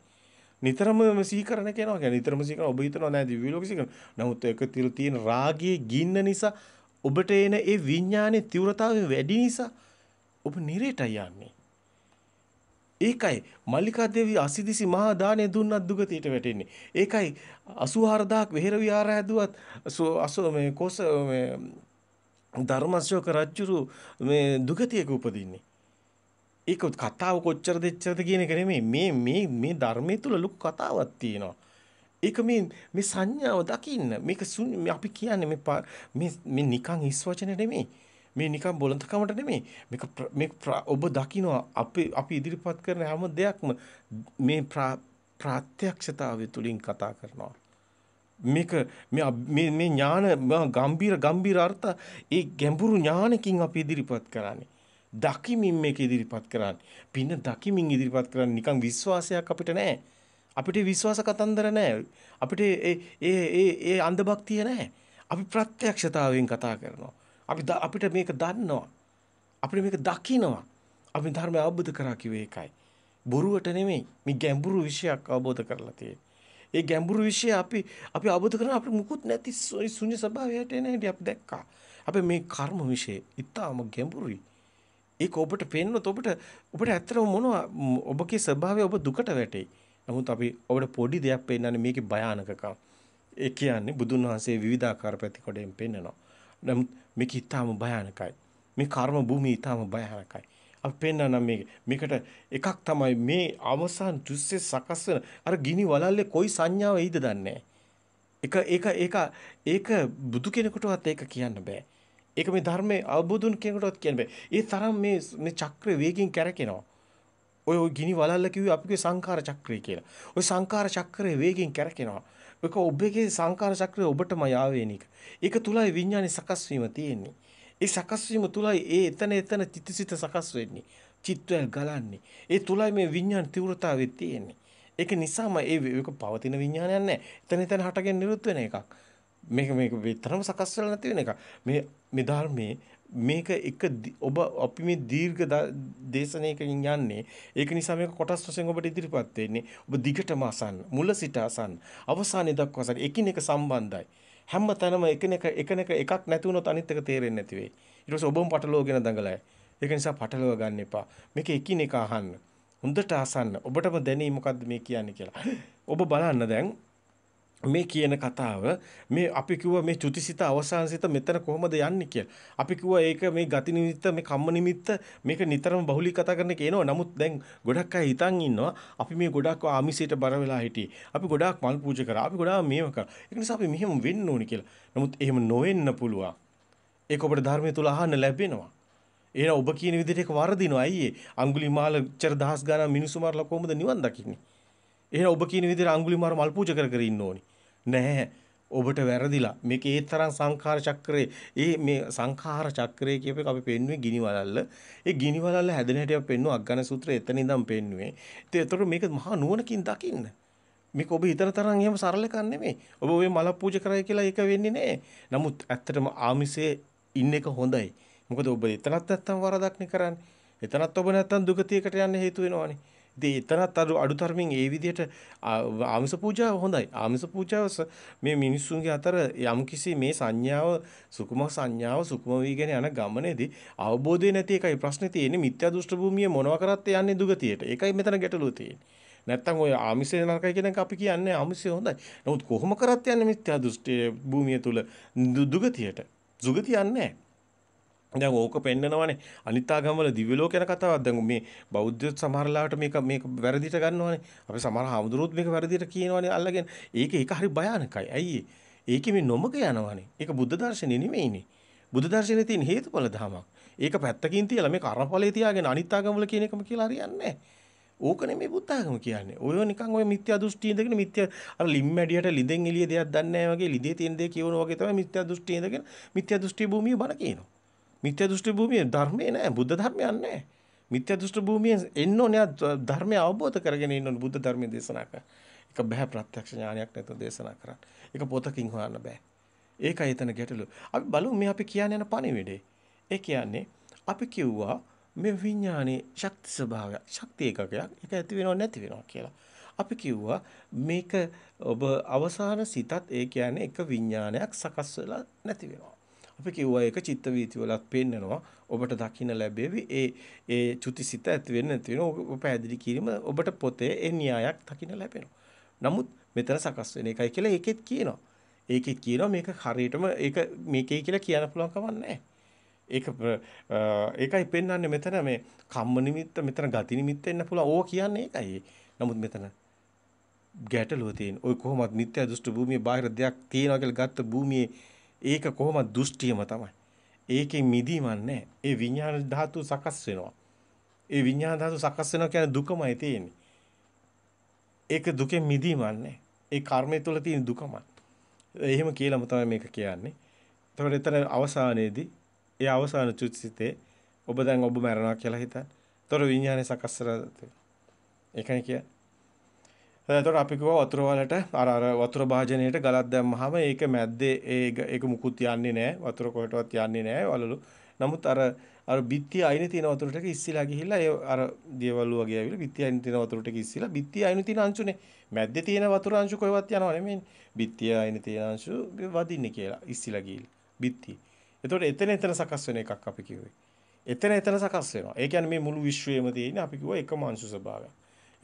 නිතරම සීකරන එක එනවා කියන්නේ නිතරම සීකරන ඔබ හිතනවා නෑ දිව්‍ය ලෝක සීකරන. නමුත් ඒක තිර තියෙන රාගයේ ගින්න නිසා ඔබට එන ඒ විඥානයේ තීව්‍රතාවය වැඩි නිසා ඔබ නිරේටයි යන්නේ. ඒකයි මල්ලිකා දේවිය අසිදිසි මහා දානය දුන්නත් දුගතියට වැටෙන්නේ. ඒකයි 84000ක් වෙහෙර විහාර හැදුවත් අසෝ මේ කොස මේ ධර්මශෝක රජුරු මේ දුගතියක උපදින්නේ. ඒක කතාව කොච්චර දෙච්චරද කියන එක නෙමෙයි මේ මේ මේ ධර්මයේ තුල ලොකු කතාවක් තියෙනවා. ඒක මේ මේ සංඥාව දකින්න මේක අපි කියන්නේ මේ මේ නිකන් හිස් වචන නෙමෙයි. මේ නිකන් බොළඳකමට නෙමෙයි. මේක මේක ඔබ දකිනවා අපි අපි ඉදිරිපත් කරන හැම දෙයක්ම මේ ප්‍රත්‍යක්ෂතාවය තුලින් කතා කරනවා. මේක මේ මේ ඥාන ගම්බීර ගම්බීර අර්ථ ඒ ගැඹුරු ඥානකින් අපි ඉදිරිපත් කරන්නේ. දකිමින් මේක ඉදිරිපත් කරන්නේ. පින්න දකිමින් ඉදිරිපත් කරන්නේ නිකන් විශ්වාසයක් අපිට නැහැ. අපිට විශ්වාස කතන්දර නැහැ. අපිට ඒ ඒ ඒ අන්ධභක්තිය නැහැ. අපි ප්‍රත්‍යක්ෂතාවයෙන් කතා කරනවා. අපි අපිට මේක දන්නවා. අපිට මේක දකිනවා. අපි ධර්මය අවබෝධ කරා කිව්වේ ඒකයි. බොරුවට නෙමෙයි. මේ ගැඹුරු විෂයක් අවබෝධ කරලා තියෙන්නේ. ඒ ගැඹුරු විෂය අපි අපි අවබෝධ කරන අපිට මුකුත් නැති ශුන්‍ය ස්වභාවයට එන හැටි අපි දැක්කා. අපි මේ කර්ම විෂය ඉතාම ගැඹුරුයි. ඒක ඔබට පේන්නොත් ඔබට ඔබට ඇත්තටම මොනවා ඔබගේ ස්වභාවය ඔබ දුකට වැටේ. නමුත් අපි ඔබට පොඩි දෙයක් පෙන්නන්නේ මේකේ භයානකකම්. ඒ කියන්නේ බුදුන් වහන්සේ විවිධාකාර පැති කොටෙන් පෙන්නනවා. නමුත් මේක ඊටාම භයානකයි. මේ කර්ම භූමිය ඊටාම භයානකයි. අපි පෙන්නනම් මේක. මේකට එකක් තමයි මේ අවසන් දෘශ්‍ය සකස් වෙන අර ගිනි වලල්ලේ koi සංඥාව එයිද දන්නේ එක ඒක ඒක ඒක බුදු කෙනෙකුටවත් ඒක කියන්න බෑ. ඒක මේ ධර්මයේ අවබෝධුන් කෙනෙකුටවත් කියන්න බෑ. ඒ තරම් මේ මේ චක්‍ර වේගින් කැරකෙනවා. ඔය ඔය ගිනි වලල්ල කිව්වේ අපිගේ සංඛාර චක්‍රය කියලා. ඔය සංඛාර චක්‍රය වේගින් කැරකෙනවා. ඒක ඔබගේ සංකාර චක්‍රය ඔබටම යාවෙන එක. ඒක තුලයි විඥානේ සකස් වීම තියෙන්නේ. ඒ සකස් වීම තුලයි ඒ එතන එතන චිත්තසිත සකස් වෙන්නේ. චිත්තවල ගලන්නේ. ඒ තුලයි මේ විඥාන තීව්‍රතාවය තියෙන්නේ. ඒක නිසාම ඒ ඒක පවතින විඥානයක් නැහැ. එතන එතන හටගෙන නිරුත් වෙන එකක්. මේක මේක විතරම සකස් වෙලා නැති වෙන එක. මේ මේ ධර්මයේ මේක එක ඔබ අපි මේ දීර්ඝ දේශනාවකින් යන්නේ ඒක නිසා මේක කොටස් වශයෙන් ඔබට ඉදිරිපත් වෙන්නේ ඔබ දිගටම අසන්න මුල සිට අසන්න අවසානයේ දක්වා අසන්න එකිනෙක සම්බන්ධයි හැම තැනම එකිනෙක එකිනෙක එකක් නැති වුණොත් අනිත් එක තේරෙන්නේ නැති වෙයි ඊට පස්සේ ඔබම පටලවගෙන දඟලයි ඒක නිසා පටලව ගන්න එපා මේක එකිනෙක අහන්න හොඳට අසන්න ඔබටම දැනෙයි මොකද්ද මේ කියන්නේ කියලා ඔබ බලන්න දැන් මේ කියන කතාව මේ අපි කිව්ව මේ චුතිසිත අවසානසිත මෙතන කොහොමද යන්නේ කියලා. අපි කිව්ව ඒක මේ ගති නිමිත්ත මේ කම්ම නිමිත්ත මේක නිතරම බහුලී කතා කරන කේනවා. නමුත් දැන් ගොඩක් අය හිතන් ඉන්නවා අපි මේ ගොඩක් ආමිසයට බර වෙලා හිටියේ. අපි ගොඩක් මල් පූජා කරා. අපි ගොඩාක් මේව කරා. ඒක නිසා අපි මෙහෙම වෙන්න ඕනේ කියලා. නමුත් එහෙම නොවෙන්න පුළුවන්. ඒක ඔබට ධර්මයේ තුල අහන්න ලැබෙනවා. එහෙනම් ඔබ කියන විදිහට ඒක වර්ධිනවා අයියේ. අඟුලිමාල චර දහස් ගණන් මිනිස්සු මරලා කොහොමද නිවන් දකින්නේ? එහෙනම් ඔබ කියන විදිහට අඟුලිමාල මල් පූජා කර කර ඉන්න ඕනේ. නැහැ. ඔබට වැරදිලා මේක ඒ තරම් සංඛාර චක්‍රේ ඒ මේ සංඛාර චක්‍රේ කියප එක අපි පෙන්වුවේ ගිනි වලල්ල ඒ ගිනි වලල්ල හැදෙන හැටි අපි පෙන්වුවා අග්ගන සූත්‍රය එතන ඉඳන් පෙන්වුවේ ඉතින් ඒතර මේක මහා නුවණකින් දකින්න මේක ඔබ හිතන තරම් එහෙම සරල එකක් නෙමෙයි ඔබ ඔය මල පූජා කරයි කියලා ඒක වෙන්නේ නැහැ නමුත් ඇත්තටම ආමිසේ ඉන්න එක හොඳයි මොකද ඔබ එතනත් නැත්තම් වරදක් නේ කරන්නේ එතනත් ඔබ නැත්තම් දුගතියකට යන්න හේතු වෙනවනේ ඉතින් එතනත් අර අඩුතරමින් ඒ විදිහට ආමිස පූජාව හොඳයි. ආමිස පූජාව මේ මිනිස්සුන්ගේ අතර යම්කිසි මේ සංඥාව සුකුම සංඥාව සුකුම වීගෙන යන ගමනේදී අවබෝධය නැති එකයි ප්‍රශ්නේ තියෙන්නේ. මිත්‍යා දෘෂ්ට භූමිය මොනවා කරත් යන්නේ දුගතියට. ඒකයි මෙතන ගැටලුව තියෙන්නේ. නැත්තම් ඔය ආමිෂේ නරකයි කියන එක අපි කියන්නේ ආමිෂය හොඳයි. නමුත් කොහොම කරත් යන්නේ මිත්‍යා දෘෂ්ටි භූමිය තුල දුගතියට. දුගතිය යන්නේ නැහැ. දැන් ඕක පෙන්නනවානේ අනිත්ාගම්වල දිව්‍ය ලෝක යන කතාවක් දැන් මේ බෞද්ධ සමහරලාට මේක මේක වැරදිට ගන්නවානේ අපි සමහර හමුදුරුවොත් මේක වැරදිට කියනවානේ අල්ලගෙන ඒක ඒක හරි භයානකයි ඇයි ඒකේ මේ නොමග යනවානේ ඒක බුද්ධ දර්ශනේ නෙමෙයිනේ බුද්ධ දර්ශනේ තියෙන හේතුඵල ධමයක් ඒක පැත්තකින් තියලා මේක අරපලේ තියාගෙන අනිත්ාගම්වල කියන එකම කියලා හරියන්නේ ඕක නෙමෙයි බුද්ධාගම කියන්නේ. ඔය නිකන් ඔය මිත්‍යා දෘෂ්ටි ඉඳගෙන මිත්‍යා අර ලිම් ඇඩියට ලිදෙන් එළිය දෙයක් දන්නේ නැහැ වගේ ලිදේ තියෙන දේ කියවන වගේ තමයි මිත්‍යා දෘෂ්ටි ඉඳගෙන මිත්‍යා දෘෂ්ටි භූමිය බණ කියනවා. මිත්‍යා දෘෂ්ටි භූමියෙන් ධර්මේ නෑ. බුද්ධ ධර්මයක් නෑ. මිත්‍යා දෘෂ්ටි භූමියෙන් එන්න ඕනේ ධර්මය අවබෝධ කරගෙන ඉන්න ඕනේ බුද්ධ ධර්මයේ දේශනා කර. ඒක බෑ ප්‍රත්‍යක්ෂ ඥානයක් නැතුව දේශනා කරන්න. ඒක පොතකින් හොයන්න බෑ. ඒකයි එතන ගැටලුව. අපි බලමු මේ අපි කියන්නේ යන පණිවිඩේ. ඒ කියන්නේ අපි කිව්වා මේ විඥානයේ ශක්ති ස්වභාවය, ශක්ති ඒකකයක්. ඒක ඇති වෙනව නැති වෙනව කියලා. අපි කිව්වා මේක ඔබ අවසාන සිතත් ඒ කියන්නේ එක විඥානයක් සකස් වෙලා නැති වෙනවා. අපි කිව්වා ඒක චිත්ත වීතිවලත් පෙන්නනවා. ඔබට දකින්න ලැබෙවි ඒ ඒ චුතිසිත ඇති වෙන්නේ නැති වෙන ඔබ පැහැදිලි කිරීම ඔබට පොතේ ඒ න්‍යායක් දකින්න ලැබෙනවා. නමුත් මෙතන සකස් වෙන එකයි කියලා ඒකෙත් කියනවා. ඒකෙත් කියනවා මේක හරියටම ඒක මේකේ කියලා කියන්න පුළුවන් කමක් නැහැ. ඒක ඒකයි පෙන්වන්නේ මෙතන මේ කම්ම නිමිත්ත මෙතන ගති නිමිත්ත එන්න පුළුවන් ඕවා කියන්නේ ඒකයි. නමුත් මෙතන ගැටලුව තියෙන. ඔය කොහොමවත් නිත්‍ය දෘෂ්ටි භූමියේ බාහිර දෙයක් තියනවා කියලා ගත්ත භූමියේ ඒක කොහොම දෘෂ්ටියම තමයි. ඒකේ මිදීමක් නැහැ. ඒ විඤ්ඤාණ ධාතු සකස් වෙනවා. ඒ විඤ්ඤාණ ධාතු සකස් වෙනවා කියන්නේ දුකමයි තියෙන්නේ. ඒක දුකෙන් මිදීමක් නැහැ. ඒ කර්මය තුළ තියෙන දුකමයි. එහෙම කියලාම තමයි මේක කියන්නේ. එතකොට එතන අවසානයේදී ඒ අවසාන චුත්සිතේ ඔබ දැන් ඔබ මැරෙනවා කියලා හිතන. එතකොට විඤ්ඤාණය සකස් කරලා තියෙනවා. ඒකනේ කියන්නේ. එතකොට අපි කිව්වා වතුර වලට අර අර වතුර භාජනයට ගලක් දැම්මහම ඒක මැද්දේ ඒ ඒක මුකුත් යන්නේ නැහැ. වතුර කොහෙටවත් යන්නේ නැහැ වලලු. නමුත් අර අර බිත්ති අයිනේ තියෙන වතුර ටික ඉස්සිලා ගිහිල්ලා ඒ අර දියවලු වගේ ඇවිල්ලා බිත්ති අයිනේ තියෙන වතුර ටික ඉස්සිලා බිත්ති අයිනේ තියෙන අංශුනේ මැද්දේ තියෙන වතුර අංශු කොහෙවත් යනව නෙමෙයිනේ. බිත්ති අයිනේ තියෙන අංශු වදින්නේ කියලා ඉස්සිලා ගිහිල්ලා. බිත්ති. එතකොට එතන එතන සකස් වෙන එකක් අපි කිව්වේ. එතන එතන සකස් වෙනවා. ඒ කියන්නේ මේ මුළු විශ්වයේම තියෙන අපි කිව්වා එකම අංශු ස්වභාවයක්.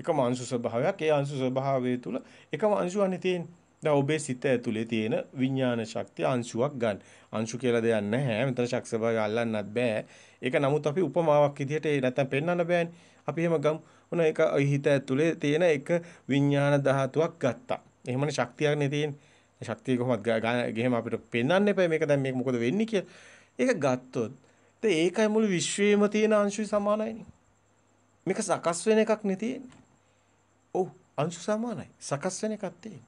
එකම අංශු ස්වභාවයක්. ඒ අංශු ස්වභාවය තුල එකම අංශුවන්නේ තියෙන්නේ. දැන් ඔබේ සිත ඇතුලේ තියෙන විඥාන ශක්තිය අංශුවක් ගන්න. අංශු කියලා දෙයක් නැහැ. මෙතන ශක්ති ස්වභාවය අල්ලන්නත් බෑ. ඒක නමුත් අපි උපමාවක් විදිහට ඒ නැත්තම් පෙන්වන්න බෑනේ. අපි එහෙම ගමු. ඔන ඒක හිත ඇතුලේ තියෙන එක විඥාන ධාතුවක් ගත්තා. එහෙමනේ ශක්තියක්නේ තියෙන්නේ. ශක්තිය කොහොමද ගෙහෙම අපිට පෙන්වන්න එපා මේක දැන් මේක මොකද වෙන්නේ කියලා. ඒක ගත්තොත් ඒකයි මුළු විශ්වයේම තියෙන අංශුයි සමානයිනේ. මේක සකස් වෙන එකක් නේ තියෙන්නේ. ඔව් අංශු සමානයි. සකස් වෙන එකක් තියෙන්නේ.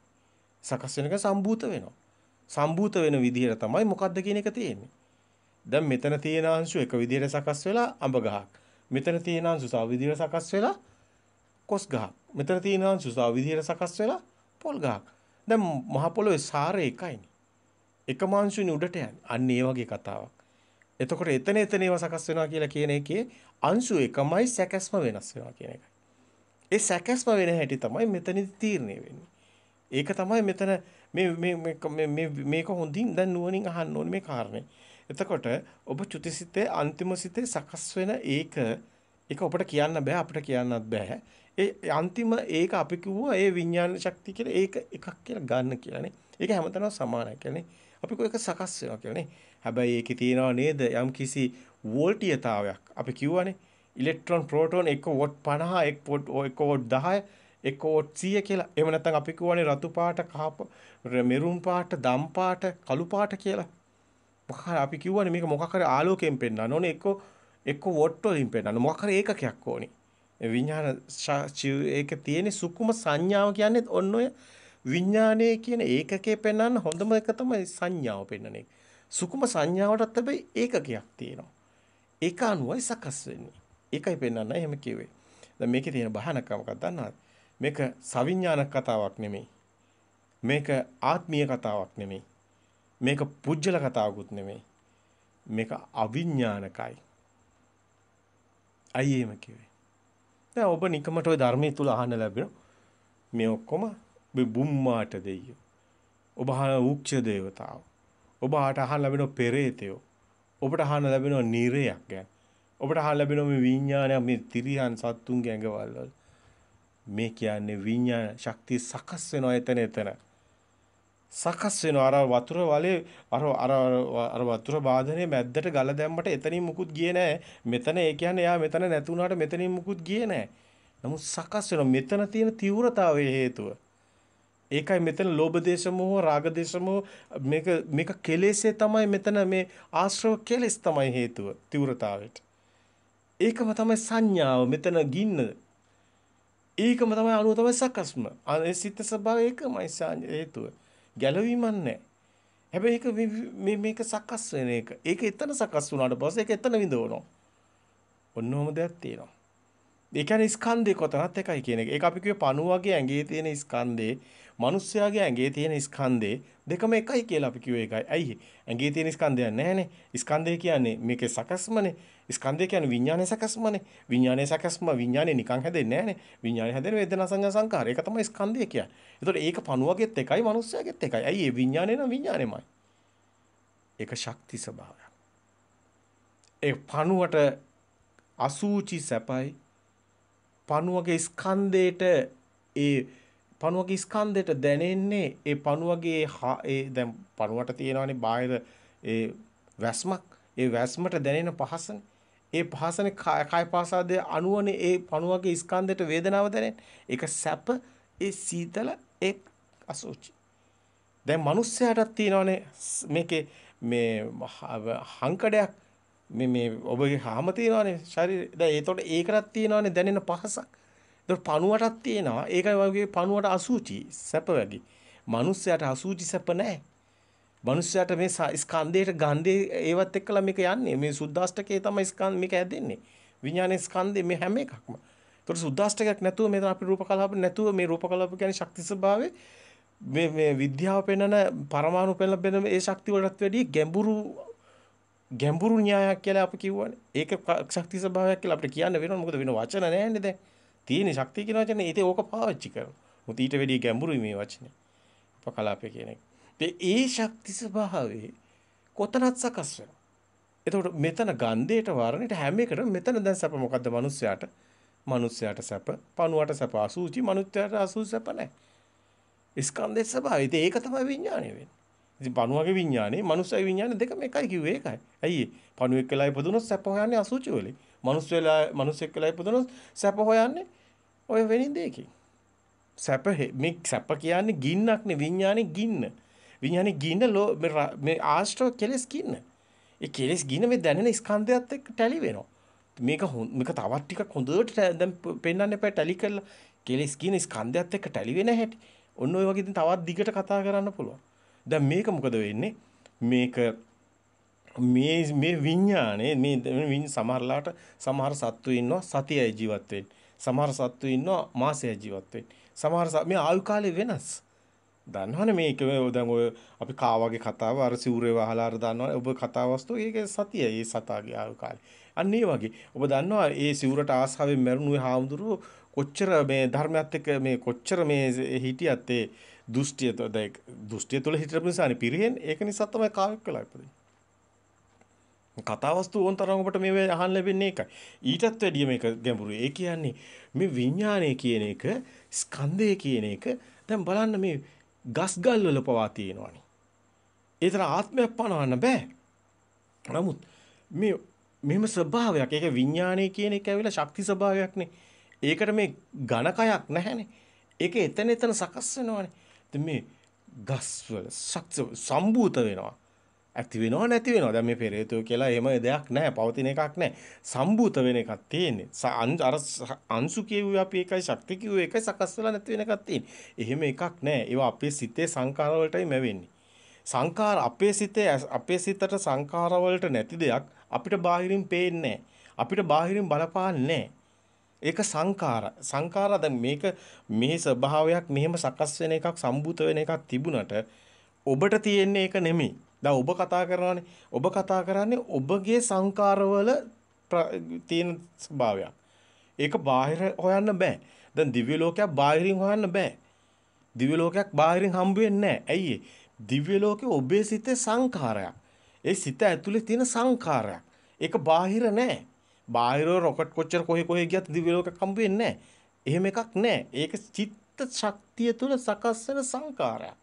සකස් වෙන එක සම්භූත වෙනවා. සම්භූත වෙන විදිහට තමයි මොකද්ද කියන එක තියෙන්නේ. දැන් මෙතන තියෙන අංශු එක විදිහට සකස් වෙලා අඹ ගහක්. මෙතන තියෙන අංශු තව විදිහට සකස් වෙලා කොස් ගහක්. මෙතන තියෙන අංශු තව විදිහට සකස් වෙලා පොල් ගහක්. දැන් මහ පොළොවේ සාරය එකයිනේ. එකම අංශුනේ උඩට යන්නේ. අන්න ඒ වගේ කතාවක්. එතකොට එතන එතන ඒවා සකස් වෙනවා කියලා කියන එකේ අංශු එකමයි සැකස්ම වෙනස් වෙනවා කියන එකයි. ඒ සැකස්ම වෙන හැටි තමයි මෙතනදි තීරණය වෙන්නේ. ඒක තමයි මෙතන මේ මේක හොඳින් දැන් නුවණින් අහන්න ඕනේ මේ කාරණේ. එතකොට ඔබ චුතිසිතේ අන්තිම සිතේ සකස් වෙන ඒක ඒක ඔබට කියන්න බෑ අපිට කියන්නත් බෑ. ඒ අන්තිම ඒක අපි කිව්වා ඒ විඥාන ශක්තිය කියලා ඒක එකක් කියලා ගන්න කියලානේ. ඒක හැමතැනම සමානයි කියලානේ. අපි කො එක සකස් වෙනවා කියලානේ. හැබැයි ඒකේ තියනවා නේද යම් කිසි වෝල්ටීයතාවයක් අපි කිව්වනේ. ඉලෙක්ට්‍රෝන ප්‍රෝටෝන එක වොට් 50 එක වොට් 1 වොට් 10 එක වොට් 100 කියලා. එහෙම නැත්නම් අපි කියවනේ රතු පාට, කහ මෙරුන් පාට, දම් පාට, කළු පාට කියලා. මොකක් අපි කියවනේ මේක මොකක් හරි ආලෝකයෙන් පෙන්වන්න ඕනේ. එක එක වොට් වලින් පෙන්වන්න. මොකක් හරි ඒකකයක් ඕනේ. විඥාන ඒක තියෙන සුකුම සංඥාව කියන්නේ ඔන්න ඔය විඥානයේ කියන ඒකකේ පෙන්වන්න හොඳම එක තමයි සංඥාව පෙන්වන එක. සුකුම සංඥාවටත් හැබැයි ඒකකයක් තියෙනවා. ඒක අනුවයි සකස් වෙන්නේ. ඒකයි පෙන්වන්න එහෙම කිව්වේ. දැන් මේකේ තියෙන බහනකමක් දන්නවද? මේක සවිඥානික කතාවක් නෙමෙයි. මේක ආත්මීය කතාවක් නෙමෙයි. මේක පුජ්‍යල කතාවකුත් නෙමෙයි. මේක අවිඥානිකයි. අයි එහෙම කිව්වේ. දැන් ඔබ නිකමට ওই ධර්මයේ තුල අහන්න ලැබෙන මේ ඔක්කොම බුම්මාට දෙයියෝ. ඔබ අහන ඌක්ෂ දේවතාවෝ. ඔබ අහට අහන්න ලැබෙන පෙරේතයෝ. ඔබට අහන්න ලැබෙන නිරයක් ගැන. ඔබට හා ලැබෙන මේ විඥානය මේ තිරියන් සත්තුන්ගේ ඇඟවල් වල මේ කියන්නේ විඥාන ශක්තිය සකස් වෙනවා එතන එතන සකස් වෙනවා අර වතුර වලේ අර අර අර වතුර බාධනේ මැද්දට ගල දැම්මට එතනින් මුකුත් ගියේ නැහැ මෙතන ඒ කියන්නේ එයා මෙතන නැතුණාට මෙතනින් මුකුත් ගියේ නැහැ නමුත් සකස් වෙනවා මෙතන තියෙන තීව්‍රතාවයේ හේතුව ඒකයි මෙතන ලෝභ දේශ මොහ රාග දේශ මොහ මේක මේක කෙලෙසේ තමයි මෙතන මේ ආශ්‍රව කෙලස් තමයි හේතුව තීව්‍රතාවයට ඒකම තමයි සංඥාව මෙතන ගින්න. ඒකම තමයි අනුව තමයි සකස්ම. ඒ සිත ස්වභාවය ඒකමයි හේතුව. ගැළවීමක් නැහැ. හැබැයි ඒක මේ මේක සකස් වෙන එක. ඒක එතන සකස් වුණාට පස්සේ ඒක එතන විඳවනවා. ඔන්නෝම දෙයක් තියෙනවා. ඒ කියන්නේ ස්කන්ධේ කොතනත් එකයි කියන එක. ඒක අපි කියවේ පණු වගේ ඇඟේ තියෙන ස්කන්ධේ, මිනිස්යාගේ ඇඟේ තියෙන ස්කන්ධේ දෙකම එකයි කියලා අපි කිව්වේ ඒකයි. ඇයි? ඇඟේ තියෙන ස්කන්ධයක් නැහැනේ. ස්කන්ධය කියන්නේ මේකේ සකස්මනේ. ස්කන්ධය කියන්නේ විඥානයේ සැකස්මනේ. විඥානයේ සැකස්ම විඥානේ නිකන් හැදෙන්නේ නැහනේ. විඥානේ හැදෙන වේදනා සංඥා සංකාර. ඒක තමයි ස්කන්ධය කියන්නේ. ඒතකොට ඒක පණුවගෙත් එකයි මනුස්සයගෙත් එකයි. ඇයි ඒ විඥානේ නම් විඥානෙමයි. ඒක ශක්ති ස්වභාවයක්. ඒ පණුවට අසූචි සැපයි. පණුවගේ ස්කන්ධයට ඒ පණුවගේ ස්කන්ධයට දැනෙන්නේ ඒ පණුවගේ ඒ දැන් පණුවට තියෙනවානේ බාහිර ඒ වැස්මක් ඒ වැස්මට දැනෙන පහසනේ ඒ පහසනේ කාය පහසාදයේ අණුවනේ ඒ පණුවගේ ස්කන්ධයට වේදනාව දැනෙන්නේ. ඒක සැප ඒ සීතල ඒ අසෝචි. දැන් මිනිස්සයාටත් තියෙනවානේ මේකේ මේ හංකඩයක් මේ මේ ඔබගේ හාම තියෙනවානේ ශරීරය. දැන් ඒතකොට ඒකටත් තියෙනවානේ දැනෙන පහසක්. ඒතකොට පණුවටත් තියෙනවා. ඒකයි වගේ පණුවට අසුචි සැප වගේ. මිනිස්සයාට අසුචි සැප නැහැ. මනුස්සයාට මේ ස්කන්ධයට ගන්ධේ ඒවත් එක්කලා මේක යන්නේ. මේ සුද්දාෂ්ටකයේ තමයි ස්කන්ධ මේක හැදෙන්නේ. විඥාන ස්කන්ධේ මේ හැම එකක්ම. ඒතර සුද්දාෂ්ටකයක් නැතුව මේ අපේ රූප කලාප නැතුව මේ රූප කලාප කියන්නේ ශක්ති ස්වභාවයේ මේ මේ විද්‍යාව පෙන්වන පරමාණු පෙන්වන ඒ ශක්ති වලටත් වැඩිය ගැඹුරු ගැඹුරු න්‍යායක් කියලා අපි කියවනේ. ඒක ශක්ති ස්වභාවයක් කියලා අපිට කියන්න වෙනවා. මොකද වෙන වචන නැහැනේ දැන්. තියෙන ශක්තිය කියන වචනේ. ඒක ඕක පාවිච්චි කරනවා. මොකද ඊට වැඩිය ගැඹුරුයි මේ වචනේ. උපකලාපය කියන එක. ඒ ශක්ති ස්වභාවයේ කොතනත් සකස් වෙනවා. එතකොට මෙතන ගන්ධයට වර්ණයට හැම එකටම මෙතන දැන් සැප මොකද්ද මිනිස්සයාට? මිනිස්සයාට සැප, පණුවට සැප, අසුචි මිනිස්සයාට අසුචි සැප නැහැ. ස්කන්ධයේ ස්වභාවය. ඉතින් ඒක තමයි විඥාණය වෙන්නේ. ඉතින් පණුවගේ විඥානේ, මිනිස්සගේ විඥානේ දෙකම එකයි කිව්වේ ඒකයි. ඇයි පණුවෙක් වෙලා ඉපදුනොත් සැප හොයන්නේ අසුචි වලින්. මිනිස් වෙලා මිනිස්සෙක් වෙලා ඉපදුනොත් සැප හොයන්නේ ඔය වෙනින් දෙකකින්. සැප මේ සැප කියන්නේ ගින්නක්නේ විඥානේ ගින්න. විඥානේ ගින්න මේ ආශ්‍රව කෙලස් ගින්න. ඒ කෙලස් ගින්න මේ දැනෙන ස්කන්ධයත් එක්ක ටැලි වෙනවා. මේක මේක තවත් ටිකක් හොඳට දැන් පෙන්වන්න එපා ටැලි කරලා කෙලස් ගින්න ස්කන්ධයත් එක්ක ටැලි වෙන හැටි. ඔන්න ඔය වගේ තවත් දිගට කතා කරන්න පුළුවන්. දැන් මේක මොකද වෙන්නේ? මේක මේ මේ විඥානේ මේ සමහරලාට සමහර සත්තු ඉන්නවා සතියයි ජීවත් වෙන්නේ. සමහර සත්තු ඉන්නවා මාසයයි ජීවත් වෙන්නේ. සමහර මේ ආයු කාලය වෙනස්. දන්නවනේ මේක දැන් ඔය අපි කාවාගේ කතාව අර සිවුරේ වහලා අර දන්නවනේ ඔබ කතාවස්තු ඒක සතිය ඒ සතාගේ ආව කාලේ අන්න ඒ වගේ ඔබ දන්නවා ඒ සිවුරට ආසාවෙන් මැරුණු ඒ හාමුදුරුව කොච්චර මේ ධර්මයත් එක්ක මේ කොච්චර මේ හිටියත් ඒ දෘෂ්ටිය දැන් දෘෂ්ටිය තුළ හිටපු නිසානේ පිරිහෙන් ඒක නිසා තමයි කාවක් වෙලා ඉපදෙන්නේ කතාවස්තු ඕන් තරම් ඔබට මේ අහන්න ලැබෙන්නේ එකයි. ඊටත් වැඩිය මේක ගැඹුරුයි. ඒ කියන්නේ මේ විඥානය කියන එක ස්කන්ධය කියන එක දැන් බලන්න මේ ගස්ගල් වල පවා තියෙනවනේ. ඒ තරම් ආත්මයක් පනවන්න බෑ. නමුත් මේ මෙහෙම ස්වභාවයක් ඒක විඥානය කියන එක ඇවිල්ලා ශක්ති ස්වභාවයක්නේ. ඒකට මේ ඝනකයක් නැහැනේ. ඒක එතන එතන සකස් වෙනවනේ. ඉතින් මේ ගස්වල සම්භූත වෙනවා. ඇති වෙනව නැති වෙනව. දැන් මේ පෙරේතය කියලා එහෙම දෙයක් නැහැ. පවතින එකක් නැහැ. සම්භූත වෙන එකක් තියෙන්නේ. අර අංශු කියුවේ අපි එකයි ශක්ති කියුවේ එකයි සකස් වෙලා නැති වෙන එකක් තියෙන්නේ. එහෙම එකක් නැහැ. ඒවා අපේ සිතේ සංකාර වලටයි මැවෙන්නේ. සංකාර අපේ සිතේ අපේ සිතට සංකාර වලට නැති දෙයක් අපිට බාහිරින් පේන්නේ අපිට බාහිරින් බලපාන්නේ ඒක සංකාර. සංකාර දැන් මේක මේ ස්වභාවයක් මෙහෙම සකස් වෙන එකක් සම්භූත වෙන එකක් තිබුණට ඔබට තියෙන්නේ ඒක නෙමෙයි. දැන් ඔබ කතා කරනවානේ. ඔබ කතා කරන්නේ ඔබගේ සංකාරවල තියෙන ස්වභාවයක්. ඒක බාහිර හොයන්න බෑ. දැන් දිව්‍ය ලෝකයක් බාහිරින් හොයන්න බෑ. දිව්‍ය ලෝකයක් බාහිරින් හම්බ වෙන්නේ නැහැ. ඇයි දිව්‍ය ලෝකේ ඔබේ සිතේ සංඛාරයක්. ඒ සිත ඇතුලේ තියෙන සංඛාරයක්. ඒක බාහිර නෑ. බාහිරව රොකට් කොච්චර කොහේ කොහේ ගියත් දිව්‍ය ලෝකයක් හම්බ වෙන්නේ නැහැ. එහෙම එකක් නෑ. ඒක චිත්ත ශක්තිය තුල සකස් වෙන සංඛාරයක්.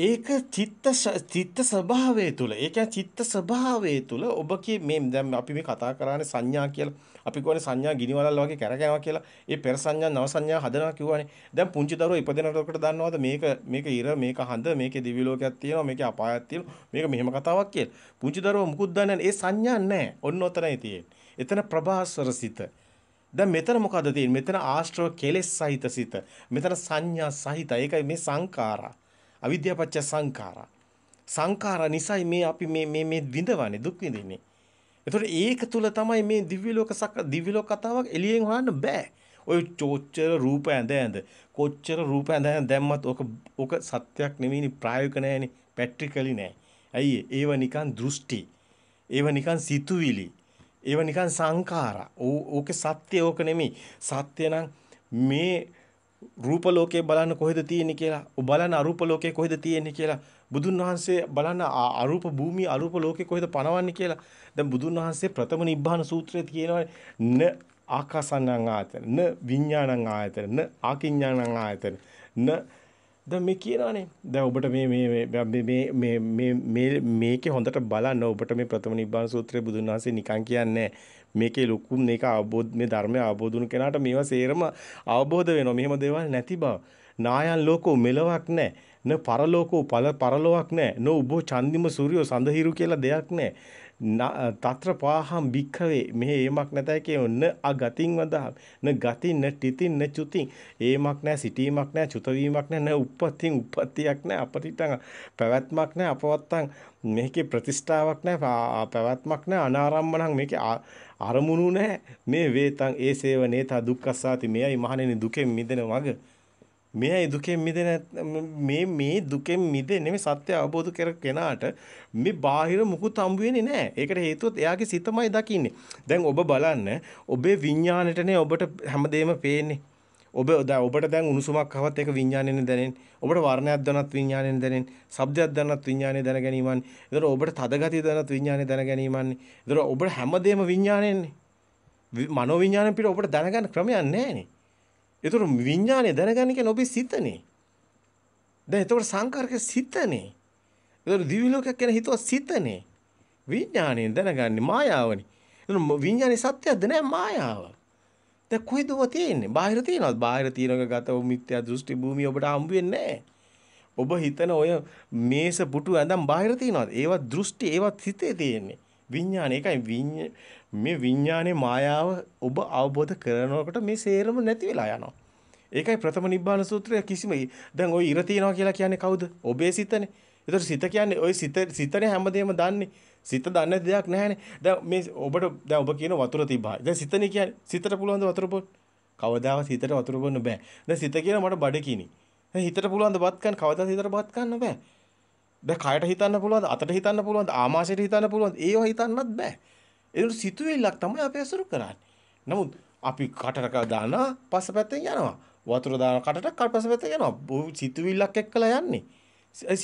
ඒක චිත්ත චිත්ත ස්වභාවය තුළ ඒ කියන්නේ චිත්ත ස්වභාවය තුළ ඔබ කිය මේ දැන් අපි මේ කතා කරන්නේ සංඥා කියලා අපි කියන්නේ සංඥා ගිනි වලල් වගේ කැරකෙනවා කියලා ඒ පෙර සංඥා නව සංඥා හදනවා කියවනේ දැන් පුංචි දරුවෝ ඉපදෙනකොට දන්නවද මේක මේක ඉර මේක හඳ මේකේ දිවි ලෝකයක් තියෙනවා මේකේ අපායක් තියෙනවා මේක මෙහෙම කතාවක් කියලා පුංචි දරුවෝ මුකුත් දන්නේ නැහැ ඒ සංඥා නැහැ ඔන්න ඔතනයි තියෙන්නේ එතන ප්‍රභාස්වර සිත දැන් මෙතන මොකද තියෙන්නේ මෙතන ආශ්‍රව කෙලෙස් සහිත සිත මෙතන සංඥා සහිත ඒකයි මේ සංකාරා අවිද්‍යාපච්ච සංඛාරා. සංඛාර නිසයි මේ අපි මේ මේ මේ විඳවන්නේ දුක් විඳින්නේ. එතකොට ඒක තුල තමයි මේ දිව්‍ය ලෝක සක දිව්‍ය ලෝක කතාවක් එළියෙන් හොයන්න බෑ. ඔය චෝච්චර රූප ඇඳ ඇඳ කොච්චර රූප ඇඳ ඇඳ දැම්මත් ඕක ඕක සත්‍යයක් නෙවෙයිනි ප්‍රායෝගික නෑනේ පැට්‍රිකලි නෑ. ඇයි ඒව නිකන් දෘෂ්ටි. ඒව නිකන් සිතුවිලි. ඒව නිකන් සංඛාරා. ඕකේ සත්‍ය ඕක නෙමෙයි. සත්‍ය නම් මේ රූප ලෝකේ බලන්න කොහෙද තියෙන්නේ කියලා බලන්න අරූප ලෝකේ කොහෙද තියෙන්නේ කියලා බුදුන් වහන්සේ බලන්න අරූප භූමිය අරූප ලෝකේ කොහෙද පනවන්නේ කියලා දැන් බුදුන් වහන්සේ ප්‍රථම නිබ්බාන සූත්‍රයේ කියනවා න ආකාසන්නං ආයතන න විඥානං ආයතන න ආකිඥානං ආයතන න දැන් මේ කියනවානේ දැන් ඔබට මේ මේ මේ මේ මේ මේකේ හොඳට බලන්න ඔබට මේ ප්‍රථම නිබ්බාන සූත්‍රයේ බුදුන් වහන්සේ නිකන් කියන්නේ මේකේ ලොකු මේක අවබෝධ මේ ධර්මය අවබෝධ වුණු කෙනාට මේවා සේරම අවබෝධ වෙනවා. මෙහෙම දේවල් නැති බව. නායන් ලෝකෝ මෙලවක් නැහැ. න පරලෝකෝ පල පරලොවක් නැහැ. නෝ උබෝ චන්දිම සූර්යෝ සඳහිරු කියලා දෙයක් නැහැ. තත්‍ර පාහම් භික්ඛවේ මෙහි ඒමක් නැතයි කියොන්න අගතින් වදහම් න ගතින් න ටිතින් න චුතින් ඒමක් නැහැ සිටීමක් නැහැ චුත වීමක් නැහැ න උප්පත්තින් උප්පත්තියක් නැහැ අපටිටං පැවැත්මක් නැහැ අපවත්තං මේකේ ප්‍රතිෂ්ඨාවක් නැහැ පැවැත්මක් නැහැ අනාරම්මණං මේකේ අරමුණු නැහැ මේ වේතං ඒසේව නේතා දුක්ඛස්සාති මෙයයි මහණෙනි දුකෙන් මිදෙන මඟ මෙයයි දුකෙන් මිදෙන මේ මේ දුකෙන් මිදෙන්නේ මේ සත්‍ය අවබෝධ කර කෙනාට මේ බාහිර මුකුත් හම්බ වෙන්නේ නැහැ. ඒකට හේතුවත් එයාගේ සිතමයි දකින්නේ. දැන් ඔබ බලන්න ඔබේ විඥාණයටනේ ඔබට හැමදේම පේන්නේ. ඔබ ඔබට දැන් උණුසුමක් ආවත් ඒක විඥාණයෙන් දැනෙන්නේ. ඔබට වර්ණයක් දැනනත් විඥාණයෙන් දැනෙන්නේ. ශබ්දයක් දැනනත් විඥාණය දැන ගැනීමන්නේ. ඒතර ඔබට තදගතිය දැනනත් විඥාණය දැන ගැනීමන්නේ. ඒතර ඔබට හැමදේම විඥාණයෙන්නේ. මනෝවිඥාණයෙන් පිට ඔබට දැනගන්න ක්‍රමයක් නැහැ නේ. ඒතර විඥානය දැනගන්නේ කියන්නේ ඔබේ සිතනේ. දැන් එතකොට සංකාරක සිතනේ. ඒතර දිවි ලෝකයක් කියන හිතුව සිතනේ. විඥානය දැනගන්නේ මායාවනේ. එතන විඥානේ සත්‍යයක්ද නැහැ මායාව. දැන් කොයිද ඔබ තියෙන්නේ? බාහිර තියනවාද? බාහිර තියනක ගත වූ මිත්‍යා දෘෂ්ටි භූමිය ඔබට හම්බ වෙන්නේ ඔබ හිතන ඔය මේස පුටු ඇඳන් බාහිර තියනවාද? ඒවත් දෘෂ්ටි ඒවත් හිතේ තියෙන්නේ. විඥානය. ඒකයි මේ විඥානයේ මායාව ඔබ අවබෝධ කරනකොට මේ සේරම නැති වෙලා යනවා. ඒකයි ප්‍රථම නිබ්බාන සූත්‍රය කිසිම දැන් ওই ඉර තියනවා කියලා කියන්නේ කවුද? ඔබේ සිතනේ. ඒතර සිත කියන්නේ ওই සිත සිතනේ හැමදේම දන්නේ. සිත දන්නේ දෙයක් නැහැනේ. දැන් මේ ඔබට දැන් ඔබ කියන වතුර තිබ්බා. දැන් සිතනේ කියන්නේ සිතට පුළුවන් ද වතුර බොන්න? කවදාවත් හිතට වතුර බොන්න බෑ. දැන් සිත කියන මට බඩ කිනි. දැන් හිතට පුළුවන් ද බත් කන්න? කවදාවත් හිතට බත් කන්න බෑ. බෑ කයට හිතන්න පුළුවන් අතට හිතන්න පුළුවන් ආමාශයට හිතන්න පුළුවන් ඒව හිතන්නත් බෑ ඒකට සිතුවිල්ලක් තමයි අපි අසුරු කරන්නේ නමුත් අපි කටරක දානවා පස්සපැත්තෙන් යනවා වතුර දාන කටට කල්පසපැත්තෙන් යනවා සිතුවිල්ලක් එක්කලා යන්නේ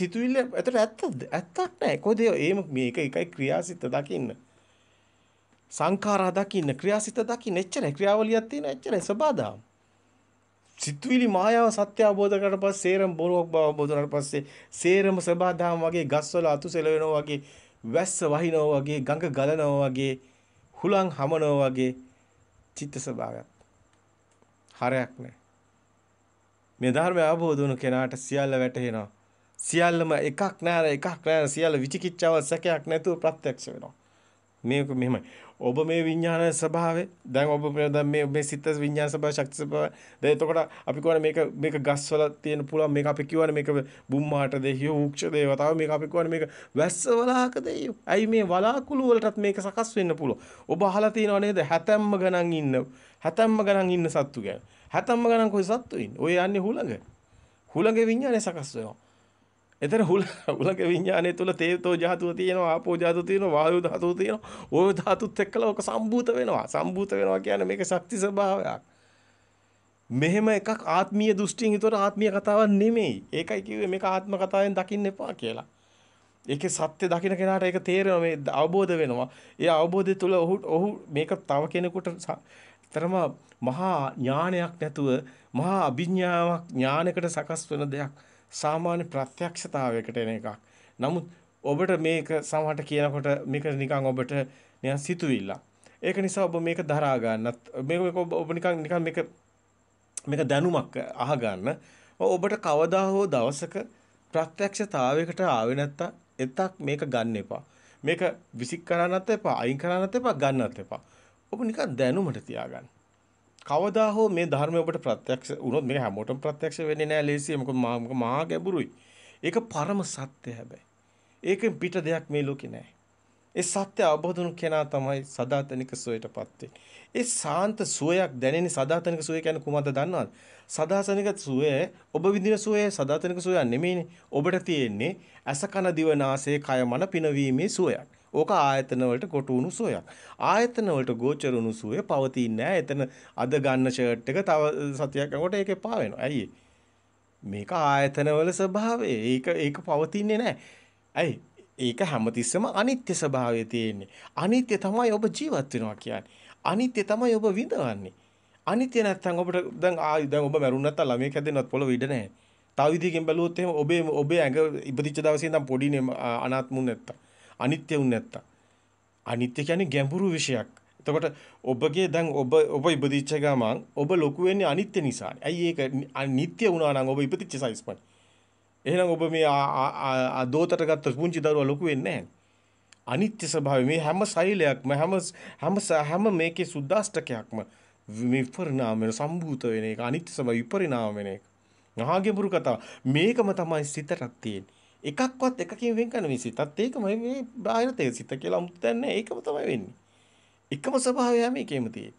සිතුවිල්ල ඇතට ඇත්තද ඇත්තක් නෑ කොහොද ඒ මේක එකයි ක්‍රියාසිත දකින්න සංඛාරා දකින්න ක්‍රියාසිත දකින්න එච්චරයි ක්‍රියාවලියක් තියෙන එච්චරයි සබදාම් සිතුවිලි මායාව සත්‍ය අවබෝධ කරලා පස්සේ සේරම බොරුවක් බව අවබෝධ කරලා පස්සේ සේරම සබදාම් වගේ ගස්වල අතු සෙලවෙනවා වගේ වැස්ස වහිනවා වගේ ගඟ ගලනවා වගේ හුලං හමනවා වගේ චිත්ත ස්වභාවයක් හරයක් නැහැ. මේ ධර්මය අවබෝධ වුණු කෙනාට සියල්ල වැටහෙනවා. සියල්ලම එකක් නෑර එකක් නෑර සියල්ල විචිකිච්ඡාව සැකයක් නැතුව ප්‍රත්‍යක්ෂ වෙනවා. මේක මෙහෙමයි. ඔබ මේ විඥාන ස්වභාවය දැන් ඔබ දැන් මේ මේ සිත විඥාන ස්වභාව ශක්ති ස්වභාව දැන් එතකොට අපි කියවන මේක මේක ගස්වල තියෙන පුළුවන් මේක අපි කියවන මේක බුම්මාට දෙහියෝ වෘක්ෂ දේවතාව මේක අපි කියවන මේක වැස්ස වලාක දෙයියෝ අයි මේ වලාකුළු වලටත් මේක සකස් වෙන්න පුළුවන් ඔබ අහලා තියෙනව නේද හැතැම්ම ගණන් ඉන්න හැතැම්ම ගණන් ඉන්න සත්තු ගැන හැතැම්ම ගණන් කොයි සත්තු ඉන්නේ ඔය යන්නේ හුළඟ හුළඟේ විඥානය සකස් වෙනවා එතන හුල හුලක විඥානය තුල තේජෝ ධාතුව තියෙනවා ආපෝ ධාතුව තියෙනවා වායෝ ධාතුව තියෙනවා ඕව ධාතුත් එක්කලා ඔක සම්භූත වෙනවා සම්භූත වෙනවා කියන්නේ මේක ශක්ති ස්වභාවයක් මෙහෙම එකක් ආත්මීය දෘෂ්ටියෙන් හිතුවට ආත්මීය කතාවක් නෙමෙයි ඒකයි කිව්වේ මේක ආත්ම කතාවෙන් දකින්න එපා කියලා ඒකේ සත්‍ය දකින්න කෙනාට ඒක තේරෙනවා මේ අවබෝධ වෙනවා ඒ අවබෝධය තුල ඔහු ඔහු මේක තව කෙනෙකුට තරම මහා ඥානයක් නැතුව මහා අභිඥාවක් ඥානයකට සකස් වෙන දෙයක් සාමාන්‍ය ප්‍රත්‍යක්ෂතාවයකට එන එකක්. නමුත් ඔබට මේක සමහරට කියනකොට මේක නිකන් ඔබට නිකන් සිතුවිල්ලක්. ඒක නිසා ඔබ මේක දරා ගන්නත් මේක ඔබ නිකන් නිකන් මේක මේක දැනුමක් අහ ගන්න. ඔබට කවදා හෝ දවසක ප්‍රත්‍යක්ෂතාවයකට ආවේ නැත්තම් එතක් මේක ගන්න එපා. මේක විසික් කරන්නත් එපා, අයින් කරන්නත් එපා, ගන්නත් එපා. ඔබ නිකන් දැනුමට තියාගන්න. කවදා හෝ මේ ධර්මය ඔබට ප්‍රත්‍යක්ෂ වුණොත් මේක හැමෝටම ප්‍රත්‍යක්ෂ වෙන්නේ නැහැ ලේසියි. මොකද මහා ගැඹුරුයි. ඒක පරම සත්‍ය හැබැයි. ඒකෙන් පිට දෙයක් මේ ලෝකේ නැහැ. ඒ සත්‍ය අවබෝධුණු කෙනා තමයි සදාතනික සෝයටපත් වෙන්නේ. ඒ සාන්ත සෝයක් දැනෙන සදාතනික සෝය කියන්නේ කුමක්ද දන්නවද? සදාතනික සෝය ඔබ විඳින සෝය සදාතනික සෝය නෙමෙයිනේ. ඔබට තියෙන්නේ අසකන දිවනාසය කය මන පිනවීමේ සෝයක්. ඕක ආයතන වලට කොටුණු සුවයක්. ආයතන වලට ගෝචර වුණු සුවේ පවතින්නේ නැහැ. එතන අද ගන්න ෂර්ට් එක තව සතියක් යනකොට ඒක එපා වෙනවා. ඇයි මේක ආයතන වල ස්වභාවය. ඒක ඒක පවතින්නේ නැහැ. ඇයි ඒක හැමතිස්සම අනිත්‍ය ස්වභාවය තියෙන්නේ. අනිත්‍ය තමයි ඔබ ජීවත් වෙනවා කියන්නේ. අනිත්‍ය තමයි ඔබ විඳවන්නේ. අනිත්‍ය නැත්නම් ඔබට දැන් ආයි දැන් ඔබ මැරුණ නැත්නම් ළමයෙක් හැදෙන්නත් පොළොව ඉඩ නැහැ. තව විදිහකින් බැලුවොත් එහෙම ඔබේ ඔබේ ඇඟ ඉපදිච්ච දවසේ ඉඳන් පොඩිනේ අනාත්මුන් නැත්තම්. අනිත්‍ය වුනේ නැත්තම්. අනිත්‍ය කියන්නේ ගැඹුරු විශයක්. එතකොට ඔබගේ දැන් ඔබ ඔබ ඉපදිච්ච ගමන් ඔබ ලොකු වෙන්නේ අනිත්‍ය නිසා. ඇයි ඒක අනිත්‍ය වුණා නම් ඔබ ඉපදිච්ච සයිස් පන්. එහෙනම් ඔබ මේ ආ දෝතට ගත්ත පුංචි දරුවා ලොකු වෙන්නේ නැහැ. අනිත්‍ය ස්වභාවය මේ හැම සෛලයක්ම හැම හැම හැම මේකේ සුද්දාෂ්ටකයක්ම මේ පරිණාම වෙන සම්භූත වෙන එක අනිත්‍ය ස්වභාවය විපරිණාම වෙන එක. නහාගේ බුරු කතාව. මේකම තමයි සිතටත් තියෙන්නේ. එකක්වත් එකකින් වෙන් කරන මේ සිතත් ඒකමයි මේ බාහිර තේ සිත කියලා අමුතන්නේ ඒකම තමයි වෙන්නේ. එකම ස්වභාවය හැම එකෙම තියෙන්නේ.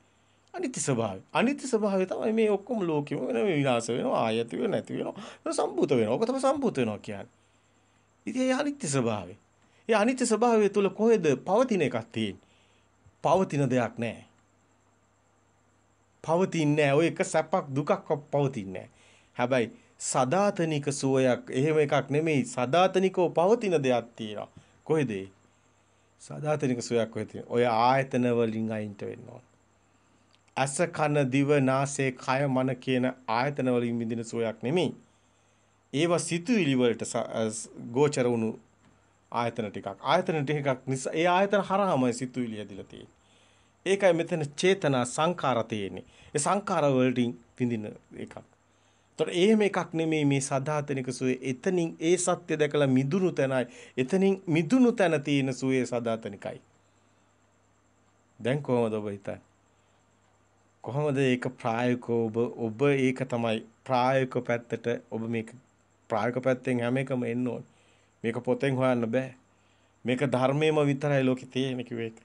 අනිත්‍ය ස්වභාවය. අනිත්‍ය ස්වභාවය තමයි මේ ඔක්කොම ලෝකෙම වෙන විනාශ වෙනවා, ආයති වෙනවා, නැති වෙනවා, සම්පූත වෙනවා. ඔක තමයි සම්පූත වෙනවා කියන්නේ. ඉතින් ඒ අනිත්‍ය ස්වභාවය. ඒ අනිත්‍ය ස්වභාවය තුල කොහෙද පවතින එකක් තියෙන්නේ? පවතින දෙයක් නැහැ. පවතින්නේ නැහැ. ඔය එක සැපක් දුකක් පවතින්නේ නැහැ. හැබැයි සදාතනික සුවයක් එහෙම එකක් නෙමෙයි සදාතනිකව පවතින දෙයක් තියෙනවා. කොහෙද සදාතනික සුවයක් කොහෙද ඔය ආයතන වලින් අයින්ට වෙන්න ඕන. අස කන දිව නාසය කය මන කියන ආයතන වලින් විඳින සුවයක් නෙමෙයි. ඒවා සිතුවිලි වලට ගෝචර වුණු ආයතන ටිකක්. ආයතන ටිකක් නිසා ඒ ආයතන හරහාම සිතුවිලි ඇදිලා තියෙන්නේ. ඒකයි මෙතන චේතනා සංකාර තියෙන්නේ. ඒ සංකාර වලටින් විඳින එකක්. එතකොට එහෙම එකක් නෙමෙයි මේ සදාතනික සුවේ. එතනින් ඒ සත්‍ය දැකලා මිදුණු තැනයි. එතනින් මිදුණු තැන තියෙන සුවේ සදාතනිකයි. දැන් කොහොමද ඔබ හිතන්නේ? කොහොමද ඒක ප්‍රායෝගිකව ඔබ ඔබ ඒක තමයි ප්‍රායෝගික පැත්තට ඔබ මේක ප්‍රායෝගික පැත්තෙන් හැම එකම එන්න ඕනේ. මේක පොතෙන් හොයන්න බෑ. මේක ධර්මයේම විතරයි ලෝකේ තියෙන්නේ කිව්වේ ඒක.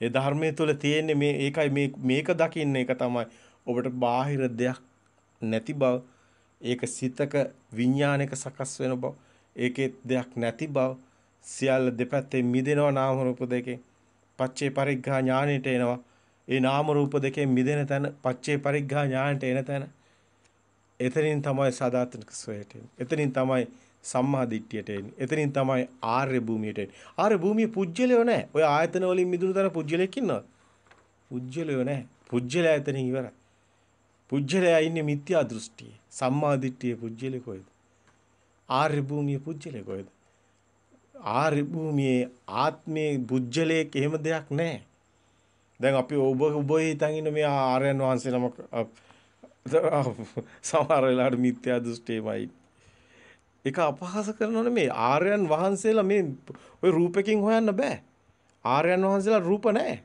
ඒ ධර්මයේ තුල තියෙන්නේ මේ ඒකයි මේ මේක දකින්න එක තමයි ඔබට බාහිර දෙයක් නැති බව ඒක සිතක විඥානයක සකස් වෙන බව ඒකේ දෙයක් නැති බව සියල්ල දෙපැත්තේ මිදෙනවා නාම රූප දෙකෙන් පච්චේ පරිග්ඝා ඥාණයට එනවා ඒ නාම රූප දෙකෙන් මිදෙන තැන පච්චේ පරිග්ඝා ඥාණයට එන තැන එතනින් තමයි සදාතනික සොයට එතනින් තමයි සම්මා දිට්ඨියට එන්නේ. එතනින් තමයි ආර්ය භූමියට එන්නේ. ආර්ය භූමියේ පුජ්‍යලයෝ නැහැ. ඔය ආයතන වලින් මිදුණු තර පුජ්‍යලයක් ඉන්නවද? පුජ්‍යලයෝ නැහැ. පුජ්‍යලයා එතනින් ඉවරයි. පුජ්‍යලයා ඉන්නේ මිත්‍යා දෘෂ්ටියේ. සම්මා දිට්ඨියේ පුජ්‍යලේ කොහෙද? ආර්ය භූමියේ පුජ්‍යලේ කොහෙද? ආර්ය භූමියේ ආත්මයේ පුජ්‍යලේ කිහෙම දෙයක් නැහැ. දැන් අපි ඔබ ඔබ හිතන් ඉන්න මේ ආර්යයන් වහන්සේ නමක් සමහර වෙලාවට මිත්‍යා දෘෂ්ටියමයි. ඒක අපහාස කරනවනේ මේ ආර්යයන් වහන්සේලා මේ ওই රූපකින් හොයන්න බෑ. ආර්යයන් වහන්සේලා රූප නැහැ.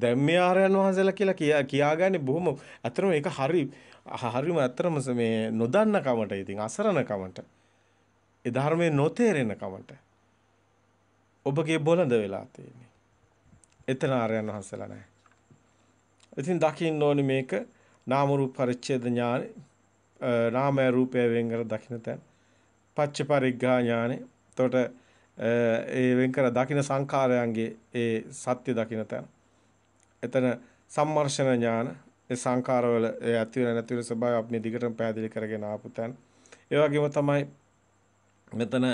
දැන් මේ ආර්යයන් වහන්සේලා කියලා කියා කියාගන්නේ බොහොම අතරම ඒක හරි හරිම අතරම මේ නොදන්න කමට ඉතින් අසරණ කමට ඒ ධර්මයේ නොතේරෙන කමට ඔබගේ බොළඳ වෙලා තියෙන්නේ. එතන ආර්යයන් වහන්සේලා නැහැ. ඉතින් දකින්න ඕනේ මේක නාම රූප පරිච්ඡේද ඥාන නාමය රූපය වෙන් කර දකින්න තැන පච්ච පරිග්ගා ඥානෙ. එතකොට ඒ වෙන් කර දකින්න සංඛාරයන්ගේ ඒ සත්‍ය දකින්න තැන එතන සම්මර්ෂණ ඥාන ඒ සංකාරවල ඒ ඇති වෙන නැති වෙන ස්වභාවය අපි මේ දිගටම පැහැදිලි කරගෙන ආපු තැන. ඒ වගේම තමයි මෙතන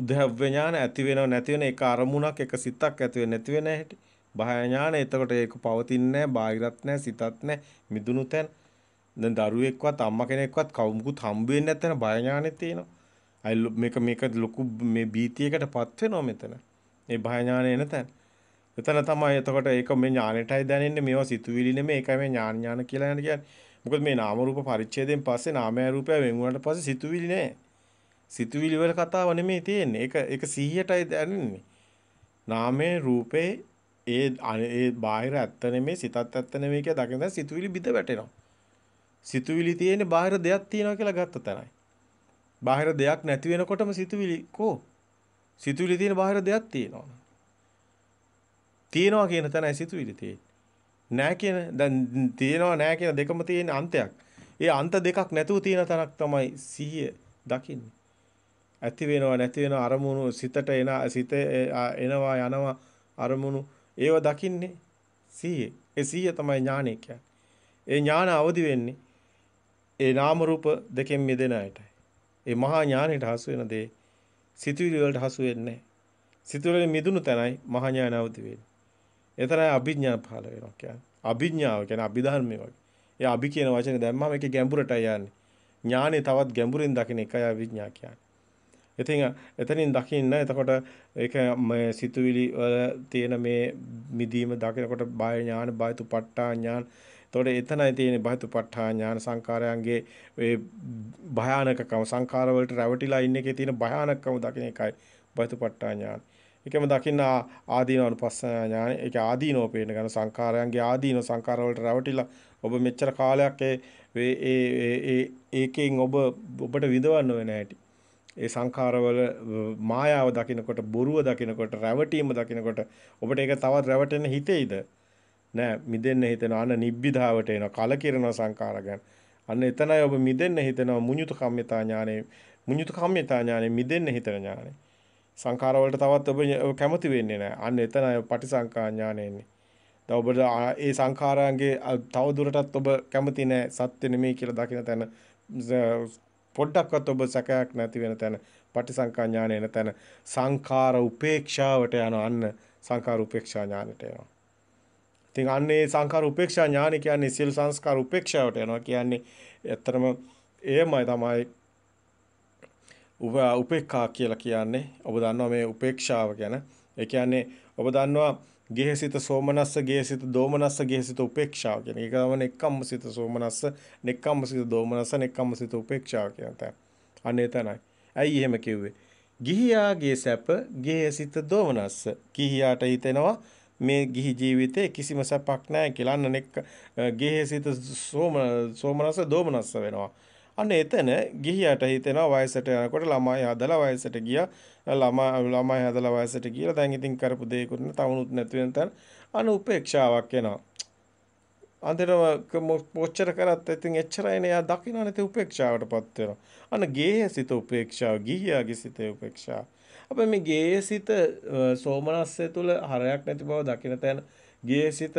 උද්‍යව්‍ය ඥාන ඇති වෙනව නැති වෙන එක අරමුණක් එක සිතක් ඇති වෙන නැති වෙන හැටි. බාහ්‍ය ඥාන එතකොට ඒක පවතින්නේ නැහැ, බාහිරත් නැහැ, සිතත් නැහැ, මිදුණු තැන. දැන් දරුවෙක්වත් අම්මා කෙනෙක්වත් කවුමුකුත් හම්බ වෙන්නේ නැත්නම් බය ඥානෙ තියෙනවා. අය මේක මේක ලොකු මේ බීතියකටපත් වෙනවා මෙතන. ඒ බය ඥානෙ එන තැන. එතන තමයි එතකොට ඒක මේ ඥානෙටයි දැනෙන්නේ මේවා සිතුවිලි නෙමෙයි ඒකයි මේ ඥාන ඥාන කියලා යන කියන්නේ. මොකද මේ නාම රූප පරිච්ඡේදයෙන් පස්සේ නාමය රූපය වෙන් වුණාට පස්සේ සිතුවිලි නෑ. සිතුවිලි වල කතාව නෙමෙයි තියෙන්නේ. ඒක ඒක 100ටයි දැනෙන්නේ. නාමයේ රූපේ ඒ ඒ බාහිර ඇත්ත නෙමෙයි සිතත් ඇත්ත නෙමෙයි කියලා දකින සිතුවිලි බිඳ වැටෙනවා. සිතුවිලි තියෙන්නේ බාහිර දෙයක් තියෙනවා කියලා ගත්ත තැනයි. බාහිර දෙයක් නැති වෙනකොටම සිතුවිලි කෝ සිතුවිලි තියෙන බාහිර දෙයක් තියෙනවා. තියනවා කියන තැනයි සිතුවිලි තියෙන්නේ. නෑ කියන දැන් තියනවා නෑ කියන දෙකම තියෙන අන්තයක්. ඒ අන්ත දෙකක් නැතුව තියෙන තැනක් තමයි සිහිය දකින්නේ. ඇති වෙනවා නැති වෙනවා අරමුණු සිතට එන සිත එනවා යනවා අරමුණු ඒව දකින්නේ සිහියේ. ඒ සිහිය තමයි ඥානය කියන්නේ. ඒ ඥාන අවදි වෙන්නේ ඒ නාම රූප දෙකෙන් මිදෙන අයටයි. ඒ මහා ඥානයට හසු වෙන දේ සිතුවිලි වලට හසු වෙන්නේ නැහැ. සිතුවිලි මිදුණු තැනයි මහා ඥාන අවදි වෙන්නේ. ඒ තරයි අභිඥා පහළ වෙනවා කියන්නේ. අභිඥාව කියන්නේ අභිධර්මයේ වගේ. ඒ අභි කියන වචනේ දැම්මම ඒකේ ගැඹුරටයි යන්නේ. ඥානේ තවත් ගැඹුරින් දකින එකයි අවිඥා කියන්නේ. ඉතින් එතනින් දකින්න එතකොට ඒක මේ සිතුවිලි වල තියෙන මේ මිදීම දකිනකොට බාය ඥාන බායතුපට්ඨා ඥාන එතකොට එතනයි තියෙන්නේ බායතුපට්ඨා ඥාන සංකාරයන්ගේ ඒ භයානකකම සංකාර වලට රැවටිලා ඉන්න එකේ තියෙන භයානකකම දකින එකයි බායතුපට්ඨා ඥාන. ඒකම දකින්න ආදීන අනුපස්සනා ඥාන ඒක ආදීනෝ පේන ගන්න සංඛාරයන්ගේ ආදීනෝ සංඛාර වලට රැවටිලා ඔබ මෙච්චර කාලයක් ඒ ඒ ඒකෙන් ඔබ ඔබට විඳවන්න වෙන හැටි ඒ සංඛාරවල මායාව දකිනකොට බොරුව දකිනකොට රැවටීම දකිනකොට ඔබට ඒක තවත් රැවටෙන්න හිතෙයිද නෑ මිදෙන්න හිතෙන අන නිබ්බිදාවට එන කලකිරන සංඛාර ගැන අන්න එතනයි ඔබ මිදෙන්න හිතෙනවා මුඤුතු කම්මිතා ඥානෙ මුඤුතු කම්මිතා ඥානෙ මිදෙන්න හිතන ඥානෙ සංඛාර වලට තවත් ඔබ කැමති වෙන්නේ නැහැ. අන්න එතන පටිසංකා ඥානය එන්නේ. දැන් ඔබට ඒ සංඛාරයන්ගේ තව දුරටත් ඔබ කැමති නැහැ සත්‍ය නෙමෙයි කියලා දකින තැන පොඩ්ඩක්වත් ඔබ සැකයක් නැති වෙන තැන පටිසංකා ඥානය එන තැන සංඛාර උපේක්ෂාවට යන අන්න සංඛාර උපේක්ෂා ඥානයට යනවා. ඉතින් අන්න ඒ සංඛාර උපේක්ෂා ඥානය කියන්නේ සියලු සංස්කාර උපේක්ෂාවට යනවා. කියන්නේ ඇත්තටම එයමයි තමයි උපේක්ඛා කියලා කියන්නේ ඔබ දන්නවා මේ උපේක්ෂාව ගැන. ඒ කියන්නේ ඔබ දන්නවා ගේහසිත සෝමනස්ස ගේහසිත දෝමනස්ස ගේහසිත උපේක්ෂාව කියන එක තමයි එක්කම්මසිත සෝමනස්ස, නෙක්කම්මසිත දෝමනස්ස, නෙක්කම්මසිත උපේක්ෂාව කියන තැන. අනේ තනයි. ඇයි එහෙම කිව්වේ? ගිහියාගේ සැප ගේහසිත දෝමනස්ස. ගිහියාට හිතෙනවා මේ ගිහි ජීවිතේ කිසිම සැපක් නැහැ කියලා අන්න නෙක් ගේහසිත සෝම සෝමනස්ස දෝමනස්ස වෙනවා. අන්න එතන ගිහියට හිතෙනවා වයසට යනකොට ළමයි හදලා වයසට ගියා ළමා ළමයි හදලා වයසට ගියලා දැන් ඉතින් කරපු දේකුත් තවුනුත් නැති වෙන තර අනු උපේක්ෂාවක් එනවා අන්තිමක මොච්චර කරත් ඉතින් එච්චරයිනේ යා දකින්න නැති උපේක්ෂාවටපත් වෙනවා අන්න ගේහ සිත උපේක්ෂාව ගිහියාගේ සිතේ උපේක්ෂාව අපේ මේ ගේහ සිත සෝමනස්සය තුල හරයක් නැති බව දකින්න තැන ගේහ සිත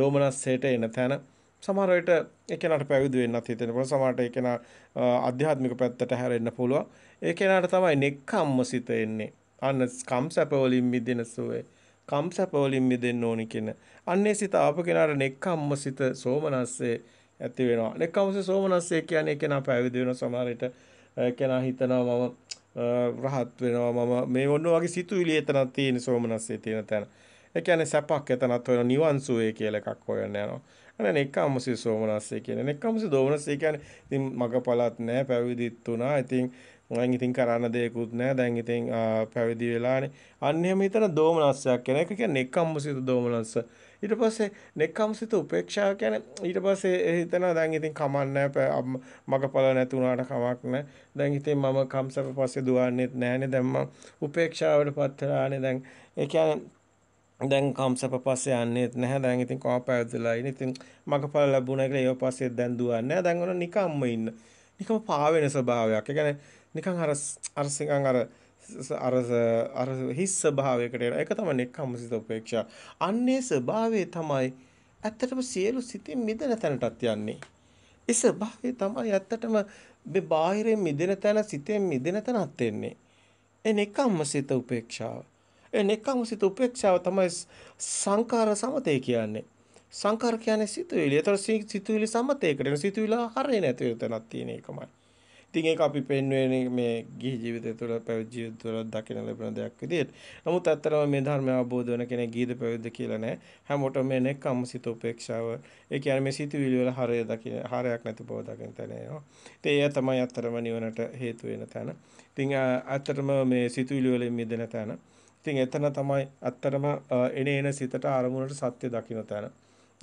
දෝමනස්සයට එන තැන සමහරවිට එකනට පැවිදි වෙන්නත් හිතෙන පුළුවන්. සමහරට එකන අධ්‍යාත්මික පැත්තට හැරෙන්න පුළුවන්. ඒ කෙනාට තමයි නෙක්ඛම්ම සිත එන්නේ. අන්න කම්සප වලින් මිදෙන සෝය. කම්සප වලින් මිදෙන්න ඕනි කියන. අන්නේ සිත ආපු කෙනාට නෙක්ඛම්ම සිත සෝමනස්සේ ඇති වෙනවා. නෙක්ඛම්මසේ සෝමනස්සේ කියන්නේ කෙනා පැවිදි වෙන සමහරට කෙනා හිතනවා මම රහත් වෙනවා මම මේ වොන්න වගේ සිතුවිලි එතනක් තියෙන සෝමනස්සේ තියෙන තැන. ඒ කියන්නේ සැපක් එතනක් හොයන නිවන් සුවේ කියලා එකක් හොයන්න යනවා. අර නෙක්ඛම්මසී සෝමනස්සය කියන්නේ නෙක්ඛම්මසී දෝමනස්සය කියන්නේ ඉතින් මගපලත් නැහැ පැවිදිත් උනා. ඉතින් මම ඉතින් කරන්න දෙයක්වත් නැහැ. දැන් ඉතින් පැවිදි වෙලානේ. අන්න එහෙම හිතන දෝමනස්සයක් කියන එක කියන්නේ නෙක්ඛම්මසී දෝමනස්ස. ඊට පස්සේ නෙක්ඛම්සිත උපේක්ෂාව කියන්නේ ඊට පස්සේ හිතනවා දැන් ඉතින් කමන්නේ මගපල නැති වුණාට කමක් නැහැ. දැන් ඉතින් මම කම්සක පස්සේ දුවන්නේත් නැහනේ. දැන් මම උපේක්ෂාවටපත් වෙලානේ. දැන් ඒ කියන්නේ දැන් කම්සප පස්සේ යන්නේත් නැහැ. දැන් ඉතින් කෝප පැවිදලා ඉන්නේ. ඉතින් මගපල ලැබුණා කියලා ඒව පස්සේ දැන් දුවන්නේ නැහැ. දැන් ඔන්න නිකම්ම ඉන්න. නිකම්ම පාවෙන ස්වභාවයක්. ඒ කියන්නේ නිකන් අර අර සිකන් අර අර අර හිස් ස්වභාවයකට එන. ඒක තමයි නිකම්මසිත උපේක්ෂා. අන්නේ ස්වභාවය තමයි ඇත්තටම සියලු සිතින් මිදෙන තැනටත් යන්නේ. ඒ ස්වභාවය තමයි ඇත්තටම මේ බාහිරින් මිදෙන තැන සිතෙන් මිදෙන තැනත් එන්නේ. ඒ නිකම්මසිත උපේක්ෂාව. ඒ නෙක්ඛම්මසිත උපේක්ෂාව තමයි සංඛාර සමතේ කියන්නේ. සංඛාර කියන්නේ සිතුවිලි. ඒතර සිතුවිලි සමතේකට එන සිතුවිලි හරේ නැති වෙනතක් තියෙන එකමයි. ඉතින් ඒක අපි පෙන්වෙන්නේ මේ ගිහි ජීවිතය තුළ පැවිදි ජීවිත තුළ දකින ලැබෙන දෙයක් විදිහට. නමුත් ඇත්තටම මේ ධර්මය අවබෝධ වෙන කෙනෙක් ගීද පැවිද්ද කියලා නෑ. හැමෝටම මේ නෙක්ඛම්මසිත උපේක්ෂාව. ඒ කියන්නේ මේ සිතුවිලි වල හරය දකින හරයක් නැති බව දකින තැන එනවා. ඉතින් ඒ තමයි ඇත්තටම නිවනට හේතු වෙන තැන. ඉතින් ඇත්තටම මේ සිතුවිලි වලින් මිදෙන තැන. ඉතින් එතන තමයි ඇත්තටම එනේ එන සිතට අරමුණට සත්‍ය දකින්න තැන.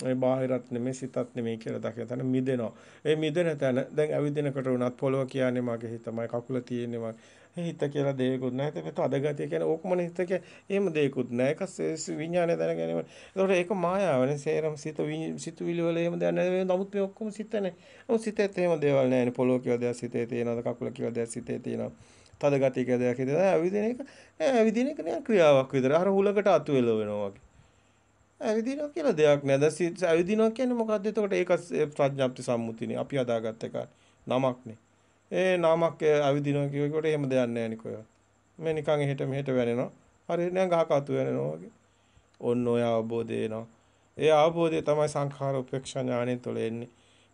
මේ බාහිරත් නෙමෙයි සිතත් නෙමෙයි කියලා දකින තැන මිදෙනවා. ඒ මිදෙන තැන දැන් ඇවිදිනකොට උනත් පොළව කියන්නේ මගේ හිතමයි කකුල තියෙන්නේ මගේ හිත කියලා දෙයක්වත් නැහැ. ඒකත් අදගතිය කියන්නේ ඕකමනේ හිත කිය. එහෙම දෙයක්වත් නැහැ. ඒක විඥානය දැන ගැනීම. ඒකට ඒක මායාවනේ. සේරම සිත සිතුවිලි වල එහෙම දැන නෙමෙයි. නමුත් මේ ඔක්කොම සිතනේ. නමුත් සිතේත් එහෙම දේවල් නැහැනේ. පොළව කියලා දෙයක් සිතේ තියෙනවද? කකුල කියලා දෙයක් සිතේ තියෙනවද? තද ගතියක දෙයක් හිතලා ඇවිදින එක නෑ ඇවිදින එක නෑ ක්‍රියාවක් විතර. අර හුලකට අතු එළවෙනවා වගේ. ඇවිදිනවා කියලා දෙයක් නෑ. දැන් ඇවිදිනවා කියන්නේ මොකද්ද? එතකොට ඒක ප්‍රඥාප්ති සම්මුතිනේ. අපි අදාගත් එක නමක්නේ. ඒ නමක් ඇවිදිනවා කියනකොට එහෙම දෙයක් නෑ නේ කොහෙවත්. මේ නිකන් එහෙට මෙහෙට වැනෙනවා. හරි නෑ ගහක අතු වැනෙනවා වගේ. ඔන්න ඔය අවබෝධය එනවා. ඒ අවබෝධය තමයි සංඛාර උපේක්ෂා ඥාණයෙන් තුළ එන්නේ.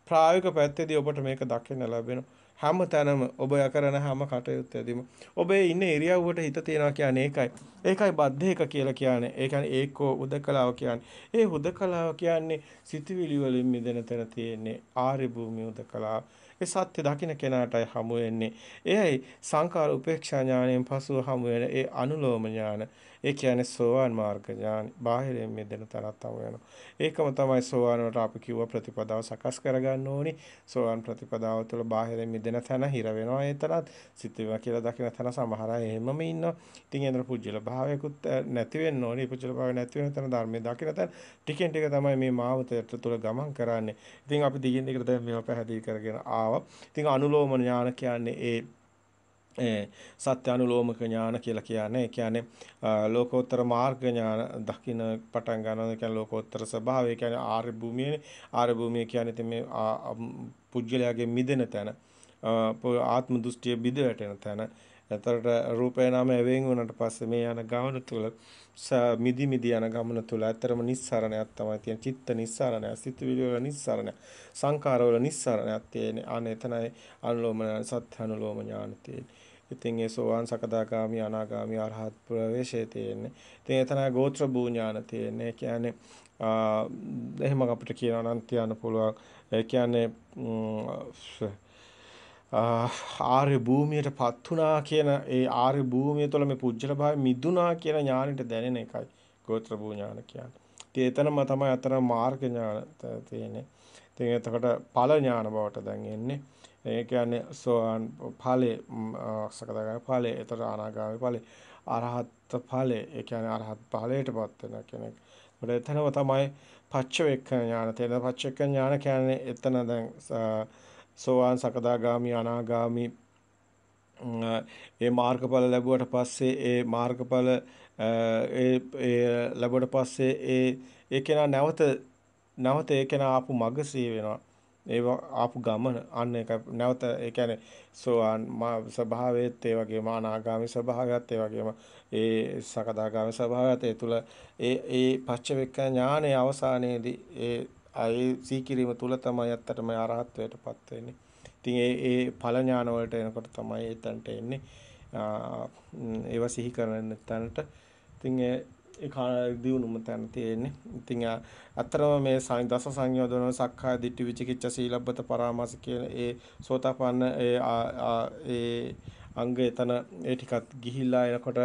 ප්‍රායෝගික පැත්තේදී ඔබට මේක දකින්න ලැබෙනවා. හැමතැනම ඔබ කරන හැම කටයුත්තදීම ඔබේ ඉන්න ඉරියව්වට හිත තියනවා කියන්නේ ඒකයි. ඒකයි බද්ධේක කියලා කියන්නේ. ඒ කියන්නේ ඒකෝ උදකලාව කියන්නේ. ඒ උදකලාව කියන්නේ සිතවිලි වලින් මිදෙන තැන තියෙන්නේ ආර්ය භූමිය උදකලාව. ඒ සත්‍ය දකින්න කෙනාටයි හමු වෙන්නේ. එයයි සංකාර උපේක්ෂා ඥාණයෙන් පසුව හමු වෙන ඒ අනුලෝම ඥාන. ඒ කියන්නේ සෝවාන් මාර්ග ඥානි. බාහිරයෙන් මෙදෙන තරත් අමු වෙනවා. ඒකම තමයි සෝවාන් වලට අපි කිව්ව ප්‍රතිපදාව සකස් කරගන්න ඕනි. සෝවාන් ප්‍රතිපදාව තුළ බාහිරයෙන් මෙදෙන තැන හිර වෙනවා. ඒ තරත් සිතේවා කියලා දකින තැන සමහර අය එහෙමම ඉන්නවා. ඉතින් ඒතර පුජ්‍යල භාවයකුත් eh, නැති වෙන්න ඕනි. පුජ්‍යල භාවය නැති වෙන තැන ධර්මයේ දකින තැන ටිකෙන් ටික තමයි මේ මාවතයට තුළ ගමන් කරන්නේ. ඉතින් අපි දිගින් දිගට දැන් මේවා පැහැදිලි කරගෙන ආවා. ඉතින් අනුලෝම ඥාන කියන්නේ ඒ සත්‍යානුලෝමක ඥාන කියලා කියන්නේ. ඒ කියන්නේ ලෝකෝත්තර මාර්ග ඥාන දකින පටන් ගන්නවා. ඒ කියන්නේ ලෝකෝත්තර ස්වභාවය. ඒ කියන්නේ ආර්ය භූමියනේ. ආර්ය භූමිය කියන්නේ මේ පුජ්‍යලයාගේ මිදෙන තැන. ආත්ම දෘෂ්ටිය බිඳ වැටෙන තැන. එතරට රූපේ නාම ඇවෙන් වුණාට පස්සේ මේ යන ගමන තුල මිදි මිදි යන ගමන තුල ඇත්තරම නිස්සරණයක් තමයි තියෙන චිත්ත නිස්සරණය සිතුවිලි වල නිස්සරණය සංකාර වල නිස්සරණයක් තියෙන අන එතනයි අනුලෝම සත්‍ය අනුලෝම ඥාන තියෙන්නේ ඉතින් ඒ සෝවාන් සකදාගාමි අනාගාමි අරහත් ප්‍රවේශය තියෙන්නේ. ඉතින් එතන ගෝත්‍ර භූ ඥාන තියෙන්නේ. කියන්නේ එහෙම අපිට කියනවා නම් තියන්න පුළුවන්. ඒ කියන්නේ ආර්ය භූමියට පත් වුණා කියන ඒ ආර්ය භූමිය තුළ මේ පුජ්‍යල භාවය මිදුණා කියන ඥානෙට දැනෙන එකයි ගෝත්‍ර භූ ඥාන කියන්නේ. ඉතින් එතනම තමයි අතර මාර්ග ඥාන තියෙන්නේ. ඉතින් එතකොට ඵල ඥාන බවට දැන් එන්නේ. ඒ කියන්නේ සෝවාන් ඵලයේ සකදාගාමී ඵලයේ ඊතර අනාගාමී ඵලයේ අරහත් ඵලයේ ඒ කියන්නේ අරහත් ඵලයටපත් වෙන කෙනෙක්. ඒකට එතනම තමයි පච්චවේක්ක ඥාන. තේන පච්චවේක්ක ඥාන කියන්නේ එතන දැන් සෝවාන් සකදාගාමී අනාගාමී ඒ මාර්ගඵල ලැබුවට පස්සේ ඒ මාර්ගඵල ඒ ඒ ලැබුවට පස්සේ ඒ ඒ කෙනා නැවත නැවත ඒ කෙනා ආපු මග සී වෙනවා. ඒව ආපු ගමන අන්න ඒක නැවත ඒ කියන්නේ සෝවාන් ස්වභාවයේත් ඒ වගේම අනාගාමී ස්වභාවයත් ඒ වගේම ඒ සකදාගාමී ස්වභාවයත් ඒ තුල ඒ ඒ පච්චවෙක්ක ඥානයේ අවසානයේදී ඒ ඒ සීකිරීම තුල තමයි ඇත්තටම අරහත්වයටපත් වෙන්නේ. ඉතින් ඒ ඒ ඵල ඥාන වලට එනකොට තමයි එතනට එන්නේ. ඒව සිහි කරන තැනට. ඉතින් ඒ දියුණුම තැන තියෙන්නේ. ඉතින් අත්‍තරම මේ දස සංයෝජන සක්කාය දිට්ඨි විචිකිච්ඡ සීලබ්බත පරාමාස කියන ඒ සෝතාපන්න ඒ ඒ අංග එතන ඒ ටිකත් ගිහිල්ලා එනකොට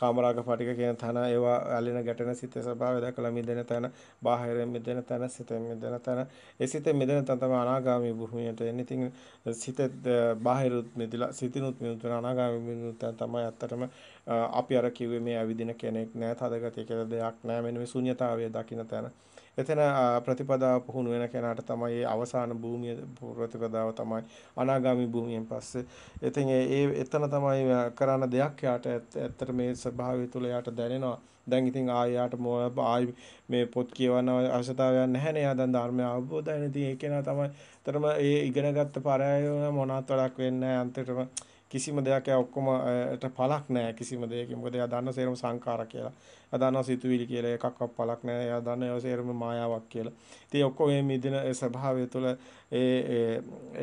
කාමරාග පටික කියන තන ඒවා ඇලෙන ගැටෙන සිතේ ස්වභාවය දැකලා මිදෙන තන බාහිරයෙන් මිදෙන තන සිතෙන් මිදෙන තන ඒ සිතේ මිදෙන තන තමයි අනාගාමී භූමියට එන්නේ. ඉතින් සිතේ බාහිරුත් මිදලා සිතිනුත් මිදුන අනාගාමී මිදුන තමයි අත්‍තරම අපි අර කිව්වේ මේ ඇවිදින කෙනෙක් නෑ තදගතිය කියලා දෙයක් නෑ මෙන්න මේ ශුන්්‍යතාවය දකින්න තැන. එතන ප්‍රතිපදාව පුහුණු වෙන කෙනාට තමයි අවසාන භූමිය ප්‍රතිපදාව තමයි අනාගාමි භූමියෙන් පස්සේ. ඉතින් ඒ එතන තමයි කරන්න දෙයක් යාට ඇත්තට මේ ස්වභාවය තුල යාට දැනෙනවා. දැන් ඉතින් ආයෙ මොනව ආයි මේ පොත් කියවන්න අවශ්‍යතාවයක් නැහැ නේ. දැන් ධර්මය අවබෝධයෙන් ඉතින් ඒක නා තමයි. තරම ඒ ඉගෙනගත්ත පරායය මොනවත් වැඩක් වෙන්නේ නැහැ. අන්තිමට කිසිම දෙයක් යා ඔක්කොමට පළක් නැහැ කිසිම දෙයකින්. මොකද එයා දන්න සේරම සංඛාර කියලා. එයා දන්නවා සිතුවිලි කියලා එකක්වත් පළක් නැහැ. එයා දන්න ඒවා සේරම මායාවක් කියලා. ඉතින් ඔක්කොම මේ මිදින ඒ ස්වභාවය තුළ ඒ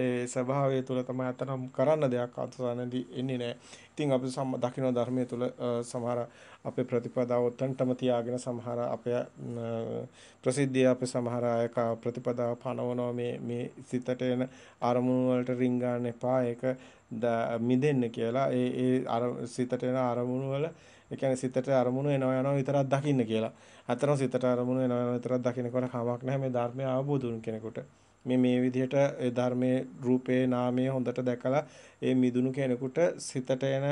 ඒ ස්වභාවය තුළ තමයි අතනම් කරන්න දෙයක් අතසනදී එන්නේ නැහැ. ඉතින් අපි සම්ම දකින්න ධර්මයේ තුල සමහර අපේ ප්‍රතිපදාව උත්තන්ටම තියාගෙන සමහර අපේ ප්‍රසිද්ධිය අපේ සමහර අය ප්‍රතිපදාව පනවනවා මේ මේ සිතට එන අරමුණු වලට රින් ගන්න එපා ඒක මිදෙන්න කියලා ඒ ඒ අර සිතට එන අරමුණු වල ඒ කියන්නේ සිතට අරමුණු එනවා යනවා විතරක් දකින්න කියලා. අතරම සිතට අරමුණු එනවා යනවා විතරක් දකින්නකොට කමක් නැහැ මේ ධර්මය අවබෝධ වුණු කෙනෙකුට. මේ මේ විදිහට ඒ ධර්මයේ රූපේ නාමයේ හොඳට දැකලා ඒ මිදුණු කෙනෙකුට සිතට එන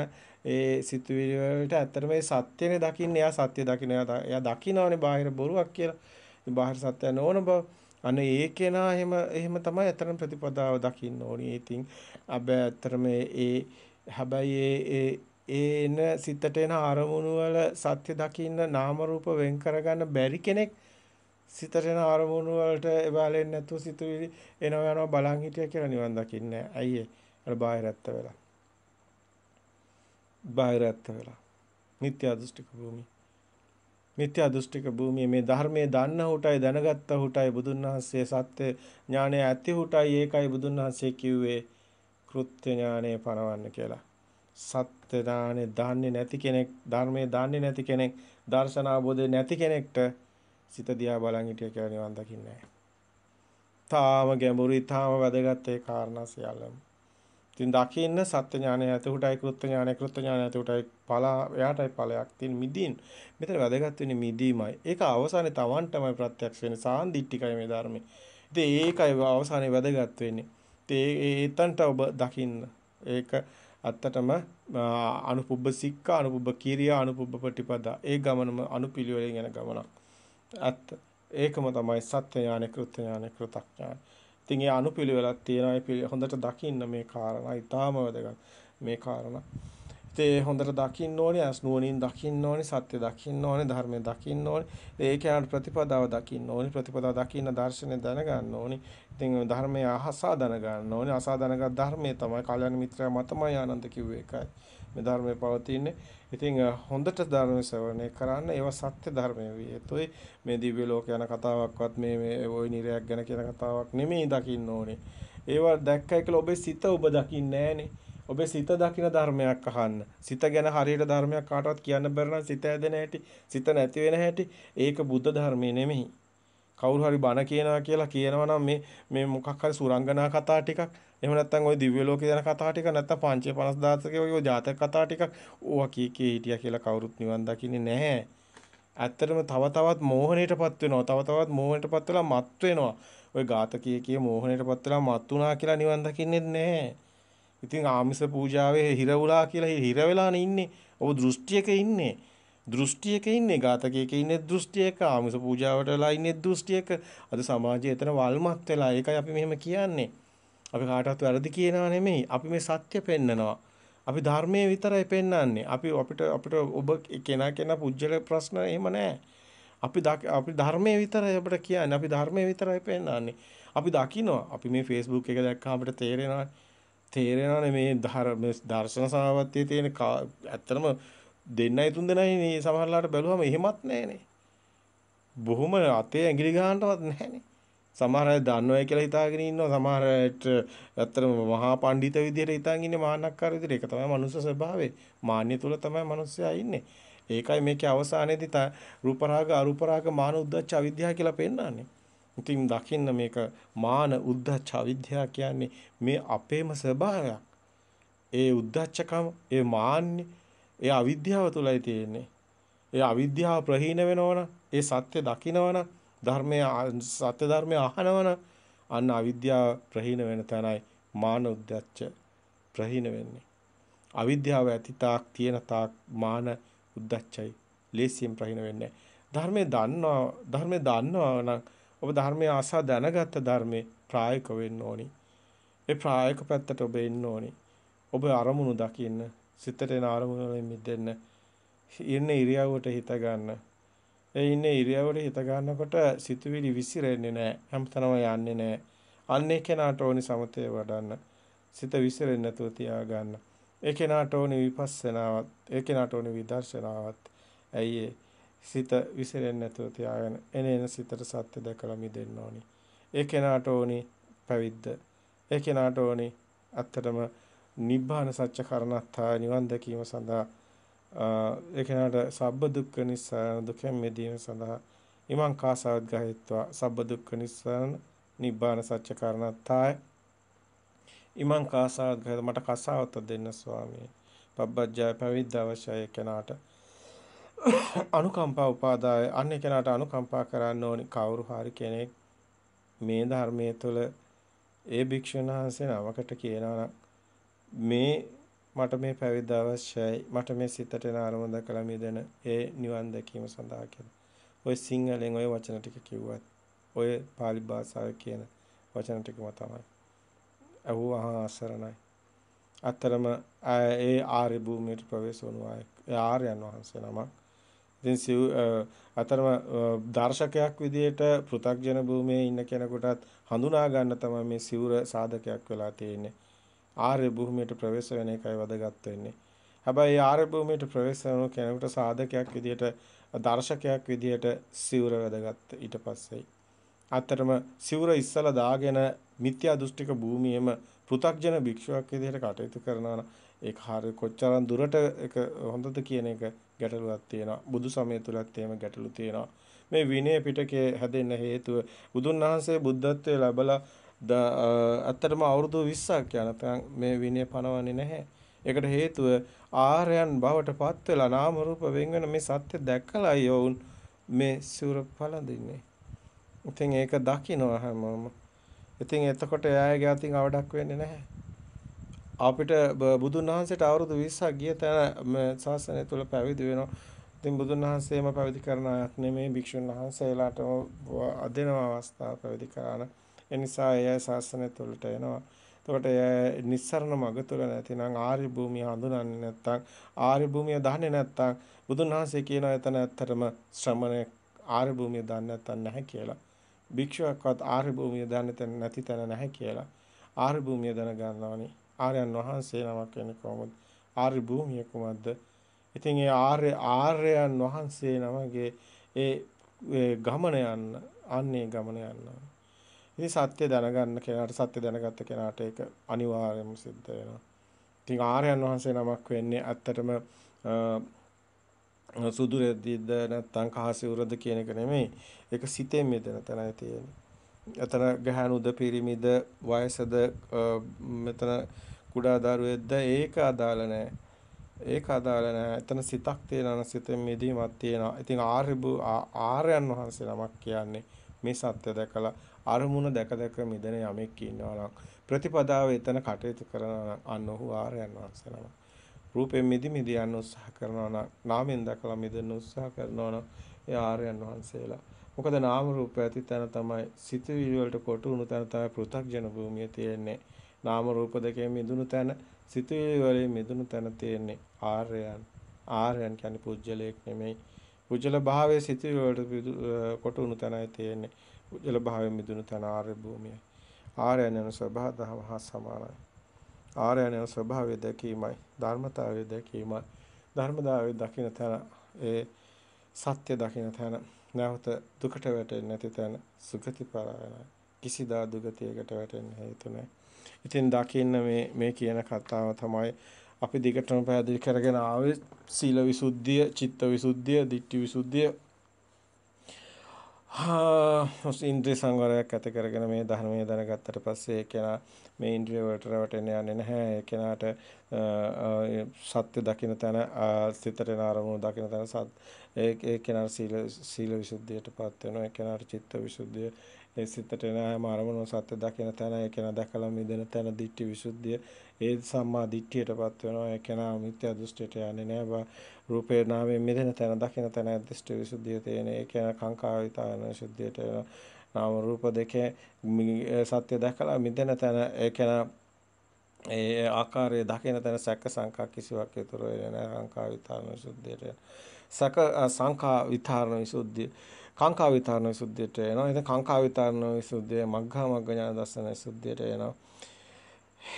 ඒ සිතුවිලි වලට ඇත්තටම ඒ සත්‍යනේ දකින්නේ එයා සත්‍ය දකින්න එයා දකින්නවනේ බාහිර බොරුවක් කියලා. ඉතින් බාහිර සත්‍ය නෝන බව. අනේ ඒ කෙනා එහෙම එහෙම තමයි ඇත්තටම ප්‍රතිපදාව දකින්න ඕනේ. ඉතින් අබ ඇත්තටම ඒ හැබැයි ඒ ඒන සිතට එන අරමුණු වල සත්‍ය දකින්න නාම රූප වෙන් කරගන්න බැරි කෙනෙක් සිතට එන අරමුණු වලට එබාලෙන්නේ නැතුව සිතුවිලි එනවා යනවා බලන් හිටිය කියලා නිවන් දකින්නේ නැහැ. අයියේ අර බාහිරත්ත වෙලා. බාහිරත්ත වෙලා. නිත්‍ය දෘෂ්ටික භූමිය. නිත්‍ය දෘෂ්ටික භූමිය මේ ධර්මයේ දන්න හුටයි දැනගත්ත හුටයි බුදුන් වහන්සේ සත්‍ය ඥානය ඇති හුටයි ඒකයි බුදුන් වහන්සේ කිව්වේ කෘත්‍ය ඥානය පනවන්න කියලා. සත්‍ය ඥානෙ දන්නේ නැති කෙනෙක් ධර්මයේ දන්නේ නැති කෙනෙක් දර්ශනාබෝධය නැති කෙනෙක්ට සිත දිහා බලන් හිටිය කියලා නිවන් දකින්නේ තාම ගැඹුරුයි තාම වැදගත් ඒ කාරණා සියල්ලම. ඉතින් දකින්න සත්‍ය ඥානය ඇතුළටයි කෘත්‍ය ඥානය කෘත්‍ය ඥානය ඇතුළටයි පලා එයාටයි ඵලයක් තියෙන මිදින්. මෙතන වැදගත් වෙන්නේ මිදීමයි. ඒක අවසානයේ Tamanටමයි ප්‍රත්‍යක්ෂ වෙන්නේ සාන්දිටිකයි මේ ධර්මයේ. ඉතින් ඒකයි අවසානයේ වැදගත් වෙන්නේ. ඉතින් ඒ එතනට ඔබ දකින්න. ඒක ඇත්තටම අනුපුබ්බ සික්ඛා අනුපුබ්බ කීරියා අනුපුබ්බ ප්‍රතිපදා ඒ ගමනම අනුපිළිවෙලෙන් යන ගමනක් ඇත්ත. ඒකම තමයි සත්‍ය ඥානෙ, කෘත්‍ය ඥානෙ, කෘතඥානෙ. ඉතින් ඒ අනුපිළිවෙලක් තියෙනවා. ඒ හොඳට දකින්න මේ කාරණා. ඊටාම වැදගත් මේ කාරණා. ඉතින් හොඳට දකින්න ඕනේ, අස් නුවණින් දකින්න ඕනේ, සත්‍ය දකින්න ඕනේ, ධර්මය දකින්න ඕනේ. ඒක යන ප්‍රතිපදාව දකින්න ඕනේ. ප්‍රතිපදාව දකින්න දර්ශනය දැනගන්න ඕනේ. ඉතින් ධර්මය අහසා දැනගන්න ඕනේ. අසා දැනගත් ධර්මය තමයි කල්‍යාණ මිත්‍රයා මතමයි ආනන්ද කිව්වේ ඒකයි. මේ ධර්මයේ පවතින්නේ. ඉතින් හොඳට ධර්ම ශ්‍රවණය කරන්න ඒවා සත්‍ය ධර්මයේ වියතොයි මේ දිව්‍ය ලෝක යන කතාවක්වත් මේ මේ ওই නිරයක් ගැන කියන කතාවක් නෙමෙයි දකින්න ඕනේ. ඒවා දැක්කයි කියලා ඔබේ සිත ඔබ දකින්නේ නැහනේ. ඔබේ සිත දකින ධර්මයක් අහන්න. සිත ගැන හරියට ධර්මයක් කාටවත් කියන්න බැරි නම් සිත ඇදෙන හැටි, සිත නැති වෙන හැටි ඒක බුද්ධ ධර්මයේ නෙමෙයි. කවුරු හරි බණ කියනවා කියලා කියනවා නම් මේ මේ මොකක් හරි සුරංගනා කතා ටිකක් එහෙම නැත්නම් ওই දිව්‍ය ලෝකේ යන කතා ටික නැත්නම් පංචේ 50000කේ ඔය ජාතක කතා ටිකක් ඕවා කී කී හිටියා කියලා කවුරුත් නිවන් දකින්නේ නැහැ. ඇත්තටම තව තවත් මෝහණයටපත් වෙනවා. තව තවත් මෝහණයටපත් වෙලා මත් වෙනවා. ওই ඝාතකයේ කිය මෝහණයටපත් වෙලා මත් වුණා කියලා නිවන් දකින්නේ නැහැ. ඉතින් ආමිස පූජාවේ හිර වුණා කියලා හිර වෙලානේ ඉන්නේ. ඔබ දෘෂ්ටියක ඉන්නේ. දෘෂ්ටියක ඉන්නේ ඝාතකයක ඉන්නේ දෘෂ්ටියක ආමිස පූජාවට වෙලා ඉන්නේ දෘෂ්ටියක අද සමාජයේ එතන වල්මත් වෙලා ඒකයි අපි මෙහෙම කියන්නේ අපි කාටවත් වැරදි කියනවා නෙමෙයි අපි මේ සත්‍ය පෙන්නනවා අපි ධර්මයේ විතරයි පෙන්වන්නේ අපි අපිට අපිට ඔබ කෙනා කෙනා පුජ්‍යල ප්‍රශ්න එහෙම නැහැ අපි අපි ධර්මයේ විතරයි අපිට කියන්නේ අපි ධර්මයේ විතරයි පෙන්වන්නේ අපි දකිනවා අපි මේ Facebook එක දැක්කම අපිට තේරෙනවා තේරෙනවානේ මේ ධර්ම දර්ශන සමාවත්තියේ තියෙන ඇත්තම දෙන්නයි තුන් දෙනයි මේ සමහරලාට බැලුවම එහෙමත් නැහනේ. බොහොම අතේ ඇඟිලි ගන්නවත් නැහනේ. සමහර අය දන්නවයි කියලා හිතාගෙන ඉන්නවා. සමහර අයට ඇත්තටම මහා පඬිත විදියට හිතාගෙන ඉන්නේ මාන්නක්කාර විදියට. ඒක තමයි මනුස්ස ස්වභාවය. මාන්‍ය තුල තමයි මිනිස්සයා ඉන්නේ. ඒකයි මේකේ අවසානයේදී රූප රාග අරූප රාග මාන උද්දච්ච අවිද්‍යාව කියලා පෙන්නන්නේ. ඉතින් දකින්න මේක මාන උද්දච්ච අවිද්‍යාව කියන්නේ මේ අපේම ස්වභාවයක්. ඒ උද්දච්චකම, ඒ මාන්නේ ඒ අවිද්‍යාව තුලයි තියෙන්නේ. ඒ අවිද්‍යාව ප්‍රහීන වෙනවනම් ඒ සත්‍ය දකිනවනම් ධර්මයේ සත්‍ය ධර්මයේ අහනවනම් අන්න අවිද්‍යාව ප්‍රහීන වෙන තැනයි මාන උද්දච්ච ප්‍රහීන වෙන්නේ. අවිද්‍යාව ඇති තාක් තියෙන තාක් මාන උද්දච්චයි ලේසියෙන් ප්‍රහීන වෙන්නේ. ධර්මයේ දන්නවා ධර්මයේ දන්නවා නම් ඔබ ධර්මයේ ආසා දැනගත් ධර්මයේ ප්‍රායෝගික වෙන්න ඕනි. ඒ ප්‍රායෝගික පැත්තට ඔබ එන්න ඕනි. ඔබ අරමුණු දකින්න සිතට එන අරමුණ වලින් මිදෙන්න ඉන්න ඉරියව්වට හිත ගන්න. ඒ ඉන්න ඉරියව්වට හිත ගන්නකොට සිතුවිලි විසිරෙන්නේ නැහැ. හැමතැනම යන්නේ නැහැ. අන්නේ කෙනාට ඕනි සමතේ වඩන්න. සිත විසිරෙන්නේ නැතුව තියා ගන්න. ඒ කෙනාට ඕනි විපස්සනාවත්, ඒ කෙනාට ඕනි විදර්ශනාවත්. ඇයි සිත විසිරෙන්නේ නැතුව තියාගෙන එනේන සිතට සත්‍ය දැකලා මිදෙන්න ඕනි. ඒ කෙනාට ඕනි පැවිද්ද. ඒ කෙනාට ඕනි ඇත්තටම නිබ්බාන සත්‍ය කරණත්තා නිවන් දැකීම සඳහා ඒ කෙනාට සබ්බ දුක්ඛ නිස්සාරණ දුකෙන් මිදීම සඳහා ඉමං කාසවත් ගහෙත්වා සබ්බ දුක්ඛ නිස්සාරණ නිබ්බාන සත්‍ය කරණත්තාය ඉමං කාසවත් ගහෙත මට කසාවත දෙන්න ස්වාමී පබ්බජ්ජය පැවිද්ද අවශ්‍යයි කෙනාට අනුකම්පා උපාදාය අන්න කෙනාට අනුකම්පා කරන්න ඕනි කවුරු හරි කෙනෙක් මේ ධර්මයේ තුල ඒ භික්ෂුන් වහන්සේ නමකට කියනවා නම් මේ මට මේ පැවිද්ද අවශ්‍යයි මට මේ සිතට එන අරමුණ දකලා මිදෙන ඒ නිවන් දැකීම සඳහා කියලා. ඔය සිංහලෙන් ඔය වචන ටික කිව්වත් ඔය pāli භාෂාවේ කියන වචන ටිකම තමයි. අහුවහා අසරණයි. අතරම ඒ ආර්ය භූමියට ප්‍රවේශ වුණු අය ආර්යයන් වහන්සේ නමක්. ඉතින් සිව් අතරම දර්ශකයක් විදියට පෘථග්ජන භූමියේ ඉන්න කෙනෙකුටත් හඳුනා ගන්න තමයි මේ සිවුර සාධකයක් වෙලා තියෙන්නේ. ආර්ය භූමියට ප්‍රවේශ වෙන එකයි වැදගත් වෙන්නේ. හැබැයි ආර්ය භූමියට ප්‍රවේශ වෙන කෙනෙකුට සාධකයක් විදියට දර්ශකයක් විදියට සිවුර වැදගත් ඊට පස්සේ. අතරම සිවුර ඉස්සලා දාගෙන මිත්‍යා දෘෂ්ටික භූමියේම පෘ탁ජන භික්ෂුවක් විදියට කටයුතු කරනවා ඒක හරිය කොච්චරම් දුරට ඒක හොඳද කියන එක ගැටලුවක් තියෙනවා. බුදු සමය තුලත් එහෙම ගැටලු තියෙනවා. මේ විනය පිටකේ හැදෙන්න හේතුව බුදුන් වහන්සේ බුද්ධත්වයේ ලැබලා ඇත්තටම අවුරුදු 20ක් යනකම් මේ විනය පනවන්නේ නැහැ. ඒකට හේතුව ආර්යයන් බවට පත් වෙලා නාම රූප වෙන් වෙන මේ සත්‍ය දැකලායි වුන් මේ සිවුර පළඳින්නේ. ඉතින් ඒක දකිනවා හැමෝම. ඉතින් එතකොට එයාගේ අතින් අවඩක් වෙන්නේ නැහැ. අපිට බුදුන් වහන්සේට අවුරුදු 20ක් ගිය තැන ශාසනය තුල පැවිදි වෙනවා. ඉතින් බුදුන් වහන්සේම පැවිදි කරන අයක් නෙමෙයි භික්ෂුන් වහන්සේලාටම අදෙනව අවස්ථාව පැවිදි කරන. ඒ නිසා එය ශාසනය තුළට එනවා. එතකොට එය නිස්සරණ මඟ තුළ නැතිනම් ආර්ය භූමිය හඳුනන්නේ නැත්නම් ආර්ය භූමිය දහන්නේ නැත්නම් බුදුන් වහන්සේ කියන එතන ඇත්තටම ශ්‍රමණේ ආර්ය භූමිය දන්නේ නැත්නම් නැහැ කියලා. භික්ෂුවක්වත් ආර්ය භූමිය දන්නේ නැති තැන නැහැ කියලා. ආර්ය භූමිය දැනගන්නවනේ. ආර්යයන් වහන්සේ නමක් වෙන්නේ කොහොමද? ආර්ය භූමිය කුමක්ද? ඉතින් ඒ ආර්ය ආර්යයන් වහන්සේ නමගේ ඒ ගමන යන්න අන්නේ ගමන යන්නවා. ඉතින් සත්‍ය දැනගන්න කෙනාට සත්‍ය දැනගත්ත කෙනාට ඒක අනිවාර්යයෙන්ම සිද්ධ වෙනවා. ඉතින් ආර්යයන් වහන්සේ නමක් වෙන්නේ ඇත්තටම සුදු රෙද්දිද නැත්නම් කහසිවුරද කියන එක නෙමෙයි. ඒක සිතෙන් මෙතන තනයි තියෙන්නේ. එතන ගහනුද පිරිමිද වයසද මෙතන කුඩා දරුවෙක්ද ඒක අදාළ නැහැ. ඒක අදාළ නැහැ. එතන සිතක් තියෙනවා සිතෙන් මිදීමක් තියෙනවා. ඉතින් ආර්ය ආර්යයන් වහන්සේ නමක් කියන්නේ මේ සත්‍ය දැකලා අරමුණ දැක දැක මිදෙන යමෙක් ඉන්නවා ප්‍රතිපදාව එතන කටයුතු කරන අන්න ඔහු ආර්යයන් වහන්සේ නම. රූපයෙන් මිදි මිදි යන්න උත්සාහ කරනවා නම් නාමයෙන් දැකලා මිදෙන්න උත්සාහ කරනවා නම් ඒ ආර්යයන් වහන්සේලා. මොකද නාම රූප ඇති තැන තමයි සිතවිලි වලට කොටු වුණු තැන තමයි පෘථග්ජන භූමිය තියෙන්නේ. නාම රූප දෙකෙන් මිදුණු තැන සිතවිලි වලින් මිදුණු තැන තියෙන්නේ ආර්යයන්. ආර්යයන් කියන්නේ පුජ්‍යලයක් නෙමෙයි. පුජ්‍යල භාවයේ සිතවිලි වලට කොටු වුණු තැනයි තියෙන්නේ. කුජල භාවයෙන් මිදුණු තන ආර්ය භූමියයි. ආර්යයන් ස්වභාව දහම හා සමානයි. ආර්යයන් ස්වභාවය දැකීමයි ධර්මතාවය දැකීමයි ධර්මතාවය දකින්න තන ඒ සත්‍ය දකින්න තන නැවත දුකට වැටෙන්නේ නැති තැන සුගති පරායනයි. කිසිදා දුගතියකට වැටෙන්න හේතු නැහැ. ඉතින් දකින්න මේ මේ කියන කතාව තමයි අපි දිගටම පැහැදිලි කරගෙන ආවේ සීල විසුද්ධිය, චිත්ත විසුද්ධිය, ditthi විසුද්ධිය, ඉන්ද්‍රිය සංවරයක් ඇති කරගෙන මේ ධර්මයේ දැනගත්තට පස්සේ ඒ කෙනා මේ ඉන්ද්‍රිය වලට රැවටෙන්න යන්නේ නැහැ. ඒ කෙනාට සත්‍ය දකින්න තැන සිතට ආරමුණු දකින්න තැන ඒ කෙනාට සීල සීල විසුද්ධියටපත් වෙනවා. ඒ කෙනාට චිත්ත විසුද්ධිය ඒ සිතට එන හැම අරමුණම සත්‍ය දකින තැන ඒ කෙනා දැකලා මිදෙන තැන දිට්ඨි විසුද්ධිය ඒ සම්මා දිට්ඨියටපත් වෙනවා ඒ කෙනා මිත්‍යා දෘෂ්ටියට යන්නේ නැහැ රූපේ නාමයෙන් මිදෙන තැන දකින තැන දිට්ඨි විසුද්ධිය තේන ඒ කෙනා කාංකාවිතාන ශුද්ධියට නාම රූප දෙකේ සත්‍ය දැකලා මිදෙන තැන ඒ කෙනා ඒ ආකාරයේ දකින තැන සැක සංකා කිසිවක් යතුරු වෙන්නේ නැහැ කාංකාවිතාන ශුද්ධියට සක සංඛා විතරණ විසුද්ධිය කාංකා විතරණ විසුද්ධියට එනවා. ඉතින් කාංකා විතරණ විසුද්ධිය මග්ගා මග්ග ඥාන දර්ශන විසුද්ධියට එනවා.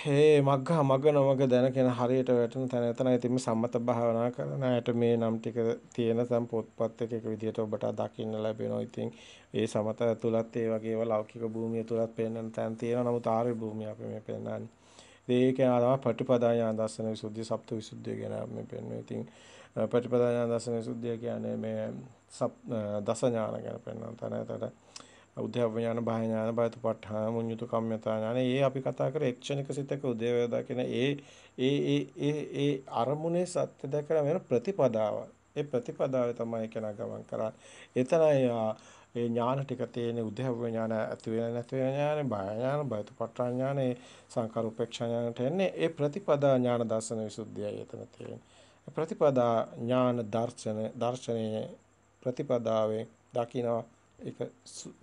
හේ මග්ගා මග නමග දැනගෙන හරියට වැටෙන තැන එතනයි ඉතින් සම්මත භාවනා කරන අයට මේ නම් ටික තියෙන සම් පොත්පත් එක එක විදිහට ඔබට දකින්න ලැබෙනවා. ඉතින් ඒ සමත ඇතුළත් ඒ වගේම ලෞකික භූමිය තුලත් පෙන්වන තැන් තියෙනවා. නමුත් ආර්ය භූමිය අපි මේ පෙන්වන්නේ. ඒක තමයි පටිපදා ඥාන දර්ශන විසුද්ධිය, සප්ත විසුද්ධිය ගැන මේ පෙන්වන්නේ. ඉතින් පටිපදා ඥාන දර්ශන විසුද්ධිය කියන්නේ මේ දස ඥාන ගැන පෙන්වන තැන. එතකොට උද්‍යව ඥාන, බාහ ඥාන, බයතුපත්ඨාන, මුඤ්ඤුතු කම්මතා ඥාන. ඒ අපි කතා කරේ එක්ෂණික සිතක උදේවය දකින ඒ ඒ ඒ ඒ ඒ අරමුණේ සත්‍ය දැකලා වෙන ප්‍රතිපදාව. ඒ ප්‍රතිපදාවේ තමයි කෙනා ගමන් කරන්නේ. එතනයි ඒ ඥාන ටික තියෙන උදේව ඥාන ඇති වෙන නැති වෙන ඥාන, බාහ ඥාන, බයතුපත්ඨා ඥාන, සංකාර උපේක්ෂා ඥානට එන්නේ ඒ ප්‍රතිපදා ඥාන දර්ශන විසුද්ධියයි එතන තියෙන්නේ. ප්‍රතිපදා ඥාන දර්ශන දර්ශනයේ ප්‍රතිපදාවෙන් දකිනවා ඒක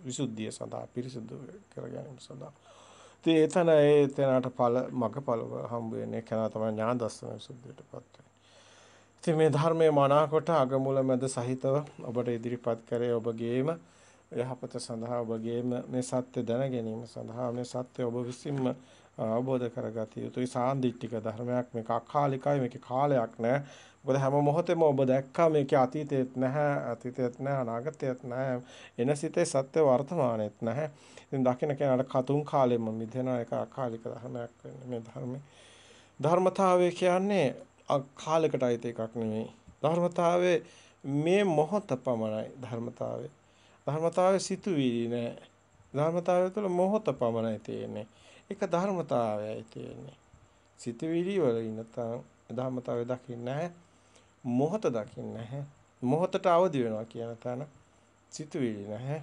විසුද්ධිය සඳහා පිරිසුදු කර ගැනීම සඳහා. ඉතින් එතන ඒ එතනට ඵල මගඵල හම්බ වෙන්නේ කෙනා තමයි ඥාන දර්ශන විසුද්ධියටපත් වෙන්නේ. ඉතින් මේ ධර්මයේ මනාකොට අගමුල මැද සහිතව ඔබට ඉදිරිපත් කරේ ඔබගේම යහපත සඳහා ඔබගේම මේ සත්‍ය දැන ගැනීම සඳහා මේ සත්‍ය ඔබ විසින්ම අවබෝධ කරගත යුතුයි සාන්දිටික ධර්මයක් මේක අකාලිකයි මේකේ කාලයක් නැහැ මොකද හැම මොහොතෙම ඔබ දැක්කා මේකේ අතීතෙත් නැහැ අතීතෙත් නැහැ අනාගතෙත් නැහැ එන සිතේ සත්‍ය වර්තමානෙත් නැහැ ඉතින් දකින්න කෙනාට කතුන් කාලෙම මිදෙන එක අකාලික ධර්මයක් වෙන්නේ මේ ධර්මයේ ධර්මතාවය කියන්නේ කාලයකට අයිත එකක් නෙමෙයි ධර්මතාවයේ මේ මොහොත පමණයි ධර්මතාවය ධර්මතාවයේ සිතුවිලි නෑ ධර්මතාවය තුළ මොහොත පමණයි තියෙන්නේ එක ධර්මතාවයයි තියෙන්නේ. සිතවිලි වලින් නැත්නම් ධර්මතාවය දකින්නේ නැහැ. මොහත දකින්නේ නැහැ. මොහතට අවදි වෙනවා කියන තැන සිතවිලි නැහැ.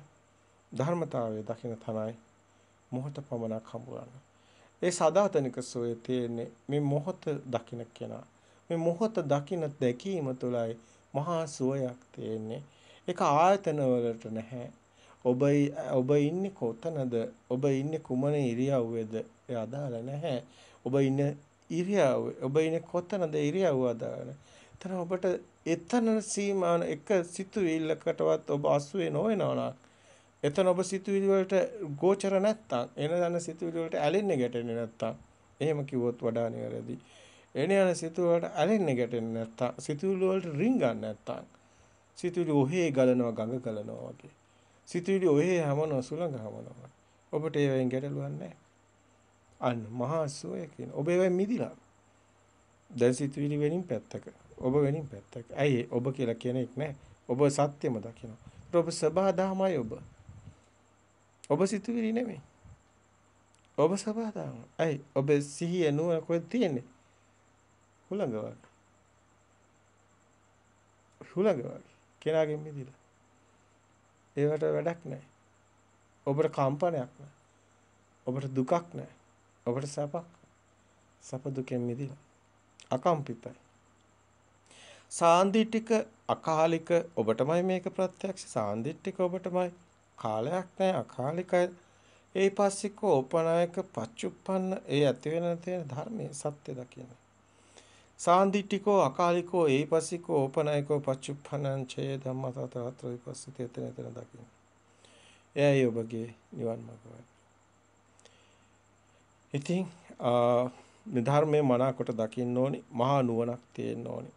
ධර්මතාවය දකින තනයි මොහත පමණක් හම්බවන්නේ. ඒ සදාතනික සෝය තියෙන්නේ මේ මොහත දකින කෙනා. මේ මොහත දකින දැකීම තුළයි මහා සෝයක් තියෙන්නේ. ඒක ආයතන වලට නැහැ. ඔබ ඔබ ඉන්නේ කොතනද? ඔබ ඉන්නේ කුමන ඉරියව්වේද? ඒ අදාළ නැහැ. ඔබ ඉන්න ඉරියව්ව ඔබ ඉන්නේ කොතනද ඉරියව්ව අදාළ එතන ඔබට එතන සීමා එක සිතුවිල්ලකටවත් ඔබ අසුවේ නොවෙනවා එතන ඔබ සිතුවිලි වලට ගෝචර නැත්තම් එන දන සිතුවිලි වලට ඇලෙන්නේ ගැටෙන්නේ නැත්තම් එහෙම කිව්වොත් වඩා නිවැරදි. එන යන සිතුවිලි වලට ඇලෙන්නේ ගැටෙන්නේ නැත්තම් සිතුවිලි වලට රිංගන්නේ නැත්තම් සිතුවිලි ඔහේ ගලනවා ගඟ ගලනවා වගේ. සිතුවිලි ඔහේ හැමන සුළඟ හැමනවා. ඔබට ඒවෙන් ගැටලුවක් නැහැ. අන්න මහා සෝය කියන. ඔබ ඒවෙන් මිදිලා. දැන් සිතුවිලි වෙනින් පැත්තක. ඔබ වෙනින් පැත්තක. ඇයි ඔබ කියලා කෙනෙක් නැහැ. ඔබ සත්‍යම දකිනවා. ඔබ සබාදාමයි ඔබ. ඔබ සිතුවිලි නෙමෙයි. ඔබ සබාදාම. ඇයි ඔබ සිහිය නුවණ කොහෙද තියෙන්නේ? හුළඟ වගේ. හුළඟ වගේ. කෙනාගෙන් මිදිලා. ඒවට වැඩක් නැහැ. ඔබට කම්පනයක් නැහැ. ඔබට දුකක් නැහැ. ඔබට සැපක්. සැප දුකෙන් මිදිලා. අකම්පිතයි. සාන්දිටික අකාලික ඔබටමයි මේක ප්‍රත්‍යක්ෂ සාන්දිටික ඔබටමයි කාලයක් නැහැ අකාලිකයි ඒ පස්සික ඕපනායක පච්චුප්පන්න ඒ ඇති වෙන තියෙන ධර්මයේ සත්‍ය දකින්නේ සාන්දිටිකෝ අකාලිකෝ ඒපසිකෝ ඕපනායකෝ පච්චුප්පනං ඡේ ධම්මතතරත්‍ර විපස්සිත එතන එතන දකින්න. එයයි ඔබගේ නිවන් මාර්ගය. ඉතින් මේ ධර්මයේ මනාකොට දකින්න ඕනි, මහා නුවණක් තියෙන්න ඕනි.